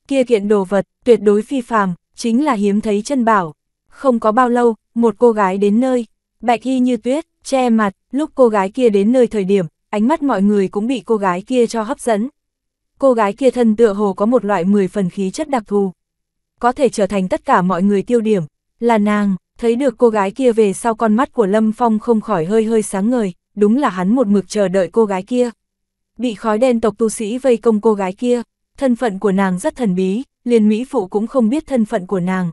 kia kiện đồ vật, tuyệt đối phi phàm, chính là hiếm thấy chân bảo. Không có bao lâu, một cô gái đến nơi, bạch y như tuyết, che mặt, lúc cô gái kia đến nơi thời điểm, ánh mắt mọi người cũng bị cô gái kia cho hấp dẫn. Cô gái kia thân tựa hồ có một loại 10 phần khí chất đặc thù. Có thể trở thành tất cả mọi người tiêu điểm, là nàng, thấy được cô gái kia về sau con mắt của Lâm Phong không khỏi hơi hơi sáng ngời, đúng là hắn một mực chờ đợi cô gái kia. Bị khói đen tộc tu sĩ vây công cô gái kia, thân phận của nàng rất thần bí, liền Mỹ Phụ cũng không biết thân phận của nàng.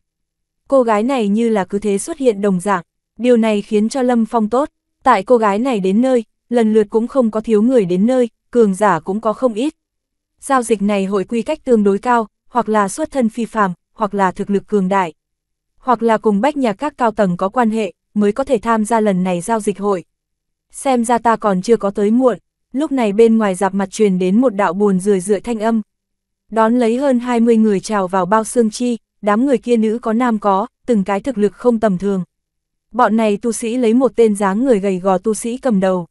Cô gái này như là cứ thế xuất hiện đồng dạng, điều này khiến cho Lâm Phong tốt, tại cô gái này đến nơi, lần lượt cũng không có thiếu người đến nơi, cường giả cũng có không ít. Giao dịch này hội quy cách tương đối cao, hoặc là xuất thân phi phàm, hoặc là thực lực cường đại, hoặc là cùng bách nhà các cao tầng có quan hệ, mới có thể tham gia lần này giao dịch hội. Xem ra ta còn chưa có tới muộn, lúc này bên ngoài dạp mặt truyền đến một đạo buồn rười rượi thanh âm đón lấy hơn 20 người trào vào bao xương chi, đám người kia nữ có nam có, từng cái thực lực không tầm thường. Bọn này tu sĩ lấy một tên dáng người gầy gò tu sĩ cầm đầu.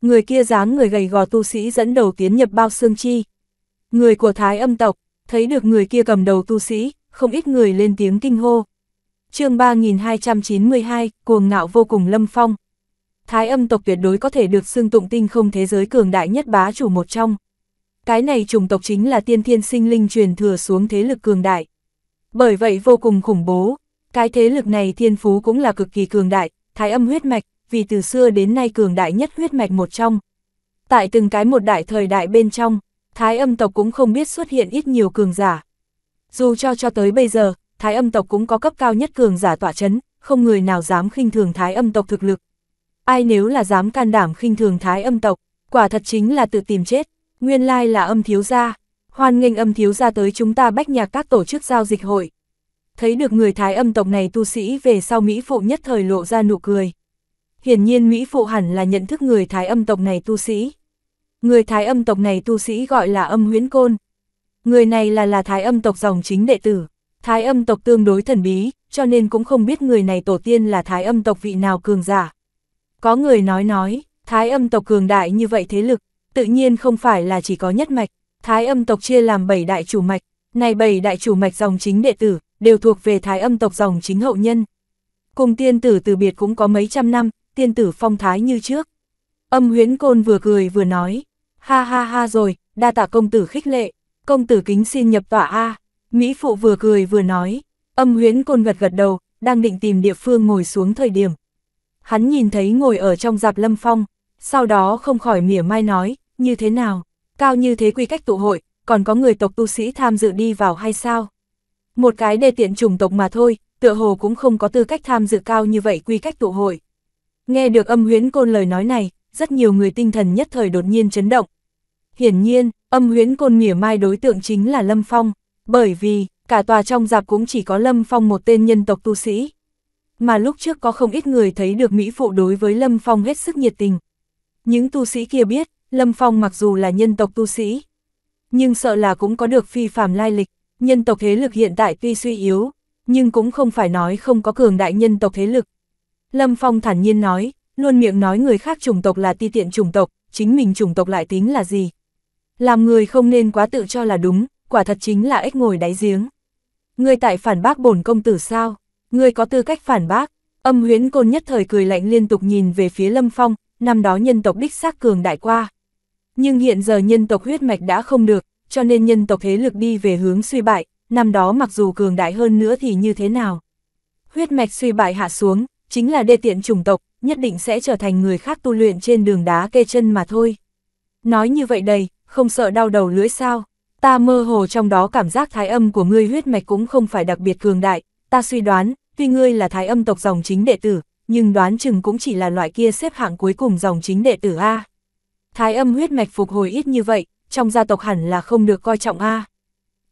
Người kia dáng người gầy gò tu sĩ dẫn đầu tiến nhập bao xương chi. Người của thái âm tộc, thấy được người kia cầm đầu tu sĩ, không ít người lên tiếng kinh hô. chương 3292, cuồng ngạo vô cùng lâm phong. Thái âm tộc tuyệt đối có thể được xương tụng tinh không thế giới cường đại nhất bá chủ một trong cái này chủng tộc chính là tiên thiên sinh linh truyền thừa xuống thế lực cường đại. Bởi vậy vô cùng khủng bố, cái thế lực này thiên phú cũng là cực kỳ cường đại, thái âm huyết mạch, vì từ xưa đến nay cường đại nhất huyết mạch một trong. Tại từng cái một đại thời đại bên trong, thái âm tộc cũng không biết xuất hiện ít nhiều cường giả. Dù cho cho tới bây giờ, thái âm tộc cũng có cấp cao nhất cường giả tỏa chấn, không người nào dám khinh thường thái âm tộc thực lực. Ai nếu là dám can đảm khinh thường thái âm tộc, quả thật chính là tự tìm chết, Nguyên lai là âm thiếu gia, hoan nghênh âm thiếu gia tới chúng ta bách nhạc các tổ chức giao dịch hội. Thấy được người thái âm tộc này tu sĩ về sau Mỹ phụ nhất thời lộ ra nụ cười. Hiển nhiên Mỹ phụ hẳn là nhận thức người thái âm tộc này tu sĩ. Người thái âm tộc này tu sĩ gọi là âm huyễn côn. Người này là là thái âm tộc dòng chính đệ tử. Thái âm tộc tương đối thần bí, cho nên cũng không biết người này tổ tiên là thái âm tộc vị nào cường giả. Có người nói nói, thái âm tộc cường đại như vậy thế lực, tự nhiên không phải là chỉ có nhất mạch, thái âm tộc chia làm 7 đại chủ mạch, này 7 đại chủ mạch dòng chính đệ tử, đều thuộc về thái âm tộc dòng chính hậu nhân. Cùng tiên tử từ biệt cũng có mấy trăm năm, tiên tử phong thái như trước. Âm huyến côn vừa cười vừa nói, ha ha ha rồi, đa tạ công tử khích lệ, công tử kính xin nhập tọa A. Mỹ phụ vừa cười vừa nói, âm huyến côn gật gật đầu, đang định tìm địa phương ngồi xuống thời điểm. Hắn nhìn thấy ngồi ở trong dạp lâm phong, sau đó không khỏi mỉa mai nói, như thế nào, cao như thế quy cách tụ hội, còn có người tộc tu sĩ tham dự đi vào hay sao? Một cái đề tiện chủng tộc mà thôi, tựa hồ cũng không có tư cách tham dự cao như vậy quy cách tụ hội. Nghe được âm huyến côn lời nói này, rất nhiều người tinh thần nhất thời đột nhiên chấn động. Hiển nhiên, âm huyến côn mỉa mai đối tượng chính là Lâm Phong, bởi vì, cả tòa trong dạp cũng chỉ có Lâm Phong một tên nhân tộc tu sĩ. Mà lúc trước có không ít người thấy được Mỹ Phụ đối với Lâm Phong hết sức nhiệt tình. Những tu sĩ kia biết, Lâm Phong mặc dù là nhân tộc tu sĩ, nhưng sợ là cũng có được phi phàm lai lịch, nhân tộc thế lực hiện tại tuy suy yếu, nhưng cũng không phải nói không có cường đại nhân tộc thế lực. Lâm Phong thản nhiên nói, luôn miệng nói người khác chủng tộc là ti tiện chủng tộc, chính mình chủng tộc lại tính là gì. Làm người không nên quá tự cho là đúng, quả thật chính là ếch ngồi đáy giếng. Người tại phản bác bổn công tử sao, người có tư cách phản bác, âm huyến côn nhất thời cười lạnh liên tục nhìn về phía Lâm Phong, năm đó nhân tộc đích xác cường đại qua. Nhưng hiện giờ nhân tộc huyết mạch đã không được, cho nên nhân tộc thế lực đi về hướng suy bại, năm đó mặc dù cường đại hơn nữa thì như thế nào. Huyết mạch suy bại hạ xuống, chính là đê tiện chủng tộc, nhất định sẽ trở thành người khác tu luyện trên đường đá kê chân mà thôi. Nói như vậy đây, không sợ đau đầu lưỡi sao, ta mơ hồ trong đó cảm giác thái âm của ngươi huyết mạch cũng không phải đặc biệt cường đại, ta suy đoán, tuy ngươi là thái âm tộc dòng chính đệ tử, nhưng đoán chừng cũng chỉ là loại kia xếp hạng cuối cùng dòng chính đệ tử A thái âm huyết mạch phục hồi ít như vậy, trong gia tộc hẳn là không được coi trọng a.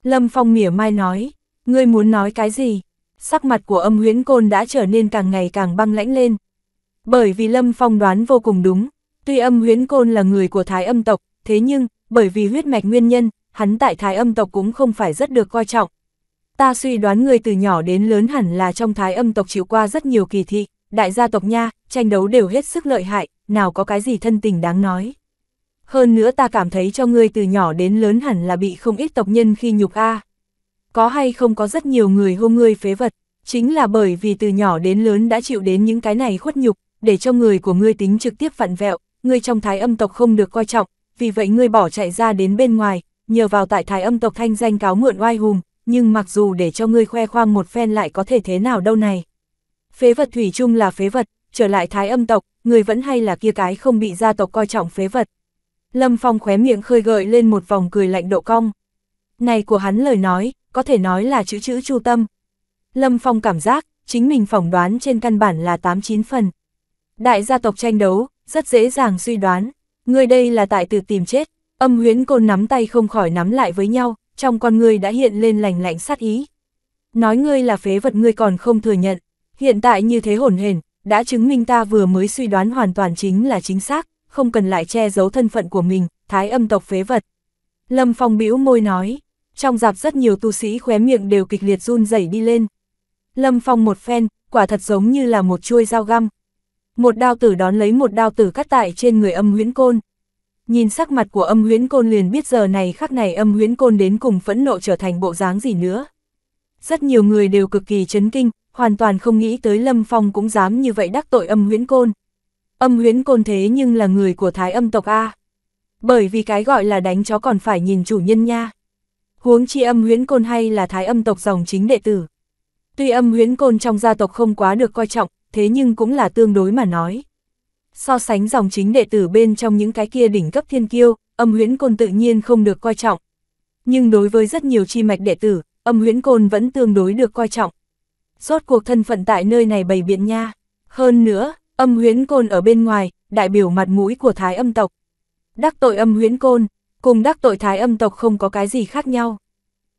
Lâm Phong mỉa mai nói, ngươi muốn nói cái gì? Sắc mặt của âm huyễn côn đã trở nên càng ngày càng băng lãnh lên. Bởi vì Lâm Phong đoán vô cùng đúng, tuy âm huyễn côn là người của thái âm tộc, thế nhưng, bởi vì huyết mạch nguyên nhân, hắn tại thái âm tộc cũng không phải rất được coi trọng. Ta suy đoán người từ nhỏ đến lớn hẳn là trong thái âm tộc chịu qua rất nhiều kỳ thị, đại gia tộc nha, tranh đấu đều hết sức lợi hại, nào có cái gì thân tình đáng nói hơn nữa ta cảm thấy cho ngươi từ nhỏ đến lớn hẳn là bị không ít tộc nhân khi nhục a. Có hay không có rất nhiều người hô ngươi phế vật, chính là bởi vì từ nhỏ đến lớn đã chịu đến những cái này khuất nhục, để cho người của ngươi tính trực tiếp phản vẹo, ngươi trong thái âm tộc không được coi trọng, vì vậy ngươi bỏ chạy ra đến bên ngoài, nhờ vào tại thái âm tộc thanh danh cáo mượn oai hùng, nhưng mặc dù để cho ngươi khoe khoang một phen lại có thể thế nào đâu này. Phế vật thủy chung là phế vật, trở lại thái âm tộc, ngươi vẫn hay là kia cái không bị gia tộc coi trọng phế vật. Lâm Phong khóe miệng khơi gợi lên một vòng cười lạnh độ cong. Này của hắn lời nói, có thể nói là chữ chữ chu tâm. Lâm Phong cảm giác, chính mình phỏng đoán trên căn bản là 89 phần. Đại gia tộc tranh đấu, rất dễ dàng suy đoán. Người đây là tại từ tìm chết, âm huyến côn nắm tay không khỏi nắm lại với nhau, trong con người đã hiện lên lành lạnh sát ý. Nói ngươi là phế vật ngươi còn không thừa nhận, hiện tại như thế hồn hển đã chứng minh ta vừa mới suy đoán hoàn toàn chính là chính xác, không cần lại che giấu thân phận của mình, thái âm tộc phế vật. Lâm Phong bĩu môi nói, trong dạp rất nhiều tu sĩ khóe miệng đều kịch liệt run rẩy đi lên. Lâm Phong một phen, quả thật giống như là một chuôi dao găm. Một đao tử đón lấy một đao tử cắt tại trên người âm huyễn côn. Nhìn sắc mặt của âm huyễn côn liền biết giờ này khắc này âm huyễn côn đến cùng phẫn nộ trở thành bộ dáng gì nữa. Rất nhiều người đều cực kỳ chấn kinh, hoàn toàn không nghĩ tới Lâm Phong cũng dám như vậy đắc tội âm huyễn côn. Âm huyễn côn thế nhưng là người của thái âm tộc A. Bởi vì cái gọi là đánh chó còn phải nhìn chủ nhân nha. Huống chi âm huyễn côn hay là thái âm tộc dòng chính đệ tử. Tuy âm huyễn côn trong gia tộc không quá được coi trọng, thế nhưng cũng là tương đối mà nói. So sánh dòng chính đệ tử bên trong những cái kia đỉnh cấp thiên kiêu, âm huyễn côn tự nhiên không được coi trọng. Nhưng đối với rất nhiều chi mạch đệ tử, âm huyễn côn vẫn tương đối được coi trọng. Rốt cuộc thân phận tại nơi này bày biện nha. Hơn nữa, Âm huyễn côn ở bên ngoài, đại biểu mặt mũi của thái âm tộc. Đắc tội âm huyễn côn, cùng đắc tội thái âm tộc không có cái gì khác nhau.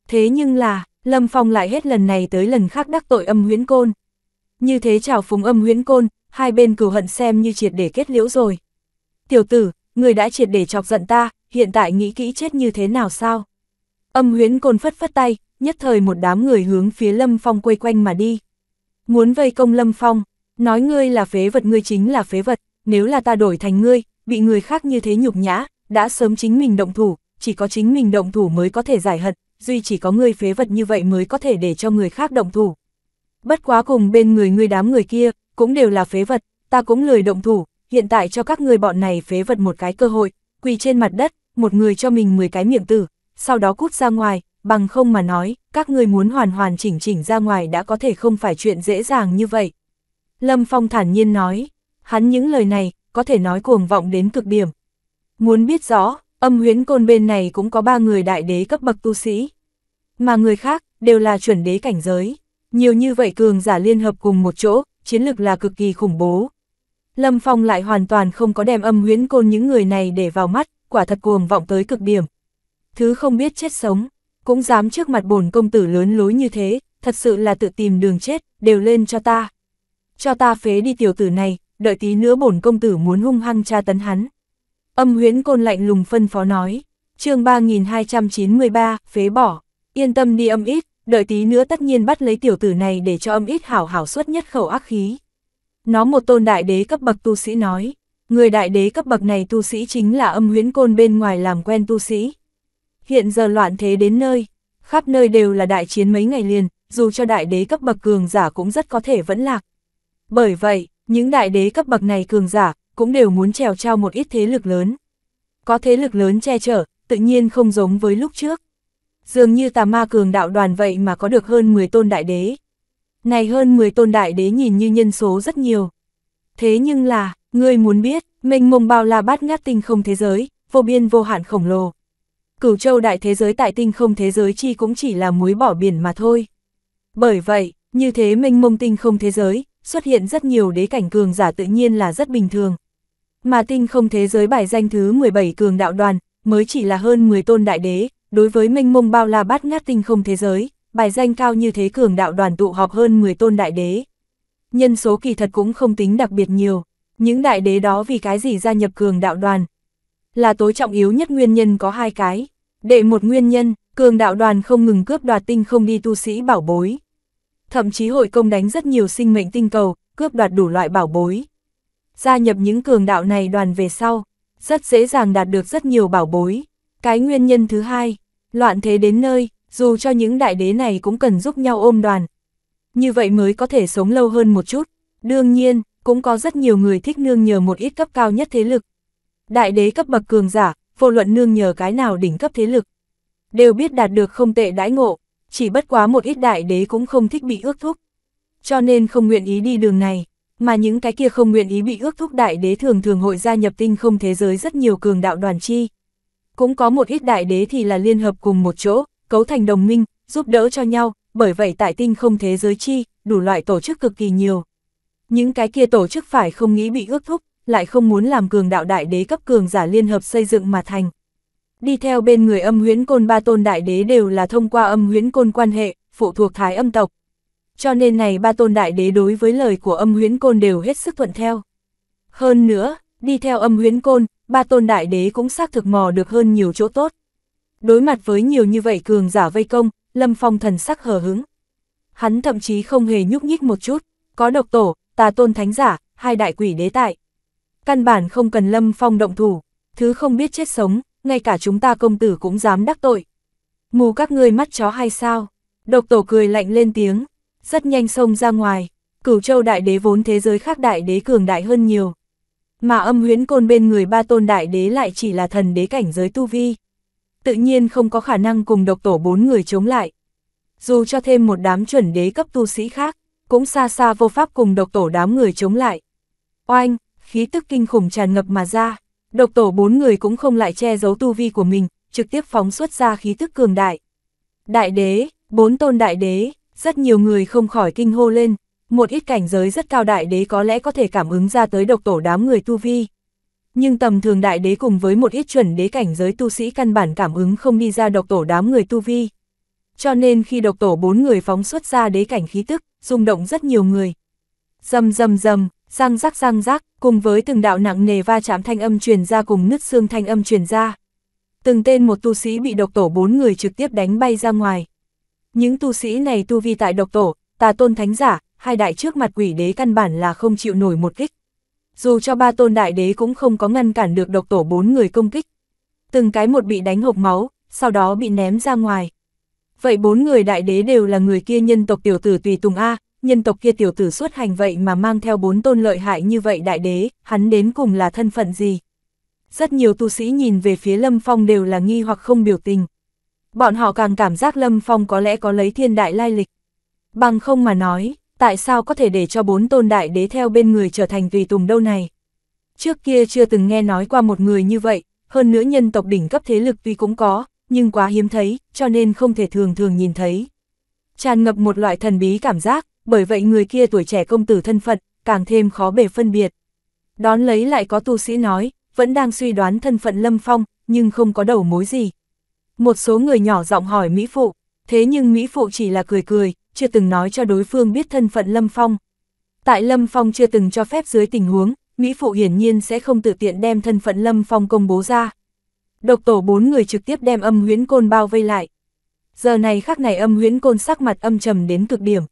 Thế nhưng là, Lâm Phong lại hết lần này tới lần khác đắc tội âm huyễn côn. Như thế chào phúng âm huyễn côn, hai bên cửu hận xem như triệt để kết liễu rồi. Tiểu tử, người đã triệt để chọc giận ta, hiện tại nghĩ kỹ chết như thế nào sao? Âm huyễn côn phất phất tay, nhất thời một đám người hướng phía Lâm Phong quay quanh mà đi. Muốn vây công Lâm Phong, Nói ngươi là phế vật ngươi chính là phế vật, nếu là ta đổi thành ngươi, bị người khác như thế nhục nhã, đã sớm chính mình động thủ, chỉ có chính mình động thủ mới có thể giải hận, duy chỉ có ngươi phế vật như vậy mới có thể để cho người khác động thủ. Bất quá cùng bên người ngươi đám người kia, cũng đều là phế vật, ta cũng lười động thủ, hiện tại cho các ngươi bọn này phế vật một cái cơ hội, quỳ trên mặt đất, một người cho mình 10 cái miệng tử, sau đó cút ra ngoài, bằng không mà nói, các ngươi muốn hoàn hoàn chỉnh chỉnh ra ngoài đã có thể không phải chuyện dễ dàng như vậy. Lâm Phong thản nhiên nói, hắn những lời này, có thể nói cuồng vọng đến cực điểm. Muốn biết rõ, âm huyến côn bên này cũng có ba người đại đế cấp bậc tu sĩ. Mà người khác, đều là chuẩn đế cảnh giới. Nhiều như vậy cường giả liên hợp cùng một chỗ, chiến lực là cực kỳ khủng bố. Lâm Phong lại hoàn toàn không có đem âm huyến côn những người này để vào mắt, quả thật cuồng vọng tới cực điểm. Thứ không biết chết sống, cũng dám trước mặt bổn công tử lớn lối như thế, thật sự là tự tìm đường chết, đều lên cho ta cho ta phế đi tiểu tử này, đợi tí nữa bổn công tử muốn hung hăng tra tấn hắn. Âm huyễn côn lạnh lùng phân phó nói, chương 3293, phế bỏ, yên tâm đi âm ít, đợi tí nữa tất nhiên bắt lấy tiểu tử này để cho âm ít hảo hảo suất nhất khẩu ác khí. Nó một tôn đại đế cấp bậc tu sĩ nói, người đại đế cấp bậc này tu sĩ chính là âm huyễn côn bên ngoài làm quen tu sĩ. Hiện giờ loạn thế đến nơi, khắp nơi đều là đại chiến mấy ngày liền, dù cho đại đế cấp bậc cường giả cũng rất có thể vẫn lạc. Bởi vậy, những đại đế cấp bậc này cường giả, cũng đều muốn trèo trao một ít thế lực lớn. Có thế lực lớn che chở, tự nhiên không giống với lúc trước. Dường như tà ma cường đạo đoàn vậy mà có được hơn 10 tôn đại đế. Này hơn 10 tôn đại đế nhìn như nhân số rất nhiều. Thế nhưng là, ngươi muốn biết, mênh mông bao la bát ngát tinh không thế giới, vô biên vô hạn khổng lồ. Cửu châu đại thế giới tại tinh không thế giới chi cũng chỉ là muối bỏ biển mà thôi. Bởi vậy, như thế mênh mông tinh không thế giới, xuất hiện rất nhiều đế cảnh cường giả tự nhiên là rất bình thường. Mà tinh không thế giới bài danh thứ 17 cường đạo đoàn, mới chỉ là hơn 10 tôn đại đế, đối với minh mông bao la bát ngát tinh không thế giới, bài danh cao như thế cường đạo đoàn tụ họp hơn 10 tôn đại đế. Nhân số kỳ thật cũng không tính đặc biệt nhiều, những đại đế đó vì cái gì gia nhập cường đạo đoàn. Là tối trọng yếu nhất nguyên nhân có hai cái. Đệ một nguyên nhân, cường đạo đoàn không ngừng cướp đoạt tinh không đi tu sĩ bảo bối thậm chí hội công đánh rất nhiều sinh mệnh tinh cầu, cướp đoạt đủ loại bảo bối. Gia nhập những cường đạo này đoàn về sau, rất dễ dàng đạt được rất nhiều bảo bối. Cái nguyên nhân thứ hai, loạn thế đến nơi, dù cho những đại đế này cũng cần giúp nhau ôm đoàn. Như vậy mới có thể sống lâu hơn một chút. Đương nhiên, cũng có rất nhiều người thích nương nhờ một ít cấp cao nhất thế lực. Đại đế cấp bậc cường giả, vô luận nương nhờ cái nào đỉnh cấp thế lực, đều biết đạt được không tệ đãi ngộ chỉ bất quá một ít đại đế cũng không thích bị ước thúc. Cho nên không nguyện ý đi đường này, mà những cái kia không nguyện ý bị ước thúc đại đế thường thường hội gia nhập tinh không thế giới rất nhiều cường đạo đoàn chi. Cũng có một ít đại đế thì là liên hợp cùng một chỗ, cấu thành đồng minh, giúp đỡ cho nhau, bởi vậy tại tinh không thế giới chi, đủ loại tổ chức cực kỳ nhiều. Những cái kia tổ chức phải không nghĩ bị ước thúc, lại không muốn làm cường đạo đại đế cấp cường giả liên hợp xây dựng mà thành. Đi theo bên người âm huyễn côn ba tôn đại đế đều là thông qua âm huyễn côn quan hệ, phụ thuộc thái âm tộc. Cho nên này ba tôn đại đế đối với lời của âm huyễn côn đều hết sức thuận theo. Hơn nữa, đi theo âm huyễn côn, ba tôn đại đế cũng xác thực mò được hơn nhiều chỗ tốt. Đối mặt với nhiều như vậy cường giả vây công, Lâm Phong thần sắc hờ hứng. Hắn thậm chí không hề nhúc nhích một chút, có độc tổ, tà tôn thánh giả, hai đại quỷ đế tại. Căn bản không cần Lâm Phong động thủ, thứ không biết chết sống, ngay cả chúng ta công tử cũng dám đắc tội. Mù các ngươi mắt chó hay sao? Độc tổ cười lạnh lên tiếng, rất nhanh xông ra ngoài, cửu châu đại đế vốn thế giới khác đại đế cường đại hơn nhiều. Mà âm huyến côn bên người ba tôn đại đế lại chỉ là thần đế cảnh giới tu vi. Tự nhiên không có khả năng cùng độc tổ bốn người chống lại. Dù cho thêm một đám chuẩn đế cấp tu sĩ khác, cũng xa xa vô pháp cùng độc tổ đám người chống lại. Oanh, khí tức kinh khủng tràn ngập mà ra. Độc tổ bốn người cũng không lại che giấu tu vi của mình, trực tiếp phóng xuất ra khí tức cường đại. Đại đế, bốn tôn đại đế, rất nhiều người không khỏi kinh hô lên, một ít cảnh giới rất cao đại đế có lẽ có thể cảm ứng ra tới độc tổ đám người tu vi. Nhưng tầm thường đại đế cùng với một ít chuẩn đế cảnh giới tu sĩ căn bản cảm ứng không đi ra độc tổ đám người tu vi. Cho nên khi độc tổ bốn người phóng xuất ra đế cảnh khí tức, rung động rất nhiều người. Dầm dầm dầm, răng rắc răng rắc, cùng với từng đạo nặng nề va chạm thanh âm truyền ra cùng nứt xương thanh âm truyền ra. Từng tên một tu sĩ bị độc tổ bốn người trực tiếp đánh bay ra ngoài. Những tu sĩ này tu vi tại độc tổ, tà tôn thánh giả, hai đại trước mặt quỷ đế căn bản là không chịu nổi một kích. Dù cho ba tôn đại đế cũng không có ngăn cản được độc tổ bốn người công kích. Từng cái một bị đánh hộc máu, sau đó bị ném ra ngoài. Vậy bốn người đại đế đều là người kia nhân tộc tiểu tử tùy tùng A, nhân tộc kia tiểu tử xuất hành vậy mà mang theo bốn tôn lợi hại như vậy đại đế, hắn đến cùng là thân phận gì? Rất nhiều tu sĩ nhìn về phía Lâm Phong đều là nghi hoặc không biểu tình. Bọn họ càng cảm giác Lâm Phong có lẽ có lấy thiên đại lai lịch. Bằng không mà nói, tại sao có thể để cho bốn tôn đại đế theo bên người trở thành tùy tùng đâu này? Trước kia chưa từng nghe nói qua một người như vậy, hơn nữa nhân tộc đỉnh cấp thế lực tuy cũng có, nhưng quá hiếm thấy, cho nên không thể thường thường nhìn thấy. Tràn ngập một loại thần bí cảm giác, bởi vậy người kia tuổi trẻ công tử thân phận, càng thêm khó bề phân biệt. Đón lấy lại có tu sĩ nói, vẫn đang suy đoán thân phận Lâm Phong, nhưng không có đầu mối gì. Một số người nhỏ giọng hỏi Mỹ Phụ, thế nhưng Mỹ Phụ chỉ là cười cười, chưa từng nói cho đối phương biết thân phận Lâm Phong. Tại Lâm Phong chưa từng cho phép dưới tình huống, Mỹ Phụ hiển nhiên sẽ không tự tiện đem thân phận Lâm Phong công bố ra. Độc tổ bốn người trực tiếp đem âm huyễn côn bao vây lại. Giờ này khắc này âm huyễn côn sắc mặt âm trầm đến cực điểm,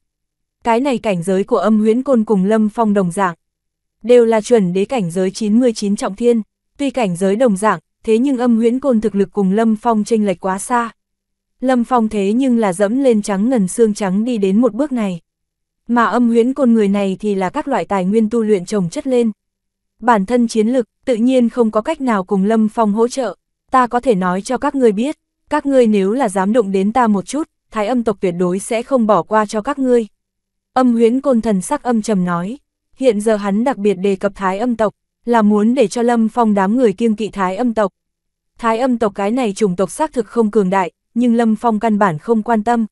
cái này cảnh giới của âm huyễn côn cùng lâm phong đồng dạng. Đều là chuẩn đế cảnh giới 99 trọng thiên, tuy cảnh giới đồng dạng, thế nhưng âm huyễn côn thực lực cùng lâm phong chênh lệch quá xa. Lâm phong thế nhưng là dẫm lên trắng ngần xương trắng đi đến một bước này. Mà âm huyễn côn người này thì là các loại tài nguyên tu luyện trồng chất lên. Bản thân chiến lực, tự nhiên không có cách nào cùng lâm phong hỗ trợ. Ta có thể nói cho các ngươi biết, các ngươi nếu là dám động đến ta một chút, thái âm tộc tuyệt đối sẽ không bỏ qua cho các ngươi. Âm huyễn côn thần sắc âm trầm nói, hiện giờ hắn đặc biệt đề cập thái âm tộc, là muốn để cho Lâm Phong đám người kiêng kỵ thái âm tộc. Thái âm tộc cái này chủng tộc xác thực không cường đại, nhưng Lâm Phong căn bản không quan tâm.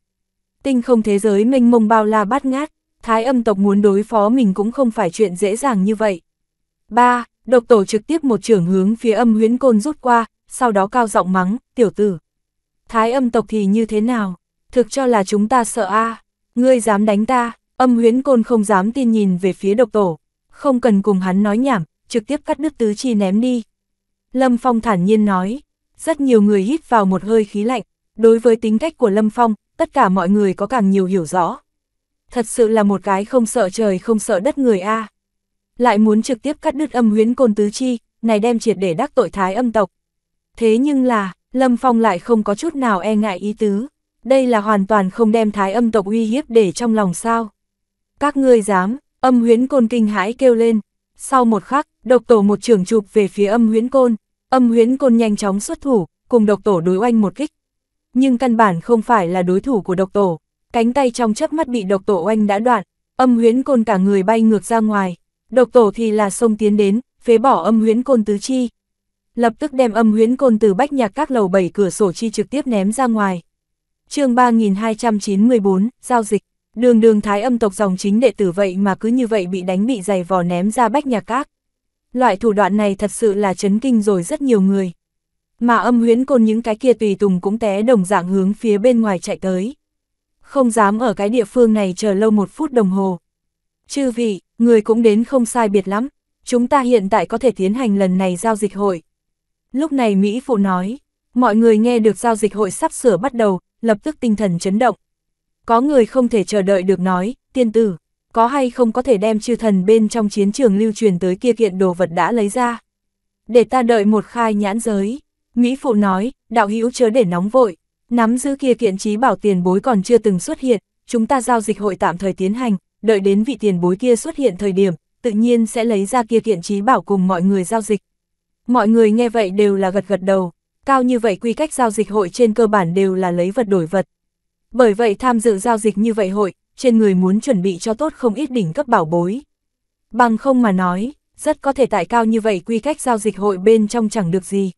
Tinh không thế giới mênh mông bao la bát ngát, thái âm tộc muốn đối phó mình cũng không phải chuyện dễ dàng như vậy. 3. Độc tổ trực tiếp một trưởng hướng phía âm huyễn côn rút qua, sau đó cao giọng mắng, tiểu tử. Thái âm tộc thì như thế nào? Thực cho là chúng ta sợ a ngươi dám đánh ta, Âm huyễn côn không dám tin nhìn về phía độc tổ, không cần cùng hắn nói nhảm, trực tiếp cắt đứt tứ chi ném đi. Lâm Phong thản nhiên nói, rất nhiều người hít vào một hơi khí lạnh, đối với tính cách của Lâm Phong, tất cả mọi người có càng nhiều hiểu rõ. Thật sự là một cái không sợ trời không sợ đất người a. Lại muốn trực tiếp cắt đứt âm huyễn côn tứ chi, này đem triệt để đắc tội thái âm tộc. Thế nhưng là, Lâm Phong lại không có chút nào e ngại ý tứ, đây là hoàn toàn không đem thái âm tộc uy hiếp để trong lòng sao. Các ngươi dám, âm huyễn côn kinh hãi kêu lên. Sau một khắc, độc tổ một trường chụp về phía âm huyễn côn, âm huyễn côn nhanh chóng xuất thủ, cùng độc tổ đối oanh một kích. Nhưng căn bản không phải là đối thủ của độc tổ, cánh tay trong chớp mắt bị độc tổ oanh đã đoạn, âm huyễn côn cả người bay ngược ra ngoài, độc tổ thì là xông tiến đến, phế bỏ âm huyễn côn tứ chi. Lập tức đem âm huyễn côn từ bách nhạc các lầu bảy cửa sổ chi trực tiếp ném ra ngoài. chương 3294, giao dịch đường đường thái âm tộc dòng chính đệ tử vậy mà cứ như vậy bị đánh bị giày vò ném ra bách nhà các. Loại thủ đoạn này thật sự là chấn kinh rồi rất nhiều người. Mà âm huyến côn những cái kia tùy tùng cũng té đồng dạng hướng phía bên ngoài chạy tới. Không dám ở cái địa phương này chờ lâu một phút đồng hồ. Chư vị, người cũng đến không sai biệt lắm, chúng ta hiện tại có thể tiến hành lần này giao dịch hội. Lúc này Mỹ Phụ nói, mọi người nghe được giao dịch hội sắp sửa bắt đầu, lập tức tinh thần chấn động. Có người không thể chờ đợi được nói, tiên tử, có hay không có thể đem chư thần bên trong chiến trường lưu truyền tới kia kiện đồ vật đã lấy ra. Để ta đợi một khai nhãn giới. Mỹ Phụ nói, đạo hữu chớ để nóng vội, nắm giữ kia kiện trí bảo tiền bối còn chưa từng xuất hiện, chúng ta giao dịch hội tạm thời tiến hành, đợi đến vị tiền bối kia xuất hiện thời điểm, tự nhiên sẽ lấy ra kia kiện trí bảo cùng mọi người giao dịch. Mọi người nghe vậy đều là gật gật đầu, cao như vậy quy cách giao dịch hội trên cơ bản đều là lấy vật đổi vật, bởi vậy tham dự giao dịch như vậy hội, trên người muốn chuẩn bị cho tốt không ít đỉnh cấp bảo bối. Bằng không mà nói, rất có thể tại cao như vậy quy cách giao dịch hội bên trong chẳng được gì.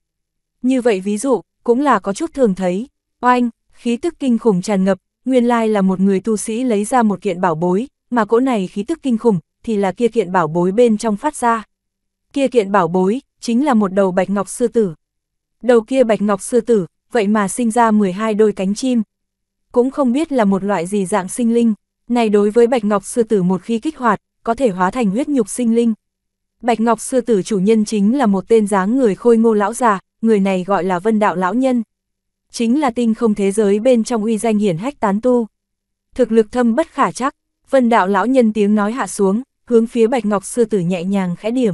Như vậy ví dụ, cũng là có chút thường thấy, oanh, khí tức kinh khủng tràn ngập, nguyên lai là một người tu sĩ lấy ra một kiện bảo bối, mà cỗ này khí tức kinh khủng, thì là kia kiện bảo bối bên trong phát ra. Kia kiện bảo bối, chính là một đầu bạch ngọc sư tử. Đầu kia bạch ngọc sư tử, vậy mà sinh ra 12 đôi cánh chim, cũng không biết là một loại gì dạng sinh linh, này đối với Bạch Ngọc Sư Tử một khi kích hoạt, có thể hóa thành huyết nhục sinh linh. Bạch Ngọc Sư Tử chủ nhân chính là một tên dáng người khôi ngô lão già, người này gọi là Vân Đạo Lão Nhân. Chính là tinh không thế giới bên trong uy danh hiển hách tán tu. Thực lực thâm bất khả chắc, Vân Đạo Lão Nhân tiếng nói hạ xuống, hướng phía Bạch Ngọc Sư Tử nhẹ nhàng khẽ điểm.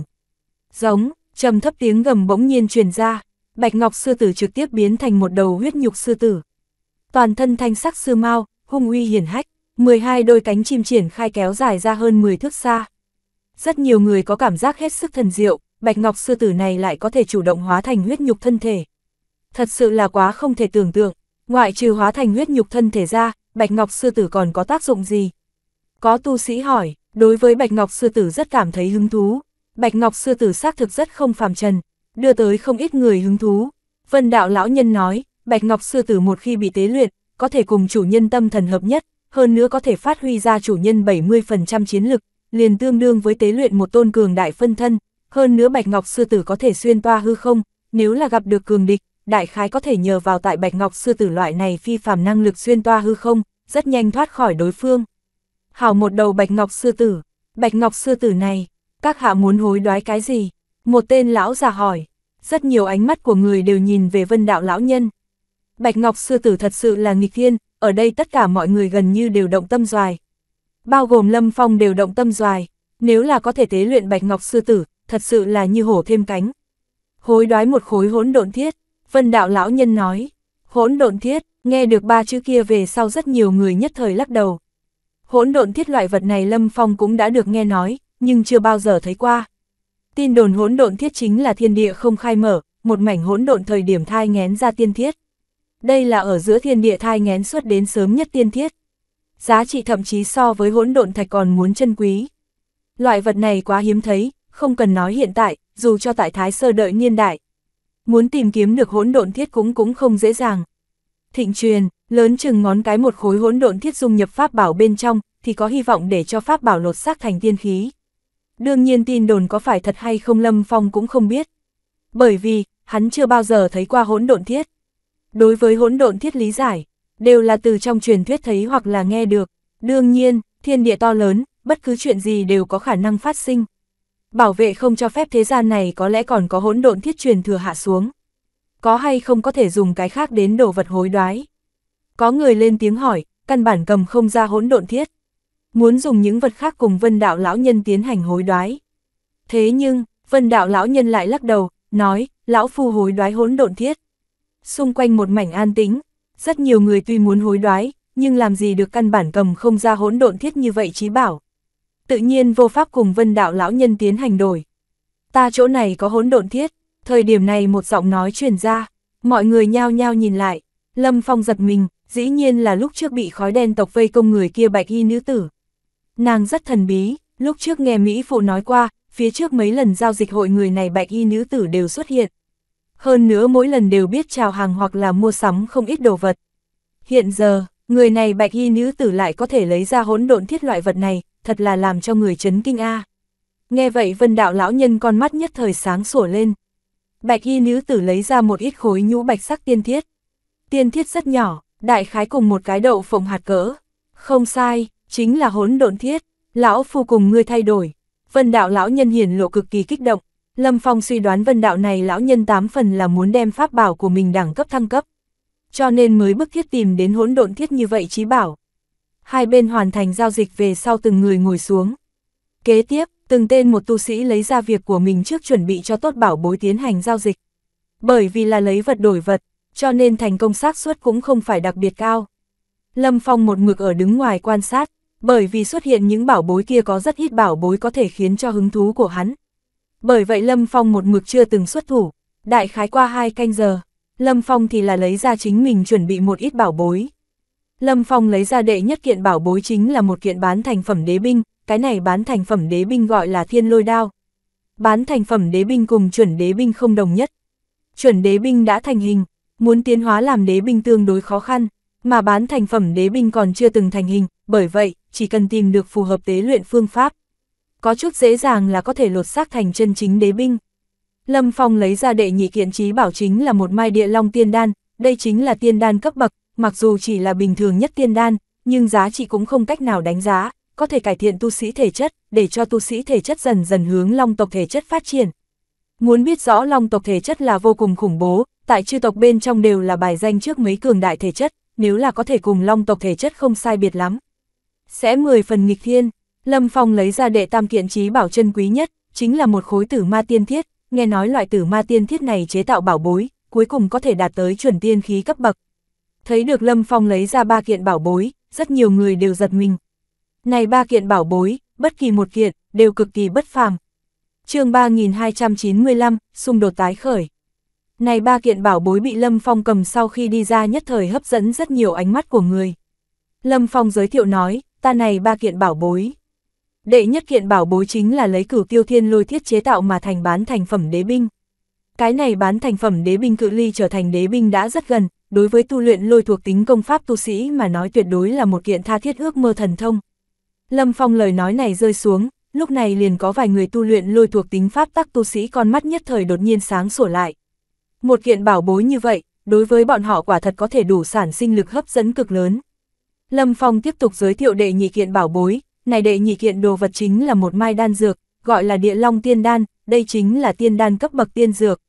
Giống, trầm thấp tiếng gầm bỗng nhiên truyền ra, Bạch Ngọc Sư Tử trực tiếp biến thành một đầu huyết nhục sư tử toàn thân thanh sắc sư mau, hung uy hiển hách, 12 đôi cánh chim triển khai kéo dài ra hơn 10 thước xa. Rất nhiều người có cảm giác hết sức thần diệu, bạch ngọc sư tử này lại có thể chủ động hóa thành huyết nhục thân thể. Thật sự là quá không thể tưởng tượng, ngoại trừ hóa thành huyết nhục thân thể ra, bạch ngọc sư tử còn có tác dụng gì? Có tu sĩ hỏi, đối với bạch ngọc sư tử rất cảm thấy hứng thú. Bạch ngọc sư tử xác thực rất không phàm trần, đưa tới không ít người hứng thú. Vân đạo lão nhân nói, bạch ngọc sư tử một khi bị tế luyện, có thể cùng chủ nhân tâm thần hợp nhất, hơn nữa có thể phát huy ra chủ nhân 70% chiến lực, liền tương đương với tế luyện một tôn cường đại phân thân, hơn nữa bạch ngọc sư tử có thể xuyên toa hư không, nếu là gặp được cường địch, đại khái có thể nhờ vào tại bạch ngọc sư tử loại này phi phàm năng lực xuyên toa hư không, rất nhanh thoát khỏi đối phương. Hảo một đầu bạch ngọc sư tử, bạch ngọc sư tử này, các hạ muốn hối đoái cái gì? Một tên lão già hỏi, rất nhiều ánh mắt của người đều nhìn về vân đạo lão nhân. Bạch Ngọc Sư Tử thật sự là nghịch thiên, ở đây tất cả mọi người gần như đều động tâm doài. Bao gồm Lâm Phong đều động tâm doài, nếu là có thể tế luyện Bạch Ngọc Sư Tử, thật sự là như hổ thêm cánh. Hối đoái một khối hỗn độn thiết, Vân Đạo Lão Nhân nói, hỗn độn thiết, nghe được ba chữ kia về sau rất nhiều người nhất thời lắc đầu. Hỗn độn thiết loại vật này Lâm Phong cũng đã được nghe nói, nhưng chưa bao giờ thấy qua. Tin đồn hỗn độn thiết chính là thiên địa không khai mở, một mảnh hỗn độn thời điểm thai ngén ra tiên thiết đây là ở giữa thiên địa thai ngén xuất đến sớm nhất tiên thiết. Giá trị thậm chí so với hỗn độn thạch còn muốn chân quý. Loại vật này quá hiếm thấy, không cần nói hiện tại, dù cho tại Thái Sơ đợi niên đại. Muốn tìm kiếm được hỗn độn thiết cũng cũng không dễ dàng. Thịnh truyền, lớn chừng ngón cái một khối hỗn độn thiết dung nhập pháp bảo bên trong, thì có hy vọng để cho pháp bảo lột xác thành tiên khí. Đương nhiên tin đồn có phải thật hay không Lâm Phong cũng không biết. Bởi vì, hắn chưa bao giờ thấy qua hỗn độn thiết đối với hỗn độn thiết lý giải, đều là từ trong truyền thuyết thấy hoặc là nghe được. Đương nhiên, thiên địa to lớn, bất cứ chuyện gì đều có khả năng phát sinh. Bảo vệ không cho phép thế gian này có lẽ còn có hỗn độn thiết truyền thừa hạ xuống. Có hay không có thể dùng cái khác đến đồ vật hối đoái? Có người lên tiếng hỏi, căn bản cầm không ra hỗn độn thiết. Muốn dùng những vật khác cùng vân đạo lão nhân tiến hành hối đoái. Thế nhưng, vân đạo lão nhân lại lắc đầu, nói, lão phu hối đoái hỗn độn thiết, xung quanh một mảnh an tĩnh, rất nhiều người tuy muốn hối đoái, nhưng làm gì được căn bản cầm không ra hỗn độn thiết như vậy chí bảo. Tự nhiên vô pháp cùng vân đạo lão nhân tiến hành đổi. Ta chỗ này có hỗn độn thiết, thời điểm này một giọng nói truyền ra, mọi người nhao nhao nhìn lại, Lâm Phong giật mình, dĩ nhiên là lúc trước bị khói đen tộc vây công người kia bạch y nữ tử. Nàng rất thần bí, lúc trước nghe Mỹ phụ nói qua, phía trước mấy lần giao dịch hội người này bạch y nữ tử đều xuất hiện hơn nữa mỗi lần đều biết chào hàng hoặc là mua sắm không ít đồ vật. Hiện giờ, người này bạch y nữ tử lại có thể lấy ra hỗn độn thiết loại vật này, thật là làm cho người chấn kinh a. Nghe vậy vân đạo lão nhân con mắt nhất thời sáng sủa lên. Bạch y nữ tử lấy ra một ít khối nhũ bạch sắc tiên thiết. Tiên thiết rất nhỏ, đại khái cùng một cái đậu phộng hạt cỡ. Không sai, chính là hỗn độn thiết, lão phu cùng ngươi thay đổi. Vân đạo lão nhân hiển lộ cực kỳ kích động, Lâm Phong suy đoán vân đạo này lão nhân tám phần là muốn đem pháp bảo của mình đẳng cấp thăng cấp. Cho nên mới bức thiết tìm đến hỗn độn thiết như vậy trí bảo. Hai bên hoàn thành giao dịch về sau từng người ngồi xuống. Kế tiếp, từng tên một tu sĩ lấy ra việc của mình trước chuẩn bị cho tốt bảo bối tiến hành giao dịch. Bởi vì là lấy vật đổi vật, cho nên thành công xác suất cũng không phải đặc biệt cao. Lâm Phong một mực ở đứng ngoài quan sát, bởi vì xuất hiện những bảo bối kia có rất ít bảo bối có thể khiến cho hứng thú của hắn. Bởi vậy Lâm Phong một mực chưa từng xuất thủ, đại khái qua hai canh giờ, Lâm Phong thì là lấy ra chính mình chuẩn bị một ít bảo bối. Lâm Phong lấy ra đệ nhất kiện bảo bối chính là một kiện bán thành phẩm đế binh, cái này bán thành phẩm đế binh gọi là thiên lôi đao. Bán thành phẩm đế binh cùng chuẩn đế binh không đồng nhất. Chuẩn đế binh đã thành hình, muốn tiến hóa làm đế binh tương đối khó khăn, mà bán thành phẩm đế binh còn chưa từng thành hình, bởi vậy, chỉ cần tìm được phù hợp tế luyện phương pháp, có chút dễ dàng là có thể lột xác thành chân chính đế binh. Lâm Phong lấy ra đệ nhị kiện trí bảo chính là một mai địa long tiên đan, đây chính là tiên đan cấp bậc, mặc dù chỉ là bình thường nhất tiên đan, nhưng giá trị cũng không cách nào đánh giá, có thể cải thiện tu sĩ thể chất, để cho tu sĩ thể chất dần dần hướng long tộc thể chất phát triển. Muốn biết rõ long tộc thể chất là vô cùng khủng bố, tại chư tộc bên trong đều là bài danh trước mấy cường đại thể chất, nếu là có thể cùng long tộc thể chất không sai biệt lắm. Sẽ 10 phần nghịch thiên, Lâm Phong lấy ra đệ tam kiện trí bảo chân quý nhất, chính là một khối tử ma tiên thiết, nghe nói loại tử ma tiên thiết này chế tạo bảo bối, cuối cùng có thể đạt tới chuẩn tiên khí cấp bậc. Thấy được Lâm Phong lấy ra ba kiện bảo bối, rất nhiều người đều giật mình. Này ba kiện bảo bối, bất kỳ một kiện, đều cực kỳ bất phàm. chương 3295, xung đột tái khởi. Này ba kiện bảo bối bị Lâm Phong cầm sau khi đi ra nhất thời hấp dẫn rất nhiều ánh mắt của người. Lâm Phong giới thiệu nói, ta này ba kiện bảo bối, Đệ nhất kiện bảo bối chính là lấy cửu tiêu thiên lôi thiết chế tạo mà thành bán thành phẩm đế binh. Cái này bán thành phẩm đế binh cự ly trở thành đế binh đã rất gần, đối với tu luyện lôi thuộc tính công pháp tu sĩ mà nói tuyệt đối là một kiện tha thiết ước mơ thần thông. Lâm Phong lời nói này rơi xuống, lúc này liền có vài người tu luyện lôi thuộc tính pháp tắc tu sĩ con mắt nhất thời đột nhiên sáng sổ lại. Một kiện bảo bối như vậy, đối với bọn họ quả thật có thể đủ sản sinh lực hấp dẫn cực lớn. Lâm Phong tiếp tục giới thiệu đệ nhị kiện bảo bối, này đệ nhị kiện đồ vật chính là một mai đan dược, gọi là địa long tiên đan, đây chính là tiên đan cấp bậc tiên dược.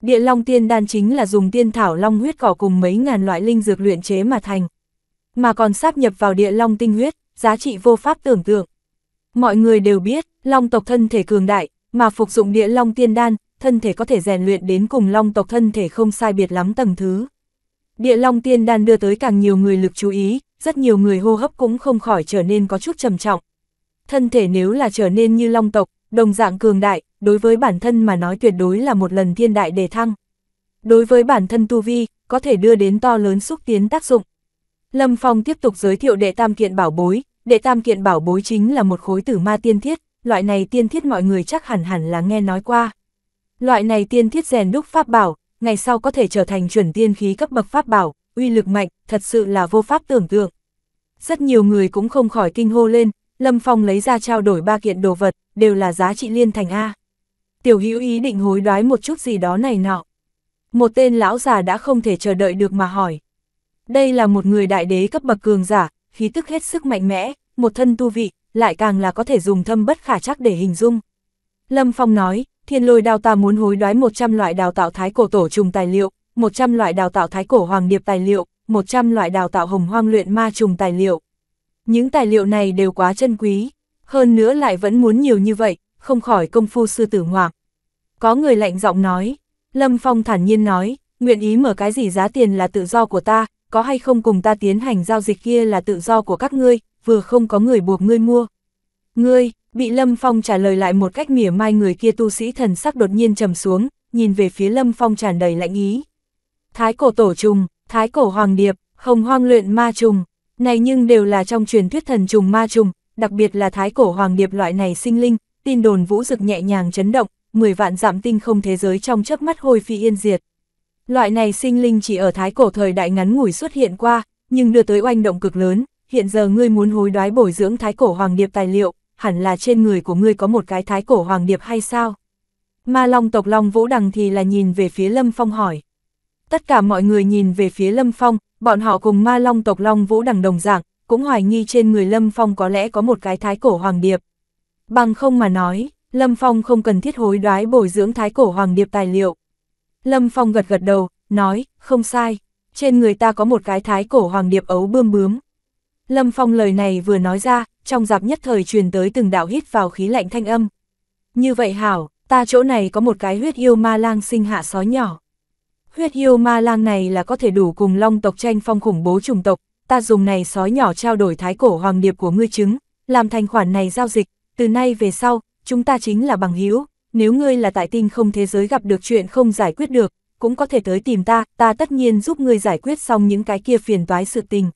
Địa long tiên đan chính là dùng tiên thảo long huyết cỏ cùng mấy ngàn loại linh dược luyện chế mà thành. Mà còn sáp nhập vào địa long tinh huyết, giá trị vô pháp tưởng tượng. Mọi người đều biết, long tộc thân thể cường đại, mà phục dụng địa long tiên đan, thân thể có thể rèn luyện đến cùng long tộc thân thể không sai biệt lắm tầng thứ. Địa Long Tiên Đan đưa tới càng nhiều người lực chú ý, rất nhiều người hô hấp cũng không khỏi trở nên có chút trầm trọng. Thân thể nếu là trở nên như long tộc, đồng dạng cường đại, đối với bản thân mà nói tuyệt đối là một lần thiên đại đề thăng. Đối với bản thân tu vi, có thể đưa đến to lớn xúc tiến tác dụng. Lâm Phong tiếp tục giới thiệu đệ tam kiện bảo bối, đệ tam kiện bảo bối chính là một khối tử ma tiên thiết, loại này tiên thiết mọi người chắc hẳn hẳn là nghe nói qua. Loại này tiên thiết rèn đúc pháp bảo, ngày sau có thể trở thành chuẩn tiên khí cấp bậc pháp bảo, uy lực mạnh, thật sự là vô pháp tưởng tượng. Rất nhiều người cũng không khỏi kinh hô lên, Lâm Phong lấy ra trao đổi ba kiện đồ vật, đều là giá trị liên thành A. Tiểu hữu ý định hối đoái một chút gì đó này nọ. Một tên lão già đã không thể chờ đợi được mà hỏi. Đây là một người đại đế cấp bậc cường giả, khí tức hết sức mạnh mẽ, một thân tu vị, lại càng là có thể dùng thâm bất khả chắc để hình dung. Lâm Phong nói, thiên lôi đao ta muốn hối đoái 100 loại đào tạo thái cổ tổ trùng tài liệu, 100 loại đào tạo thái cổ hoàng điệp tài liệu, 100 loại đào tạo hồng hoang luyện ma trùng tài liệu. Những tài liệu này đều quá chân quý, hơn nữa lại vẫn muốn nhiều như vậy, không khỏi công phu sư tử ngoạc. Có người lạnh giọng nói, Lâm Phong thản nhiên nói, nguyện ý mở cái gì giá tiền là tự do của ta, có hay không cùng ta tiến hành giao dịch kia là tự do của các ngươi, vừa không có người buộc ngươi mua. Ngươi, Bị Lâm Phong trả lời lại một cách mỉa mai người kia tu sĩ thần sắc đột nhiên trầm xuống, nhìn về phía Lâm Phong tràn đầy lạnh ý. Thái cổ tổ trùng, thái cổ hoàng điệp, không hoang luyện ma trùng, này nhưng đều là trong truyền thuyết thần trùng ma trùng, đặc biệt là thái cổ hoàng điệp loại này sinh linh, tin đồn vũ rực nhẹ nhàng chấn động, 10 vạn giảm tinh không thế giới trong chớp mắt hồi phi yên diệt. Loại này sinh linh chỉ ở thái cổ thời đại ngắn ngủi xuất hiện qua, nhưng đưa tới oanh động cực lớn, hiện giờ ngươi muốn hối đoái bồi dưỡng thái cổ hoàng điệp tài liệu, hẳn là trên người của ngươi có một cái thái cổ hoàng điệp hay sao? Ma Long tộc Long Vũ Đằng thì là nhìn về phía Lâm Phong hỏi. Tất cả mọi người nhìn về phía Lâm Phong, bọn họ cùng Ma Long tộc Long Vũ Đằng đồng dạng, cũng hoài nghi trên người Lâm Phong có lẽ có một cái thái cổ hoàng điệp. Bằng không mà nói, Lâm Phong không cần thiết hối đoái bồi dưỡng thái cổ hoàng điệp tài liệu. Lâm Phong gật gật đầu, nói, không sai, trên người ta có một cái thái cổ hoàng điệp ấu bươm bướm. Lâm Phong lời này vừa nói ra, trong giạp nhất thời truyền tới từng đạo hít vào khí lạnh thanh âm. Như vậy hảo, ta chỗ này có một cái huyết yêu ma lang sinh hạ sói nhỏ. Huyết yêu ma lang này là có thể đủ cùng long tộc tranh phong khủng bố trùng tộc, ta dùng này sói nhỏ trao đổi thái cổ hoàng điệp của ngươi chứng, làm thành khoản này giao dịch, từ nay về sau, chúng ta chính là bằng hữu nếu ngươi là tại tinh không thế giới gặp được chuyện không giải quyết được, cũng có thể tới tìm ta, ta tất nhiên giúp ngươi giải quyết xong những cái kia phiền toái sự tình.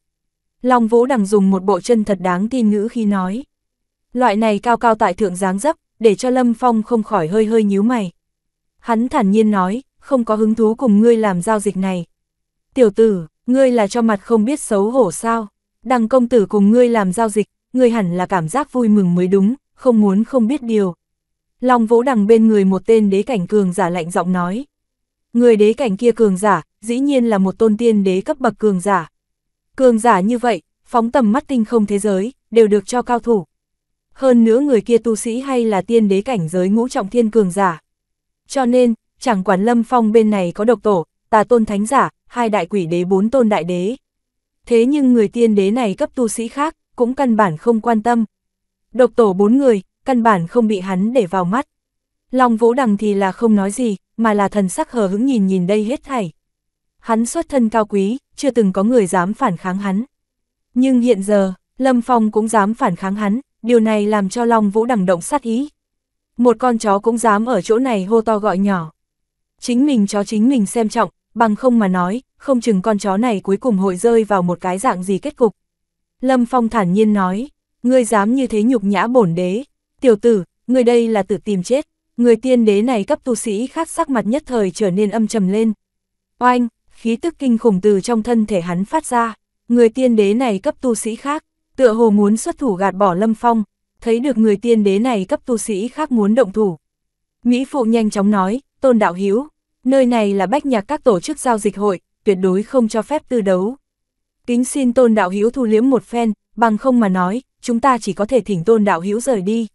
Long Vũ Đằng dùng một bộ chân thật đáng tin ngữ khi nói. Loại này cao cao tại thượng dáng dấp, để cho Lâm Phong không khỏi hơi hơi nhíu mày. Hắn thản nhiên nói, không có hứng thú cùng ngươi làm giao dịch này. Tiểu tử, ngươi là cho mặt không biết xấu hổ sao. Đằng công tử cùng ngươi làm giao dịch, ngươi hẳn là cảm giác vui mừng mới đúng, không muốn không biết điều. Long Vũ Đằng bên người một tên đế cảnh cường giả lạnh giọng nói. Người đế cảnh kia cường giả, dĩ nhiên là một tôn tiên đế cấp bậc cường giả. Cường giả như vậy, phóng tầm mắt tinh không thế giới, đều được cho cao thủ. Hơn nữa người kia tu sĩ hay là tiên đế cảnh giới ngũ trọng thiên cường giả. Cho nên, chẳng quản lâm phong bên này có độc tổ, tà tôn thánh giả, hai đại quỷ đế bốn tôn đại đế. Thế nhưng người tiên đế này cấp tu sĩ khác, cũng căn bản không quan tâm. Độc tổ bốn người, căn bản không bị hắn để vào mắt. Long Vũ Đằng thì là không nói gì, mà là thần sắc hờ hững nhìn nhìn đây hết thảy hắn xuất thân cao quý, chưa từng có người dám phản kháng hắn. Nhưng hiện giờ, Lâm Phong cũng dám phản kháng hắn, điều này làm cho Long Vũ đằng động sát ý. Một con chó cũng dám ở chỗ này hô to gọi nhỏ. Chính mình chó chính mình xem trọng, bằng không mà nói, không chừng con chó này cuối cùng hội rơi vào một cái dạng gì kết cục. Lâm Phong thản nhiên nói, ngươi dám như thế nhục nhã bổn đế, tiểu tử, ngươi đây là tự tìm chết, người tiên đế này cấp tu sĩ khác sắc mặt nhất thời trở nên âm trầm lên. Oanh, khí tức kinh khủng từ trong thân thể hắn phát ra, người tiên đế này cấp tu sĩ khác, tựa hồ muốn xuất thủ gạt bỏ Lâm Phong, thấy được người tiên đế này cấp tu sĩ khác muốn động thủ. Mỹ Phụ nhanh chóng nói, Tôn Đạo Hiếu, nơi này là bách nhạc các tổ chức giao dịch hội, tuyệt đối không cho phép tư đấu. Kính xin Tôn Đạo Hiếu thu liếm một phen, bằng không mà nói, chúng ta chỉ có thể thỉnh Tôn Đạo Hiếu rời đi.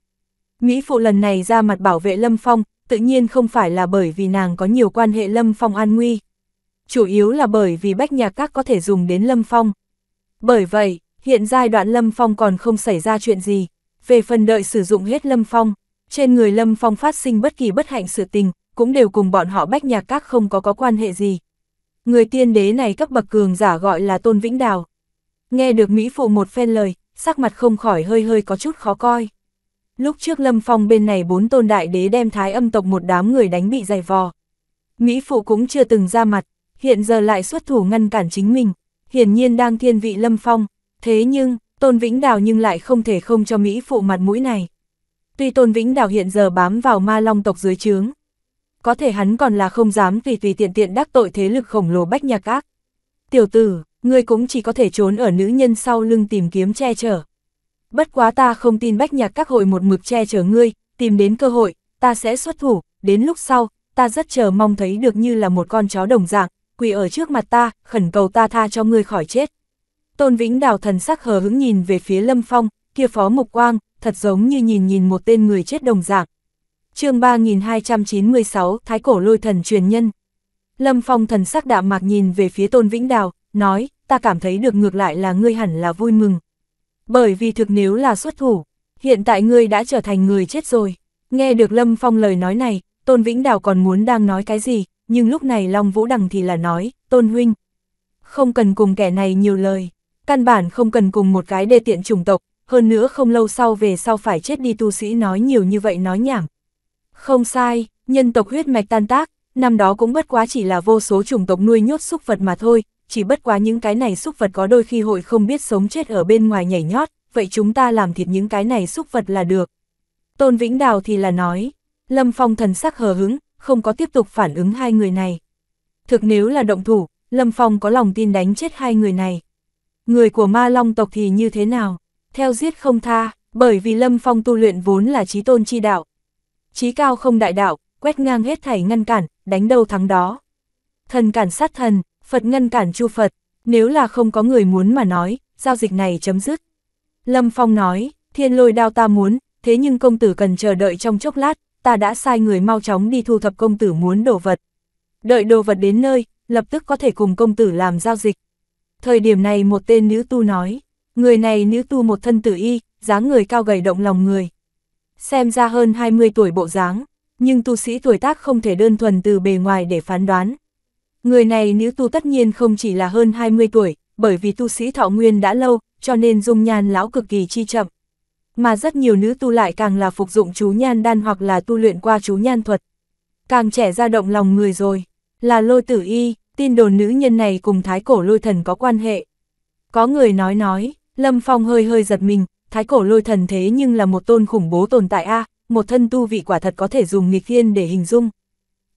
Mỹ Phụ lần này ra mặt bảo vệ Lâm Phong, tự nhiên không phải là bởi vì nàng có nhiều quan hệ Lâm Phong an nguy, chủ yếu là bởi vì bách nhạc các có thể dùng đến Lâm Phong. Bởi vậy, hiện giai đoạn Lâm Phong còn không xảy ra chuyện gì, về phần đợi sử dụng hết Lâm Phong, trên người Lâm Phong phát sinh bất kỳ bất hạnh sự tình, cũng đều cùng bọn họ bách nhạc các không có có quan hệ gì. Người tiên đế này cấp bậc cường giả gọi là Tôn Vĩnh Đào. Nghe được Mỹ Phụ một phen lời, sắc mặt không khỏi hơi hơi có chút khó coi. Lúc trước Lâm Phong bên này bốn tôn đại đế đem thái âm tộc một đám người đánh bị dày vò. Mỹ Phụ cũng chưa từng ra mặt, hiện giờ lại xuất thủ ngăn cản chính mình, hiển nhiên đang thiên vị lâm phong, thế nhưng, Tôn Vĩnh Đào nhưng lại không thể không cho Mỹ phụ mặt mũi này. Tuy Tôn Vĩnh Đào hiện giờ bám vào ma long tộc dưới trướng, có thể hắn còn là không dám tùy tùy tiện tiện đắc tội thế lực khổng lồ bách nhạc ác. Tiểu tử, ngươi cũng chỉ có thể trốn ở nữ nhân sau lưng tìm kiếm che chở. Bất quá ta không tin bách nhạc các hội một mực che chở ngươi, tìm đến cơ hội, ta sẽ xuất thủ, đến lúc sau, ta rất chờ mong thấy được như là một con chó đồng dạng, quỳ ở trước mặt ta, khẩn cầu ta tha cho ngươi khỏi chết. Tôn Vĩnh Đào thần sắc hờ hứng nhìn về phía Lâm Phong, kia phó mục quang, thật giống như nhìn nhìn một tên người chết đồng dạng. chương 3296, Thái Cổ Lôi Thần Truyền Nhân. Lâm Phong thần sắc đạm mạc nhìn về phía Tôn Vĩnh Đào, nói, ta cảm thấy được ngược lại là ngươi hẳn là vui mừng. Bởi vì thực nếu là xuất thủ, hiện tại ngươi đã trở thành người chết rồi. Nghe được Lâm Phong lời nói này, Tôn Vĩnh Đào còn muốn đang nói cái gì, nhưng lúc này Long Vũ Đằng thì là nói, Tôn Huynh. Không cần cùng kẻ này nhiều lời, căn bản không cần cùng một cái đê tiện chủng tộc, hơn nữa không lâu sau về sau phải chết đi tu sĩ nói nhiều như vậy nói nhảm. Không sai, nhân tộc huyết mạch tan tác, năm đó cũng bất quá chỉ là vô số chủng tộc nuôi nhốt súc vật mà thôi, chỉ bất quá những cái này súc vật có đôi khi hội không biết sống chết ở bên ngoài nhảy nhót, vậy chúng ta làm thịt những cái này súc vật là được. Tôn Vĩnh Đào thì là nói, Lâm Phong thần sắc hờ hứng, không có tiếp tục phản ứng hai người này. Thực nếu là động thủ, Lâm Phong có lòng tin đánh chết hai người này. Người của ma long tộc thì như thế nào? Theo giết không tha, bởi vì Lâm Phong tu luyện vốn là trí tôn chi đạo. Trí cao không đại đạo, quét ngang hết thảy ngăn cản, đánh đâu thắng đó. Thần cản sát thần, Phật ngăn cản chu Phật, nếu là không có người muốn mà nói, giao dịch này chấm dứt. Lâm Phong nói, thiên lôi đao ta muốn, thế nhưng công tử cần chờ đợi trong chốc lát, ta đã sai người mau chóng đi thu thập công tử muốn đồ vật. Đợi đồ vật đến nơi, lập tức có thể cùng công tử làm giao dịch. Thời điểm này một tên nữ tu nói, người này nữ tu một thân tử y, dáng người cao gầy động lòng người. Xem ra hơn 20 tuổi bộ dáng, nhưng tu sĩ tuổi tác không thể đơn thuần từ bề ngoài để phán đoán. Người này nữ tu tất nhiên không chỉ là hơn 20 tuổi, bởi vì tu sĩ thọ nguyên đã lâu, cho nên dung nhan lão cực kỳ chi chậm mà rất nhiều nữ tu lại càng là phục dụng chú nhan đan hoặc là tu luyện qua chú nhan thuật. Càng trẻ ra động lòng người rồi, là lôi tử y, tin đồn nữ nhân này cùng thái cổ lôi thần có quan hệ. Có người nói nói, Lâm Phong hơi hơi giật mình, thái cổ lôi thần thế nhưng là một tôn khủng bố tồn tại a một thân tu vị quả thật có thể dùng nghịch thiên để hình dung.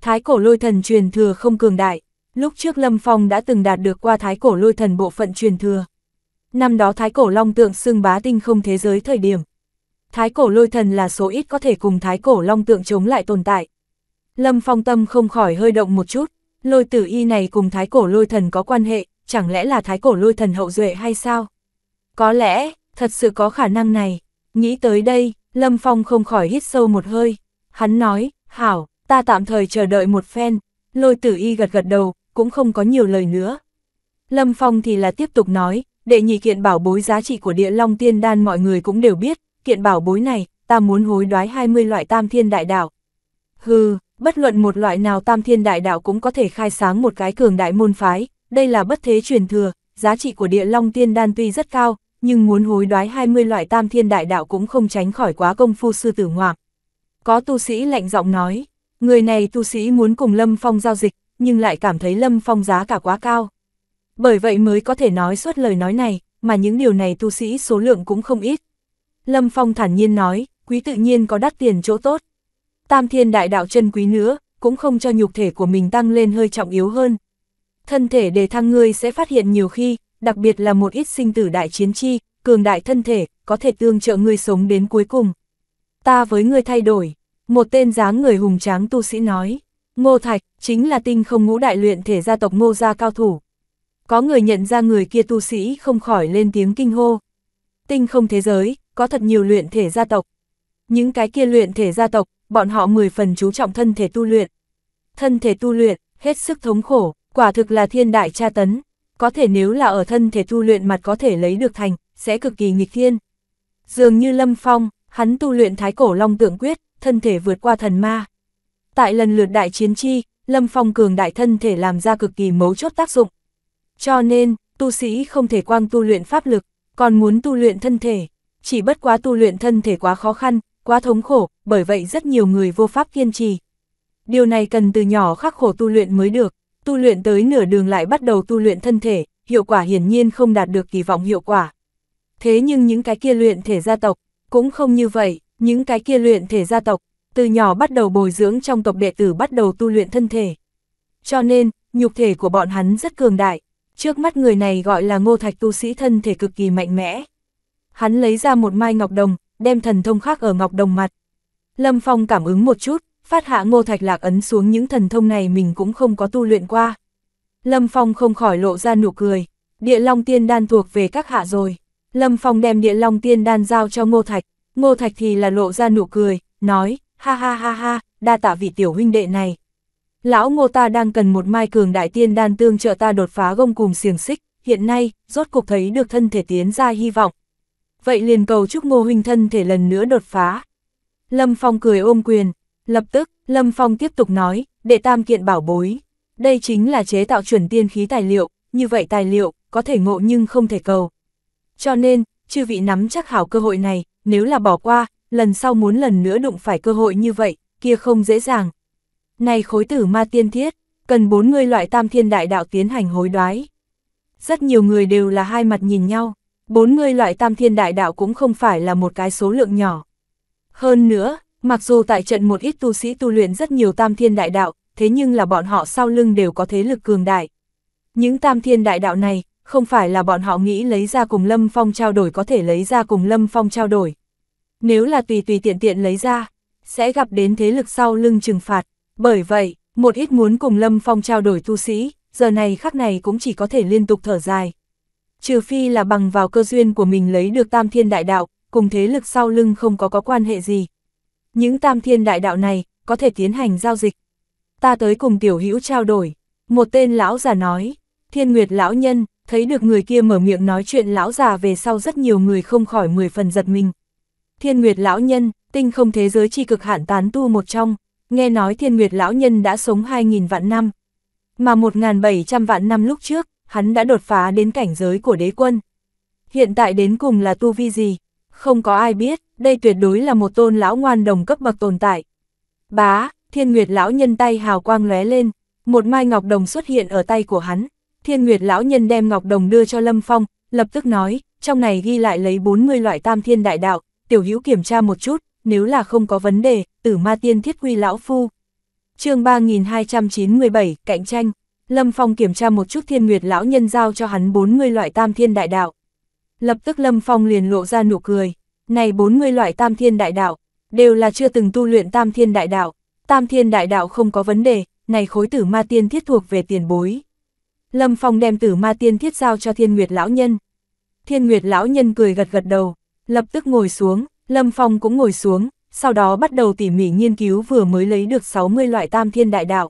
Thái cổ lôi thần truyền thừa không cường đại, lúc trước Lâm Phong đã từng đạt được qua thái cổ lôi thần bộ phận truyền thừa. Năm đó thái cổ long tượng xưng bá tinh không thế giới thời điểm, thái cổ lôi thần là số ít có thể cùng thái cổ long tượng chống lại tồn tại. Lâm Phong tâm không khỏi hơi động một chút, lôi tử y này cùng thái cổ lôi thần có quan hệ, chẳng lẽ là thái cổ lôi thần hậu duệ hay sao? Có lẽ, thật sự có khả năng này. Nghĩ tới đây, Lâm Phong không khỏi hít sâu một hơi. Hắn nói, hảo, ta tạm thời chờ đợi một phen. Lôi tử y gật gật đầu, cũng không có nhiều lời nữa. Lâm Phong thì là tiếp tục nói, đệ nhị kiện bảo bối giá trị của địa long tiên đan mọi người cũng đều biết, kiện bảo bối này, ta muốn hối đoái 20 loại tam thiên đại đạo. Hừ, bất luận một loại nào tam thiên đại đạo cũng có thể khai sáng một cái cường đại môn phái, đây là bất thế truyền thừa, giá trị của địa long tiên đan tuy rất cao, nhưng muốn hối đoái 20 loại tam thiên đại đạo cũng không tránh khỏi quá công phu sư tử ngoạm. Có tu sĩ lạnh giọng nói, người này tu sĩ muốn cùng Lâm Phong giao dịch, nhưng lại cảm thấy Lâm Phong giá cả quá cao. Bởi vậy mới có thể nói suốt lời nói này, mà những điều này tu sĩ số lượng cũng không ít, Lâm Phong thản nhiên nói, quý tự nhiên có đắt tiền chỗ tốt. Tam thiên đại đạo chân quý nữa, cũng không cho nhục thể của mình tăng lên hơi trọng yếu hơn. Thân thể đề thăng ngươi sẽ phát hiện nhiều khi, đặc biệt là một ít sinh tử đại chiến chi, cường đại thân thể, có thể tương trợ ngươi sống đến cuối cùng. Ta với ngươi thay đổi, một tên dáng người hùng tráng tu sĩ nói, Ngô Thạch, chính là tinh không ngũ đại luyện thể gia tộc Ngô gia cao thủ. Có người nhận ra người kia tu sĩ không khỏi lên tiếng kinh hô. Tinh không thế giới, có thật nhiều luyện thể gia tộc. Những cái kia luyện thể gia tộc, bọn họ mười phần chú trọng thân thể tu luyện. Thân thể tu luyện, hết sức thống khổ, quả thực là thiên đại tra tấn. Có thể nếu là ở thân thể tu luyện mặt có thể lấy được thành, sẽ cực kỳ nghịch thiên. Dường như Lâm Phong, hắn tu luyện thái cổ long tượng quyết, thân thể vượt qua thần ma. Tại lần lượt đại chiến chi, Lâm Phong cường đại thân thể làm ra cực kỳ mấu chốt tác dụng. Cho nên, tu sĩ không thể quang tu luyện pháp lực, còn muốn tu luyện thân thể, chỉ bất quá tu luyện thân thể quá khó khăn, quá thống khổ, bởi vậy rất nhiều người vô pháp kiên trì. Điều này cần từ nhỏ khắc khổ tu luyện mới được, tu luyện tới nửa đường lại bắt đầu tu luyện thân thể, hiệu quả hiển nhiên không đạt được kỳ vọng hiệu quả. Thế nhưng những cái kia luyện thể gia tộc, cũng không như vậy, những cái kia luyện thể gia tộc, từ nhỏ bắt đầu bồi dưỡng trong tộc đệ tử bắt đầu tu luyện thân thể. Cho nên, nhục thể của bọn hắn rất cường đại, trước mắt người này gọi là ngô thạch tu sĩ thân thể cực kỳ mạnh mẽ hắn lấy ra một mai ngọc đồng, đem thần thông khác ở ngọc đồng mặt. Lâm Phong cảm ứng một chút, phát hạ ngô thạch lạc ấn xuống những thần thông này mình cũng không có tu luyện qua. Lâm Phong không khỏi lộ ra nụ cười, địa long tiên đan thuộc về các hạ rồi. Lâm Phong đem địa long tiên đan giao cho ngô thạch, ngô thạch thì là lộ ra nụ cười, nói, ha ha ha ha, đa tạ vị tiểu huynh đệ này. Lão ngô ta đang cần một mai cường đại tiên đan tương trợ ta đột phá gông cùng xiềng xích, hiện nay, rốt cục thấy được thân thể tiến ra hy vọng vậy liền cầu chúc ngô huynh thân thể lần nữa đột phá. Lâm Phong cười ôm quyền, lập tức, Lâm Phong tiếp tục nói, để tam kiện bảo bối. Đây chính là chế tạo chuẩn tiên khí tài liệu, như vậy tài liệu, có thể ngộ nhưng không thể cầu. Cho nên, chư vị nắm chắc hảo cơ hội này, nếu là bỏ qua, lần sau muốn lần nữa đụng phải cơ hội như vậy, kia không dễ dàng. Này khối tử ma tiên thiết, cần bốn người loại tam thiên đại đạo tiến hành hối đoái. Rất nhiều người đều là hai mặt nhìn nhau bốn người loại tam thiên đại đạo cũng không phải là một cái số lượng nhỏ. Hơn nữa, mặc dù tại trận một ít tu sĩ tu luyện rất nhiều tam thiên đại đạo, thế nhưng là bọn họ sau lưng đều có thế lực cường đại. Những tam thiên đại đạo này, không phải là bọn họ nghĩ lấy ra cùng Lâm Phong trao đổi có thể lấy ra cùng Lâm Phong trao đổi. Nếu là tùy tùy tiện tiện lấy ra, sẽ gặp đến thế lực sau lưng trừng phạt. Bởi vậy, một ít muốn cùng Lâm Phong trao đổi tu sĩ, giờ này khắc này cũng chỉ có thể liên tục thở dài trừ phi là bằng vào cơ duyên của mình lấy được tam thiên đại đạo, cùng thế lực sau lưng không có có quan hệ gì. Những tam thiên đại đạo này, có thể tiến hành giao dịch. Ta tới cùng tiểu hữu trao đổi, một tên lão già nói, thiên nguyệt lão nhân, thấy được người kia mở miệng nói chuyện lão già về sau rất nhiều người không khỏi mười phần giật mình. Thiên nguyệt lão nhân, tinh không thế giới chi cực hạn tán tu một trong, nghe nói thiên nguyệt lão nhân đã sống 2.000 vạn năm. Mà 1.700 vạn năm lúc trước, hắn đã đột phá đến cảnh giới của đế quân. Hiện tại đến cùng là tu vi gì? Không có ai biết, đây tuyệt đối là một tôn lão ngoan đồng cấp bậc tồn tại. Bá, thiên nguyệt lão nhân tay hào quang lóe lên, một mai ngọc đồng xuất hiện ở tay của hắn. Thiên nguyệt lão nhân đem ngọc đồng đưa cho Lâm Phong, lập tức nói, trong này ghi lại lấy 40 loại tam thiên đại đạo, tiểu hữu kiểm tra một chút, nếu là không có vấn đề, tử ma tiên thiết quy lão phu. chương 3297, cạnh tranh. Lâm Phong kiểm tra một chút thiên nguyệt lão nhân giao cho hắn 40 loại tam thiên đại đạo. Lập tức Lâm Phong liền lộ ra nụ cười. Này 40 loại tam thiên đại đạo, đều là chưa từng tu luyện tam thiên đại đạo. Tam thiên đại đạo không có vấn đề, này khối tử ma tiên thiết thuộc về tiền bối. Lâm Phong đem tử ma tiên thiết giao cho thiên nguyệt lão nhân. Thiên nguyệt lão nhân cười gật gật đầu, lập tức ngồi xuống, Lâm Phong cũng ngồi xuống, sau đó bắt đầu tỉ mỉ nghiên cứu vừa mới lấy được 60 loại tam thiên đại đạo.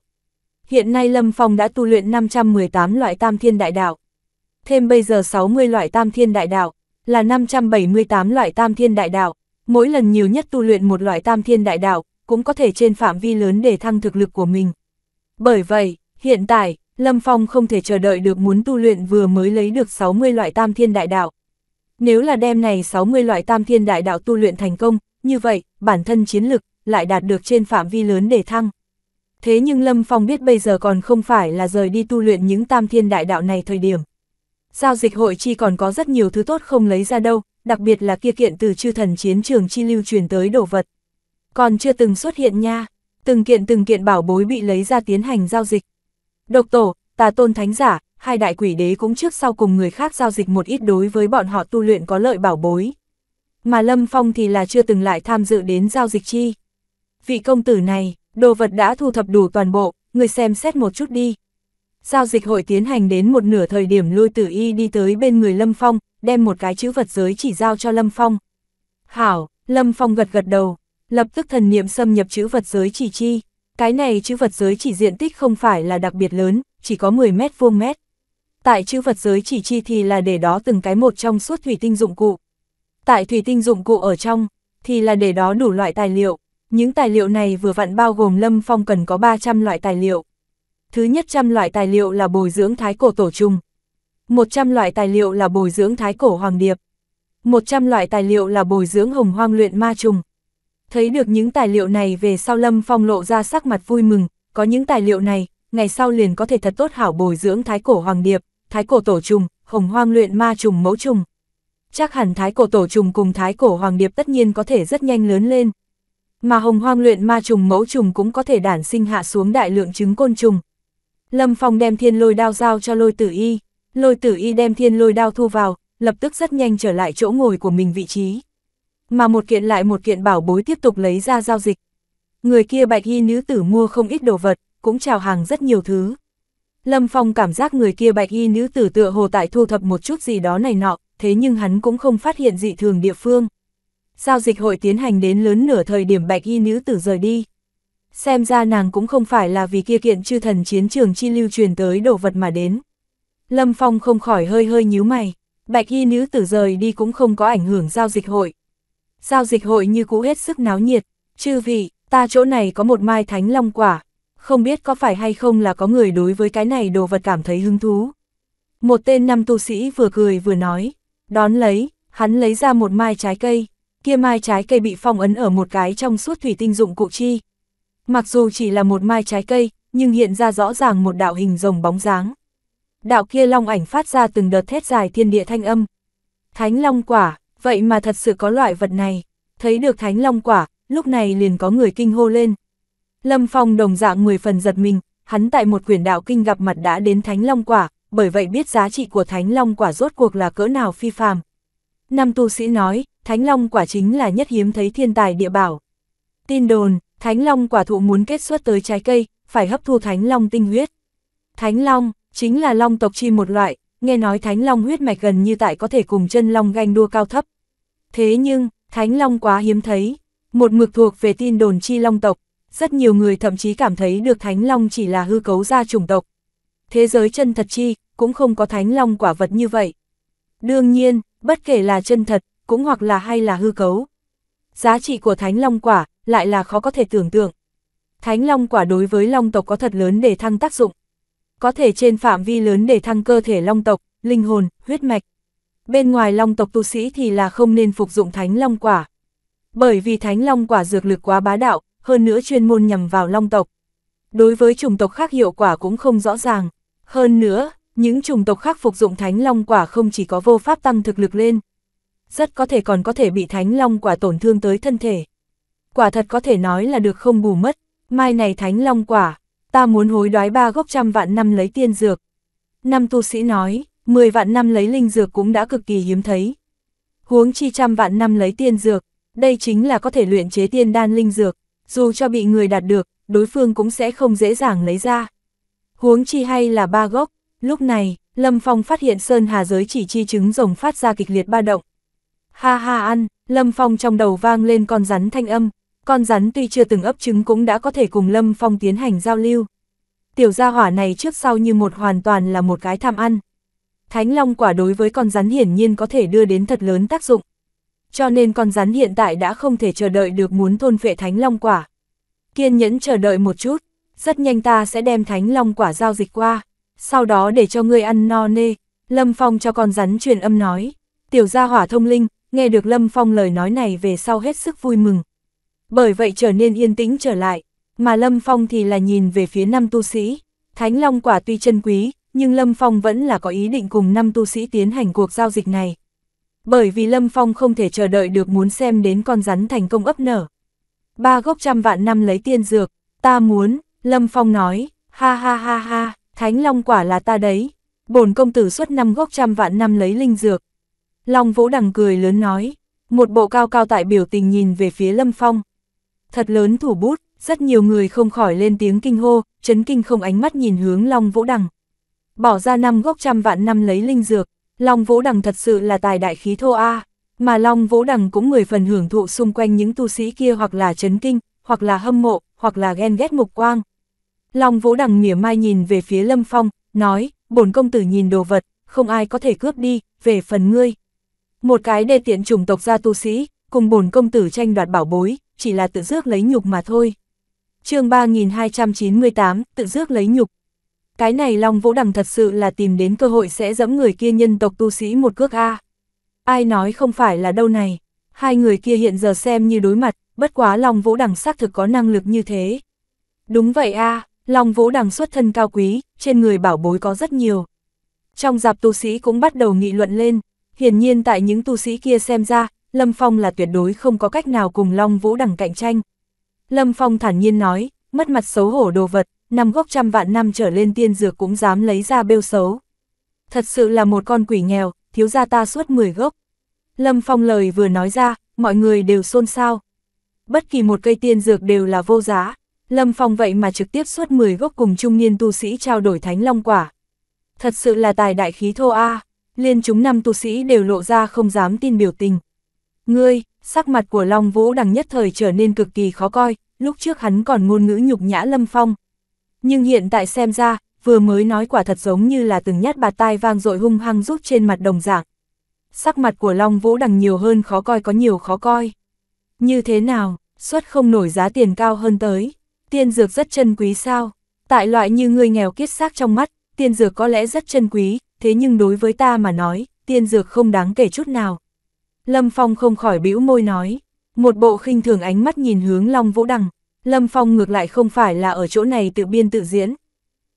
Hiện nay Lâm Phong đã tu luyện 518 loại tam thiên đại đạo. Thêm bây giờ 60 loại tam thiên đại đạo, là 578 loại tam thiên đại đạo. Mỗi lần nhiều nhất tu luyện một loại tam thiên đại đạo, cũng có thể trên phạm vi lớn để thăng thực lực của mình. Bởi vậy, hiện tại, Lâm Phong không thể chờ đợi được muốn tu luyện vừa mới lấy được 60 loại tam thiên đại đạo. Nếu là đem này 60 loại tam thiên đại đạo tu luyện thành công, như vậy, bản thân chiến lực lại đạt được trên phạm vi lớn để thăng thế nhưng Lâm Phong biết bây giờ còn không phải là rời đi tu luyện những tam thiên đại đạo này thời điểm. Giao dịch hội chi còn có rất nhiều thứ tốt không lấy ra đâu, đặc biệt là kia kiện từ chư thần chiến trường chi lưu truyền tới đồ vật. Còn chưa từng xuất hiện nha, từng kiện từng kiện bảo bối bị lấy ra tiến hành giao dịch. Độc tổ, tà tôn thánh giả, hai đại quỷ đế cũng trước sau cùng người khác giao dịch một ít đối với bọn họ tu luyện có lợi bảo bối. Mà Lâm Phong thì là chưa từng lại tham dự đến giao dịch chi. Vị công tử này, đồ vật đã thu thập đủ toàn bộ, người xem xét một chút đi. Giao dịch hội tiến hành đến một nửa thời điểm lôi tử y đi tới bên người Lâm Phong, đem một cái chữ vật giới chỉ giao cho Lâm Phong. Hảo, Lâm Phong gật gật đầu, lập tức thần niệm xâm nhập chữ vật giới chỉ chi. Cái này chữ vật giới chỉ diện tích không phải là đặc biệt lớn, chỉ có 10 mét vuông mét. Tại chữ vật giới chỉ chi thì là để đó từng cái một trong suốt thủy tinh dụng cụ. Tại thủy tinh dụng cụ ở trong, thì là để đó đủ loại tài liệu, những tài liệu này vừa vặn bao gồm Lâm Phong cần có 300 loại tài liệu. Thứ nhất trăm loại tài liệu là bồi dưỡng thái cổ tổ trùng. 100 loại tài liệu là bồi dưỡng thái cổ hoàng điệp. 100 loại tài liệu là bồi dưỡng hồng hoang luyện ma trùng. Thấy được những tài liệu này về sau Lâm Phong lộ ra sắc mặt vui mừng, có những tài liệu này, ngày sau liền có thể thật tốt hảo bồi dưỡng thái cổ hoàng điệp, thái cổ tổ trùng, hồng hoang luyện ma trùng mẫu trùng. Chắc hẳn thái cổ tổ trùng cùng thái cổ hoàng điệp tất nhiên có thể rất nhanh lớn lên, mà hồng hoang luyện ma trùng mẫu trùng cũng có thể đản sinh hạ xuống đại lượng trứng côn trùng. Lâm Phong đem thiên lôi đao giao cho lôi tử y, lôi tử y đem thiên lôi đao thu vào, lập tức rất nhanh trở lại chỗ ngồi của mình vị trí. Mà một kiện lại một kiện bảo bối tiếp tục lấy ra giao dịch. Người kia bạch y nữ tử mua không ít đồ vật, cũng chào hàng rất nhiều thứ. Lâm Phong cảm giác người kia bạch y nữ tử tựa hồ tại thu thập một chút gì đó này nọ, thế nhưng hắn cũng không phát hiện dị thường địa phương giao dịch hội tiến hành đến lớn nửa thời điểm bạch y nữ tử rời đi. Xem ra nàng cũng không phải là vì kia kiện chư thần chiến trường chi lưu truyền tới đồ vật mà đến. Lâm Phong không khỏi hơi hơi nhíu mày, bạch y nữ tử rời đi cũng không có ảnh hưởng giao dịch hội. Giao dịch hội như cũ hết sức náo nhiệt, chư vị, ta chỗ này có một mai thánh long quả, không biết có phải hay không là có người đối với cái này đồ vật cảm thấy hứng thú. Một tên năm tu sĩ vừa cười vừa nói, đón lấy, hắn lấy ra một mai trái cây, kia mai trái cây bị phong ấn ở một cái trong suốt thủy tinh dụng cụ chi. Mặc dù chỉ là một mai trái cây, nhưng hiện ra rõ ràng một đạo hình rồng bóng dáng. Đạo kia long ảnh phát ra từng đợt thét dài thiên địa thanh âm. Thánh long quả, vậy mà thật sự có loại vật này. Thấy được thánh long quả, lúc này liền có người kinh hô lên. Lâm Phong đồng dạng 10 phần giật mình, hắn tại một quyển đạo kinh gặp mặt đã đến thánh long quả, bởi vậy biết giá trị của thánh long quả rốt cuộc là cỡ nào phi phàm. Năm tu sĩ nói, Thánh Long quả chính là nhất hiếm thấy thiên tài địa bảo. Tin đồn, Thánh Long quả thụ muốn kết xuất tới trái cây, phải hấp thu Thánh Long tinh huyết. Thánh Long, chính là Long tộc chi một loại, nghe nói Thánh Long huyết mạch gần như tại có thể cùng chân Long ganh đua cao thấp. Thế nhưng, Thánh Long quá hiếm thấy, một mực thuộc về tin đồn chi Long tộc, rất nhiều người thậm chí cảm thấy được Thánh Long chỉ là hư cấu gia chủng tộc. Thế giới chân thật chi, cũng không có Thánh Long quả vật như vậy. Đương nhiên, bất kể là chân thật, cũng hoặc là hay là hư cấu. Giá trị của Thánh Long Quả lại là khó có thể tưởng tượng. Thánh Long Quả đối với Long tộc có thật lớn để thăng tác dụng. Có thể trên phạm vi lớn để thăng cơ thể Long tộc, linh hồn, huyết mạch. Bên ngoài Long tộc tu sĩ thì là không nên phục dụng Thánh Long Quả. Bởi vì Thánh Long Quả dược lực quá bá đạo, hơn nữa chuyên môn nhằm vào Long tộc. Đối với chủng tộc khác hiệu quả cũng không rõ ràng. Hơn nữa, những chủng tộc khác phục dụng Thánh Long Quả không chỉ có vô pháp tăng thực lực lên, rất có thể còn có thể bị Thánh Long quả tổn thương tới thân thể. Quả thật có thể nói là được không bù mất, mai này Thánh Long quả, ta muốn hối đoái ba gốc trăm vạn năm lấy tiên dược. Năm tu sĩ nói, mười vạn năm lấy linh dược cũng đã cực kỳ hiếm thấy. Huống chi trăm vạn năm lấy tiên dược, đây chính là có thể luyện chế tiên đan linh dược, dù cho bị người đạt được, đối phương cũng sẽ không dễ dàng lấy ra. Huống chi hay là ba gốc, lúc này, Lâm Phong phát hiện Sơn Hà giới chỉ chi chứng rồng phát ra kịch liệt ba động, Ha ha ăn, Lâm Phong trong đầu vang lên con rắn thanh âm, con rắn tuy chưa từng ấp trứng cũng đã có thể cùng Lâm Phong tiến hành giao lưu. Tiểu gia hỏa này trước sau như một hoàn toàn là một cái tham ăn. Thánh Long quả đối với con rắn hiển nhiên có thể đưa đến thật lớn tác dụng. Cho nên con rắn hiện tại đã không thể chờ đợi được muốn thôn phệ Thánh Long quả. Kiên nhẫn chờ đợi một chút, rất nhanh ta sẽ đem Thánh Long quả giao dịch qua, sau đó để cho ngươi ăn no nê. Lâm Phong cho con rắn truyền âm nói, tiểu gia hỏa thông linh, nghe được Lâm Phong lời nói này về sau hết sức vui mừng. Bởi vậy trở nên yên tĩnh trở lại, mà Lâm Phong thì là nhìn về phía năm tu sĩ. Thánh Long quả tuy chân quý, nhưng Lâm Phong vẫn là có ý định cùng năm tu sĩ tiến hành cuộc giao dịch này. Bởi vì Lâm Phong không thể chờ đợi được muốn xem đến con rắn thành công ấp nở. Ba gốc trăm vạn năm lấy tiên dược, ta muốn, Lâm Phong nói, ha ha ha ha, Thánh Long quả là ta đấy. Bổn công tử xuất năm gốc trăm vạn năm lấy linh dược, Long Vũ Đằng cười lớn nói, một bộ cao cao tại biểu tình nhìn về phía Lâm Phong. Thật lớn thủ bút, rất nhiều người không khỏi lên tiếng kinh hô, chấn kinh không ánh mắt nhìn hướng Long Vũ Đằng. Bỏ ra năm gốc trăm vạn năm lấy linh dược, Long Vũ Đằng thật sự là tài đại khí thô A, mà Long Vũ Đằng cũng mười phần hưởng thụ xung quanh những tu sĩ kia hoặc là chấn kinh, hoặc là hâm mộ, hoặc là ghen ghét mục quang. Long Vũ Đằng mỉa mai nhìn về phía Lâm Phong, nói, bổn công tử nhìn đồ vật, không ai có thể cướp đi, về phần ngươi, một cái đê tiện trùng tộc gia tu sĩ, cùng bổn công tử tranh đoạt bảo bối, chỉ là tự rước lấy nhục mà thôi. chương 3298, tự rước lấy nhục. Cái này Long Vũ Đằng thật sự là tìm đến cơ hội sẽ dẫm người kia nhân tộc tu sĩ một cước A. Ai nói không phải là đâu này, hai người kia hiện giờ xem như đối mặt, bất quá Long Vũ Đằng xác thực có năng lực như thế. Đúng vậy A, Long Vũ Đằng xuất thân cao quý, trên người bảo bối có rất nhiều. Trong dạp tu sĩ cũng bắt đầu nghị luận lên, Hiển nhiên tại những tu sĩ kia xem ra, Lâm Phong là tuyệt đối không có cách nào cùng Long Vũ Đằng cạnh tranh. Lâm Phong thản nhiên nói, mất mặt xấu hổ đồ vật, năm gốc trăm vạn năm trở lên tiên dược cũng dám lấy ra bêu xấu. Thật sự là một con quỷ nghèo, thiếu gia ta suốt 10 gốc. Lâm Phong lời vừa nói ra, mọi người đều xôn xao. Bất kỳ một cây tiên dược đều là vô giá, Lâm Phong vậy mà trực tiếp suốt 10 gốc cùng trung niên tu sĩ trao đổi thánh long quả. Thật sự là tài đại khí thô a liên chúng năm tu sĩ đều lộ ra không dám tin biểu tình. Ngươi, sắc mặt của Long Vũ Đằng nhất thời trở nên cực kỳ khó coi, lúc trước hắn còn ngôn ngữ nhục nhã Lâm Phong. Nhưng hiện tại xem ra, vừa mới nói quả thật giống như là từng nhát bạt tai vang dội hung hăng rút trên mặt đồng dạng. Sắc mặt của Long Vũ Đằng nhiều hơn khó coi có nhiều khó coi. Như thế nào, suất không nổi giá tiền cao hơn tới, tiên dược rất chân quý sao? Tại loại như ngươi nghèo kiết xác trong mắt, tiên dược có lẽ rất chân quý, thế nhưng đối với ta mà nói, tiên dược không đáng kể chút nào. Lâm Phong không khỏi bĩu môi nói, một bộ khinh thường ánh mắt nhìn hướng Long Vũ Đằng, Lâm Phong ngược lại không phải là ở chỗ này tự biên tự diễn.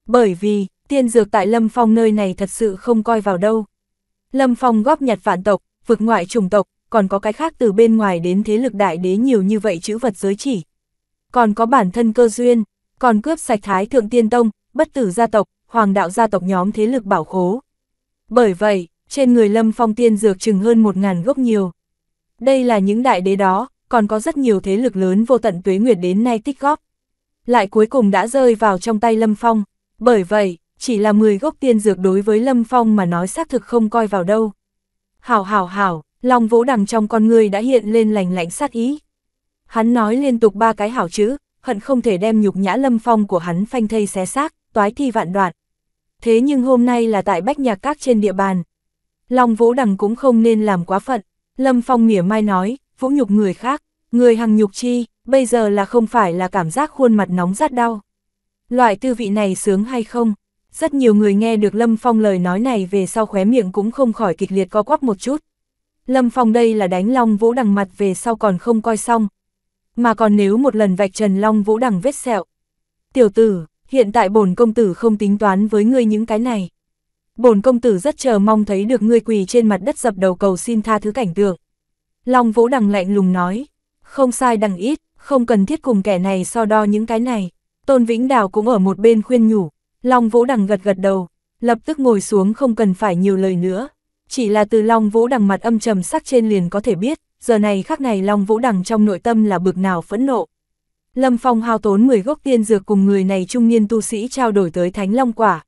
Bởi vì, tiên dược tại Lâm Phong nơi này thật sự không coi vào đâu. Lâm Phong góp nhặt vạn tộc, vực ngoại chủng tộc, còn có cái khác từ bên ngoài đến thế lực đại đế nhiều như vậy chữ vật giới chỉ. Còn có bản thân cơ duyên, còn cướp sạch thái thượng tiên tông, bất tử gia tộc, hoàng đạo gia tộc nhóm thế lực bảo khố. Bởi vậy, trên người lâm phong tiên dược chừng hơn một ngàn gốc nhiều. Đây là những đại đế đó, còn có rất nhiều thế lực lớn vô tận tuế nguyệt đến nay tích góp. Lại cuối cùng đã rơi vào trong tay lâm phong, bởi vậy, chỉ là 10 gốc tiên dược đối với lâm phong mà nói xác thực không coi vào đâu. Hảo hảo hảo, lòng vỗ đằng trong con người đã hiện lên lành lạnh sát ý. Hắn nói liên tục ba cái hảo chữ, hận không thể đem nhục nhã lâm phong của hắn phanh thây xé xác, toái thi vạn đoạn thế nhưng hôm nay là tại Bách Nhạc Các trên địa bàn. Long vũ Đằng cũng không nên làm quá phận, Lâm Phong mỉa mai nói, vũ nhục người khác, người hằng nhục chi, bây giờ là không phải là cảm giác khuôn mặt nóng rát đau. Loại tư vị này sướng hay không? Rất nhiều người nghe được Lâm Phong lời nói này về sau khóe miệng cũng không khỏi kịch liệt co quắp một chút. Lâm Phong đây là đánh Long Vũ Đằng mặt về sau còn không coi xong. Mà còn nếu một lần vạch trần Long Vũ Đằng vết sẹo. Tiểu tử, hiện tại bổn công tử không tính toán với ngươi những cái này. Bổn công tử rất chờ mong thấy được ngươi quỳ trên mặt đất dập đầu cầu xin tha thứ cảnh tượng. Long Vũ Đằng lạnh lùng nói, không sai đằng ít, không cần thiết cùng kẻ này so đo những cái này. Tôn Vĩnh Đào cũng ở một bên khuyên nhủ, Long Vũ Đằng gật gật đầu, lập tức ngồi xuống không cần phải nhiều lời nữa. Chỉ là từ Long Vũ Đằng mặt âm trầm sắc trên liền có thể biết, giờ này khắc này Long Vũ Đằng trong nội tâm là bực nào phẫn nộ. Lâm Phong hao tốn 10 gốc tiên dược cùng người này trung niên tu sĩ trao đổi tới Thánh Long Quả.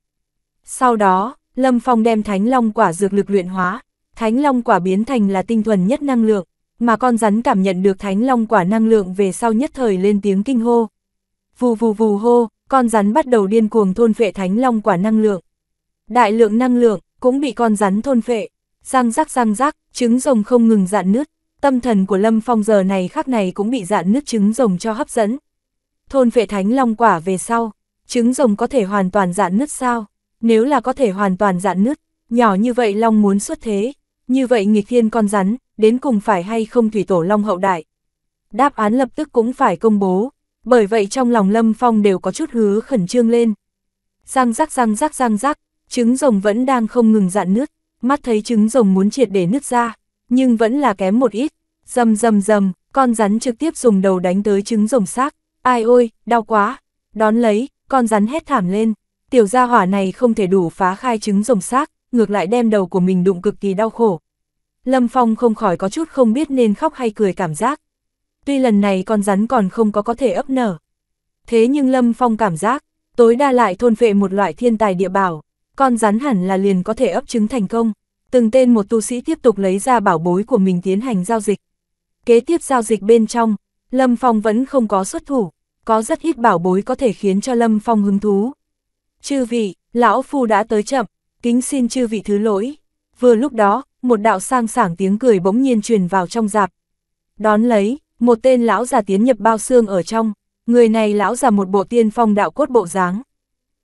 Sau đó, Lâm Phong đem Thánh Long Quả dược lực luyện hóa, Thánh Long Quả biến thành là tinh thuần nhất năng lượng, mà con rắn cảm nhận được Thánh Long Quả năng lượng về sau nhất thời lên tiếng kinh hô. Vù vù vù hô, con rắn bắt đầu điên cuồng thôn phệ Thánh Long Quả năng lượng. Đại lượng năng lượng cũng bị con rắn thôn phệ, răng rắc răng rắc, trứng rồng không ngừng dạn nứt, tâm thần của Lâm Phong giờ này khác này cũng bị dạn nước trứng rồng cho hấp dẫn. Thôn vệ thánh long quả về sau, trứng rồng có thể hoàn toàn dạn nứt sao? Nếu là có thể hoàn toàn dạn nứt, nhỏ như vậy long muốn xuất thế, như vậy nghịch thiên con rắn, đến cùng phải hay không thủy tổ long hậu đại. Đáp án lập tức cũng phải công bố, bởi vậy trong lòng Lâm Phong đều có chút hứa khẩn trương lên. Răng rắc răng rắc răng rắc, trứng rồng vẫn đang không ngừng dạn nứt, mắt thấy trứng rồng muốn triệt để nứt ra, nhưng vẫn là kém một ít. Dầm dầm dầm, con rắn trực tiếp dùng đầu đánh tới trứng rồng xác. Ai ôi, đau quá. Đón lấy, con rắn hét thảm lên. Tiểu gia hỏa này không thể đủ phá khai trứng rồng xác, ngược lại đem đầu của mình đụng cực kỳ đau khổ. Lâm Phong không khỏi có chút không biết nên khóc hay cười cảm giác. Tuy lần này con rắn còn không có có thể ấp nở. Thế nhưng Lâm Phong cảm giác, tối đa lại thôn vệ một loại thiên tài địa bảo, con rắn hẳn là liền có thể ấp trứng thành công từng tên một tu sĩ tiếp tục lấy ra bảo bối của mình tiến hành giao dịch. Kế tiếp giao dịch bên trong, Lâm Phong vẫn không có xuất thủ, có rất ít bảo bối có thể khiến cho Lâm Phong hứng thú. Chư vị, lão phu đã tới chậm, kính xin chư vị thứ lỗi. Vừa lúc đó, một đạo sang sảng tiếng cười bỗng nhiên truyền vào trong dạp. Đón lấy, một tên lão già tiến nhập bao xương ở trong, người này lão già một bộ tiên phong đạo cốt bộ dáng.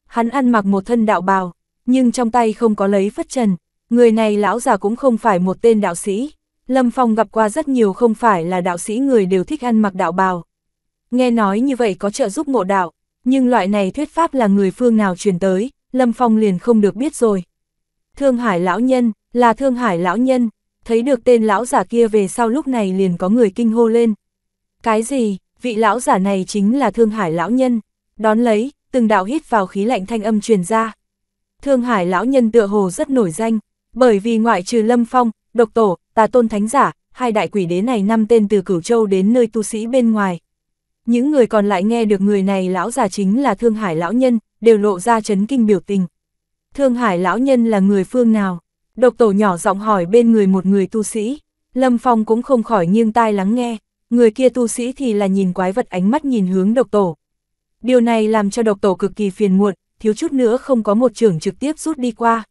Hắn ăn mặc một thân đạo bào, nhưng trong tay không có lấy phất trần, Người này lão già cũng không phải một tên đạo sĩ. Lâm Phong gặp qua rất nhiều không phải là đạo sĩ người đều thích ăn mặc đạo bào. Nghe nói như vậy có trợ giúp ngộ đạo, nhưng loại này thuyết pháp là người phương nào truyền tới, Lâm Phong liền không được biết rồi. Thương Hải lão nhân, là Thương Hải lão nhân, thấy được tên lão giả kia về sau lúc này liền có người kinh hô lên. Cái gì, vị lão giả này chính là Thương Hải lão nhân, đón lấy, từng đạo hít vào khí lạnh thanh âm truyền ra. Thương Hải lão nhân tựa hồ rất nổi danh, bởi vì ngoại trừ Lâm Phong, Độc Tổ, Tà Tôn Thánh Giả, hai đại quỷ đế này năm tên từ Cửu Châu đến nơi tu sĩ bên ngoài. Những người còn lại nghe được người này lão già chính là Thương Hải lão nhân, đều lộ ra chấn kinh biểu tình. Thương Hải lão nhân là người phương nào? Độc Tổ nhỏ giọng hỏi bên người một người tu sĩ. Lâm Phong cũng không khỏi nghiêng tai lắng nghe, người kia tu sĩ thì là nhìn quái vật ánh mắt nhìn hướng Độc Tổ. Điều này làm cho Độc Tổ cực kỳ phiền muộn, thiếu chút nữa không có một trưởng trực tiếp rút đi qua.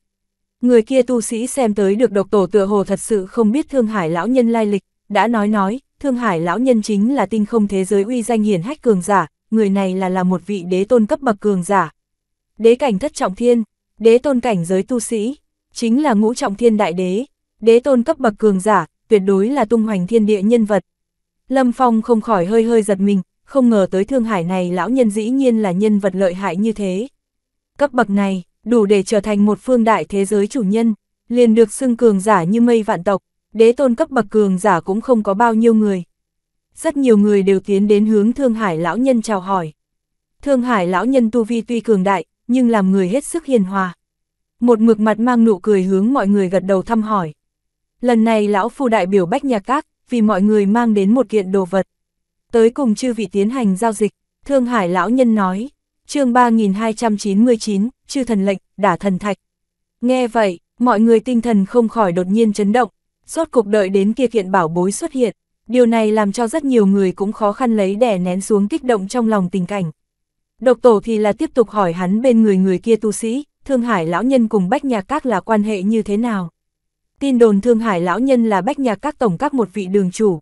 Người kia tu sĩ xem tới được độc tổ tựa hồ thật sự không biết Thương Hải lão nhân lai lịch, đã nói nói, Thương Hải lão nhân chính là tinh không thế giới uy danh hiển hách cường giả, người này là là một vị đế tôn cấp bậc cường giả. Đế cảnh thất trọng thiên, đế tôn cảnh giới tu sĩ, chính là ngũ trọng thiên đại đế, đế tôn cấp bậc cường giả, tuyệt đối là tung hoành thiên địa nhân vật. Lâm Phong không khỏi hơi hơi giật mình, không ngờ tới Thương Hải này lão nhân dĩ nhiên là nhân vật lợi hại như thế. Cấp bậc này, đủ để trở thành một phương đại thế giới chủ nhân, liền được xưng cường giả như mây vạn tộc, đế tôn cấp bậc cường giả cũng không có bao nhiêu người. Rất nhiều người đều tiến đến hướng Thương Hải lão nhân chào hỏi. Thương Hải lão nhân tu vi tuy cường đại, nhưng làm người hết sức hiền hòa. Một mực mặt mang nụ cười hướng mọi người gật đầu thăm hỏi. Lần này lão phu đại biểu Bách nhà Các, vì mọi người mang đến một kiện đồ vật. Tới cùng chư vị tiến hành giao dịch, Thương Hải lão nhân nói, chương 3299, chư thần lệnh, đả thần thạch. Nghe vậy, mọi người tinh thần không khỏi đột nhiên chấn động, rốt cuộc đợi đến kia kiện bảo bối xuất hiện. Điều này làm cho rất nhiều người cũng khó khăn lấy đẻ nén xuống kích động trong lòng tình cảnh. Độc tổ thì là tiếp tục hỏi hắn bên người người kia tu sĩ, Thương Hải lão nhân cùng Bách Nhạc Các là quan hệ như thế nào. Tin đồn Thương Hải lão nhân là Bách Nhạc Các tổng các một vị đường chủ.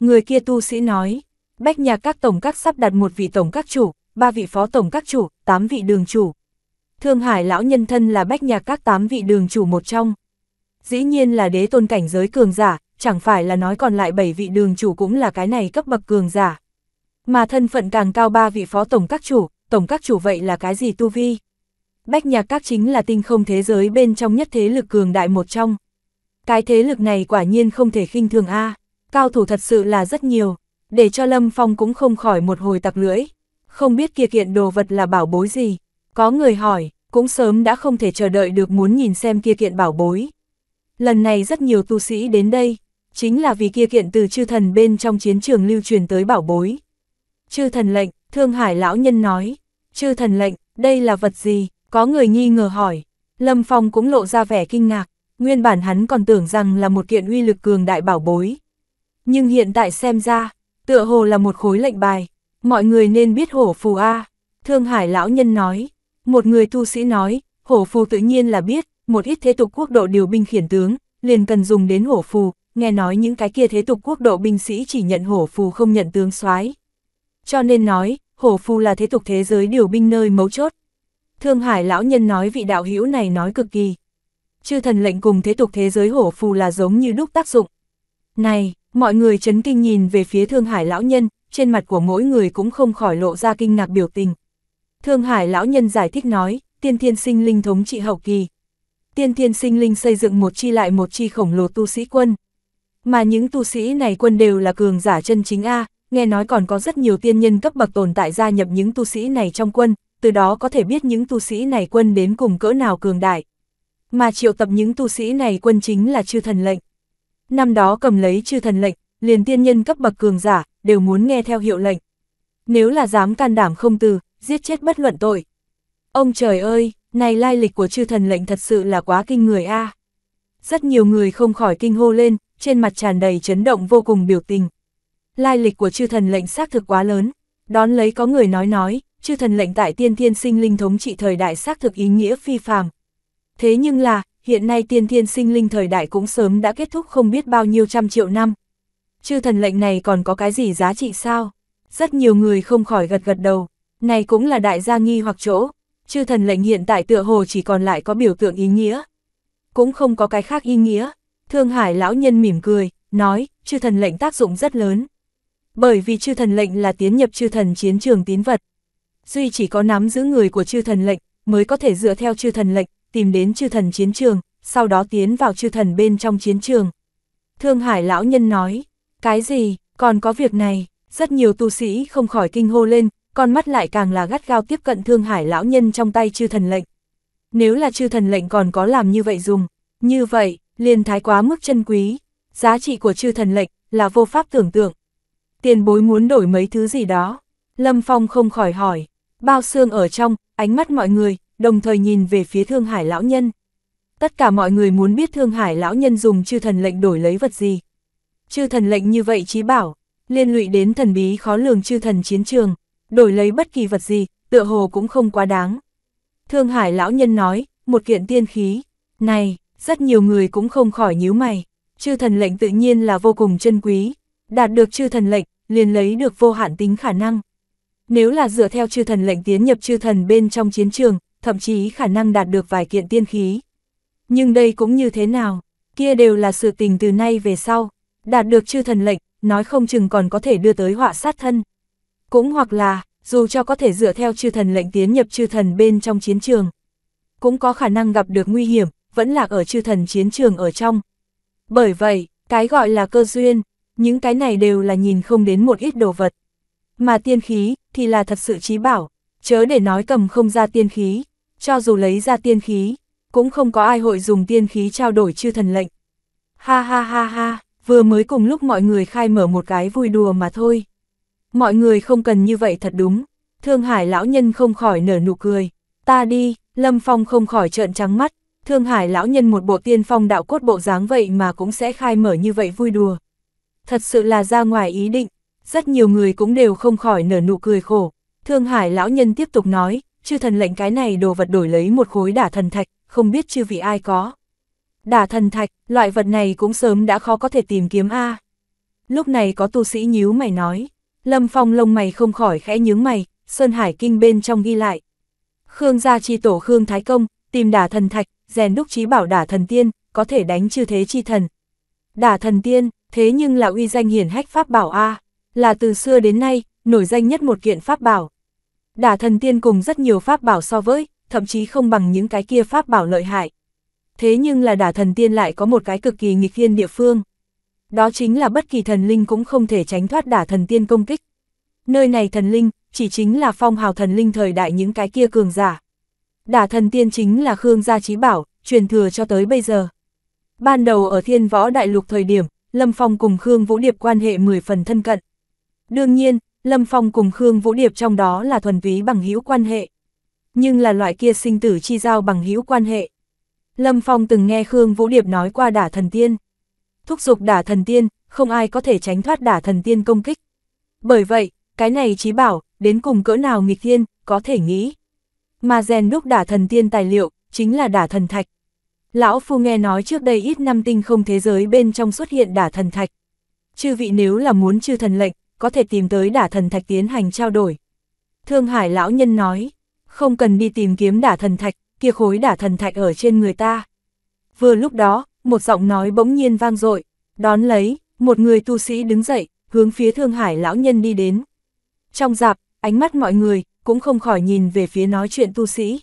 Người kia tu sĩ nói, Bách Nhạc Các tổng các sắp đặt một vị tổng các chủ, ba vị phó tổng các chủ, tám vị đường chủ, Thương Hải lão nhân thân là bách nhạc các tám vị đường chủ một trong. Dĩ nhiên là đế tôn cảnh giới cường giả, chẳng phải là nói còn lại bảy vị đường chủ cũng là cái này cấp bậc cường giả. Mà thân phận càng cao ba vị phó tổng các chủ, tổng các chủ vậy là cái gì tu vi? Bách nhạc các chính là tinh không thế giới bên trong nhất thế lực cường đại một trong. Cái thế lực này quả nhiên không thể khinh thường a cao thủ thật sự là rất nhiều, để cho Lâm Phong cũng không khỏi một hồi tặc lưỡi. Không biết kia kiện đồ vật là bảo bối gì, có người hỏi, cũng sớm đã không thể chờ đợi được muốn nhìn xem kia kiện bảo bối. Lần này rất nhiều tu sĩ đến đây, chính là vì kia kiện từ chư thần bên trong chiến trường lưu truyền tới bảo bối. Chư thần lệnh, Thương Hải lão nhân nói, chư thần lệnh, đây là vật gì, có người nghi ngờ hỏi. Lâm Phong cũng lộ ra vẻ kinh ngạc, nguyên bản hắn còn tưởng rằng là một kiện uy lực cường đại bảo bối. Nhưng hiện tại xem ra, tựa hồ là một khối lệnh bài, mọi người nên biết hổ phù A, Thương Hải lão nhân nói, một người tu sĩ nói, hổ phù tự nhiên là biết, một ít thế tục quốc độ điều binh khiển tướng, liền cần dùng đến hổ phù, nghe nói những cái kia thế tục quốc độ binh sĩ chỉ nhận hổ phù không nhận tướng soái. Cho nên nói, hổ phù là thế tục thế giới điều binh nơi mấu chốt. Thương Hải lão nhân nói vị đạo hữu này nói cực kỳ. Chư thần lệnh cùng thế tục thế giới hổ phù là giống như đúc tác dụng. Này, mọi người chấn kinh nhìn về phía Thương Hải lão nhân, trên mặt của mỗi người cũng không khỏi lộ ra kinh ngạc biểu tình. Thương Hải lão nhân giải thích nói, tiên thiên sinh linh thống trị hậu kỳ. Tiên thiên sinh linh xây dựng một chi lại một chi khổng lồ tu sĩ quân. Mà những tu sĩ này quân đều là cường giả chân chính A, nghe nói còn có rất nhiều tiên nhân cấp bậc tồn tại gia nhập những tu sĩ này trong quân, từ đó có thể biết những tu sĩ này quân đến cùng cỡ nào cường đại. Mà triệu tập những tu sĩ này quân chính là chư thần lệnh. Năm đó cầm lấy chư thần lệnh, liền tiên nhân cấp bậc cường giả, đều muốn nghe theo hiệu lệnh. Nếu là dám can đảm không từ, giết chết bất luận tội. Ông trời ơi, này lai lịch của chư thần lệnh thật sự là quá kinh người a. À. Rất nhiều người không khỏi kinh hô lên, trên mặt tràn đầy chấn động vô cùng biểu tình. Lai lịch của chư thần lệnh xác thực quá lớn, đón lấy có người nói nói, chư thần lệnh tại tiên thiên sinh linh thống trị thời đại xác thực ý nghĩa phi phàm. Thế nhưng là, hiện nay tiên thiên sinh linh thời đại cũng sớm đã kết thúc không biết bao nhiêu trăm triệu năm. Chư thần lệnh này còn có cái gì giá trị sao? Rất nhiều người không khỏi gật gật đầu. Này cũng là đại gia nghi hoặc chỗ, chư thần lệnh hiện tại tựa hồ chỉ còn lại có biểu tượng ý nghĩa. Cũng không có cái khác ý nghĩa. Thương Hải lão nhân mỉm cười, nói, chư thần lệnh tác dụng rất lớn. Bởi vì chư thần lệnh là tiến nhập chư thần chiến trường tín vật. Duy chỉ có nắm giữ người của chư thần lệnh, mới có thể dựa theo chư thần lệnh, tìm đến chư thần chiến trường, sau đó tiến vào chư thần bên trong chiến trường. Thương Hải lão nhân nói, cái gì, còn có việc này, rất nhiều tu sĩ không khỏi kinh hô lên, con mắt lại càng là gắt gao tiếp cận thương hải lão nhân trong tay chư thần lệnh. Nếu là chư thần lệnh còn có làm như vậy dùng, như vậy, liền thái quá mức chân quý, giá trị của chư thần lệnh là vô pháp tưởng tượng. Tiền bối muốn đổi mấy thứ gì đó, Lâm Phong không khỏi hỏi, bao xương ở trong, ánh mắt mọi người, đồng thời nhìn về phía thương hải lão nhân. Tất cả mọi người muốn biết thương hải lão nhân dùng chư thần lệnh đổi lấy vật gì. Chư thần lệnh như vậy chí bảo, liên lụy đến thần bí khó lường chư thần chiến trường, đổi lấy bất kỳ vật gì, tựa hồ cũng không quá đáng. Thương Hải lão nhân nói, một kiện tiên khí, này, rất nhiều người cũng không khỏi nhíu mày, chư thần lệnh tự nhiên là vô cùng chân quý, đạt được chư thần lệnh, liền lấy được vô hạn tính khả năng. Nếu là dựa theo chư thần lệnh tiến nhập chư thần bên trong chiến trường, thậm chí khả năng đạt được vài kiện tiên khí. Nhưng đây cũng như thế nào, kia đều là sự tình từ nay về sau, đạt được chư thần lệnh, nói không chừng còn có thể đưa tới họa sát thân. Cũng hoặc là, dù cho có thể dựa theo chư thần lệnh tiến nhập chư thần bên trong chiến trường, cũng có khả năng gặp được nguy hiểm, vẫn lạc ở chư thần chiến trường ở trong. Bởi vậy, cái gọi là cơ duyên, những cái này đều là nhìn không đến một ít đồ vật. Mà tiên khí, thì là thật sự trí bảo, chớ để nói cầm không ra tiên khí, cho dù lấy ra tiên khí, cũng không có ai hội dùng tiên khí trao đổi chư thần lệnh. Ha ha ha ha, vừa mới cùng lúc mọi người khai mở một cái vui đùa mà thôi. Mọi người không cần như vậy thật đúng. Thương Hải lão nhân không khỏi nở nụ cười. Ta đi, Lâm Phong không khỏi trợn trắng mắt. Thương Hải lão nhân một bộ tiên phong đạo cốt bộ dáng vậy mà cũng sẽ khai mở như vậy vui đùa. Thật sự là ra ngoài ý định. Rất nhiều người cũng đều không khỏi nở nụ cười khổ. Thương Hải lão nhân tiếp tục nói, chư thần lệnh cái này đồ vật đổi lấy một khối đả thần thạch, không biết chư vị ai có. Đả thần thạch, loại vật này cũng sớm đã khó có thể tìm kiếm A. Lúc này có tu sĩ nhíu mày nói. Lâm Phong lông mày không khỏi khẽ nhướng mày, Sơn Hải Kinh bên trong ghi lại. Khương gia chi tổ Khương Thái Công, tìm đả thần thạch, rèn đúc trí bảo đả thần tiên, có thể đánh chư thế chi thần. Đả thần tiên, thế nhưng là uy danh hiển hách pháp bảo A, là từ xưa đến nay, nổi danh nhất một kiện pháp bảo. Đả thần tiên cùng rất nhiều pháp bảo so với, thậm chí không bằng những cái kia pháp bảo lợi hại. Thế nhưng là đả thần tiên lại có một cái cực kỳ nghịch thiên địa phương. Đó chính là bất kỳ thần linh cũng không thể tránh thoát đả thần tiên công kích. Nơi này thần linh, chỉ chính là phong hào thần linh thời đại những cái kia cường giả. Đả thần tiên chính là Khương Gia Trí Bảo, truyền thừa cho tới bây giờ. Ban đầu ở thiên võ đại lục thời điểm, Lâm Phong cùng Khương Vũ Điệp quan hệ 10 phần thân cận. Đương nhiên, Lâm Phong cùng Khương Vũ Điệp trong đó là thuần túy bằng hữu quan hệ. Nhưng là loại kia sinh tử chi giao bằng hữu quan hệ. Lâm Phong từng nghe Khương Vũ Điệp nói qua đả thần tiên thúc dục đả thần tiên, không ai có thể tránh thoát đả thần tiên công kích. Bởi vậy, cái này trí bảo, đến cùng cỡ nào nghịch thiên, có thể nghĩ. Mà rèn đúc đả thần tiên tài liệu, chính là đả thần thạch. Lão Phu nghe nói trước đây ít năm tinh không thế giới bên trong xuất hiện đả thần thạch. Chư vị nếu là muốn chư thần lệnh, có thể tìm tới đả thần thạch tiến hành trao đổi. Thương Hải lão nhân nói, không cần đi tìm kiếm đả thần thạch, kia khối đả thần thạch ở trên người ta. Vừa lúc đó, một giọng nói bỗng nhiên vang dội đón lấy, một người tu sĩ đứng dậy, hướng phía Thương Hải lão nhân đi đến. Trong dạp, ánh mắt mọi người, cũng không khỏi nhìn về phía nói chuyện tu sĩ.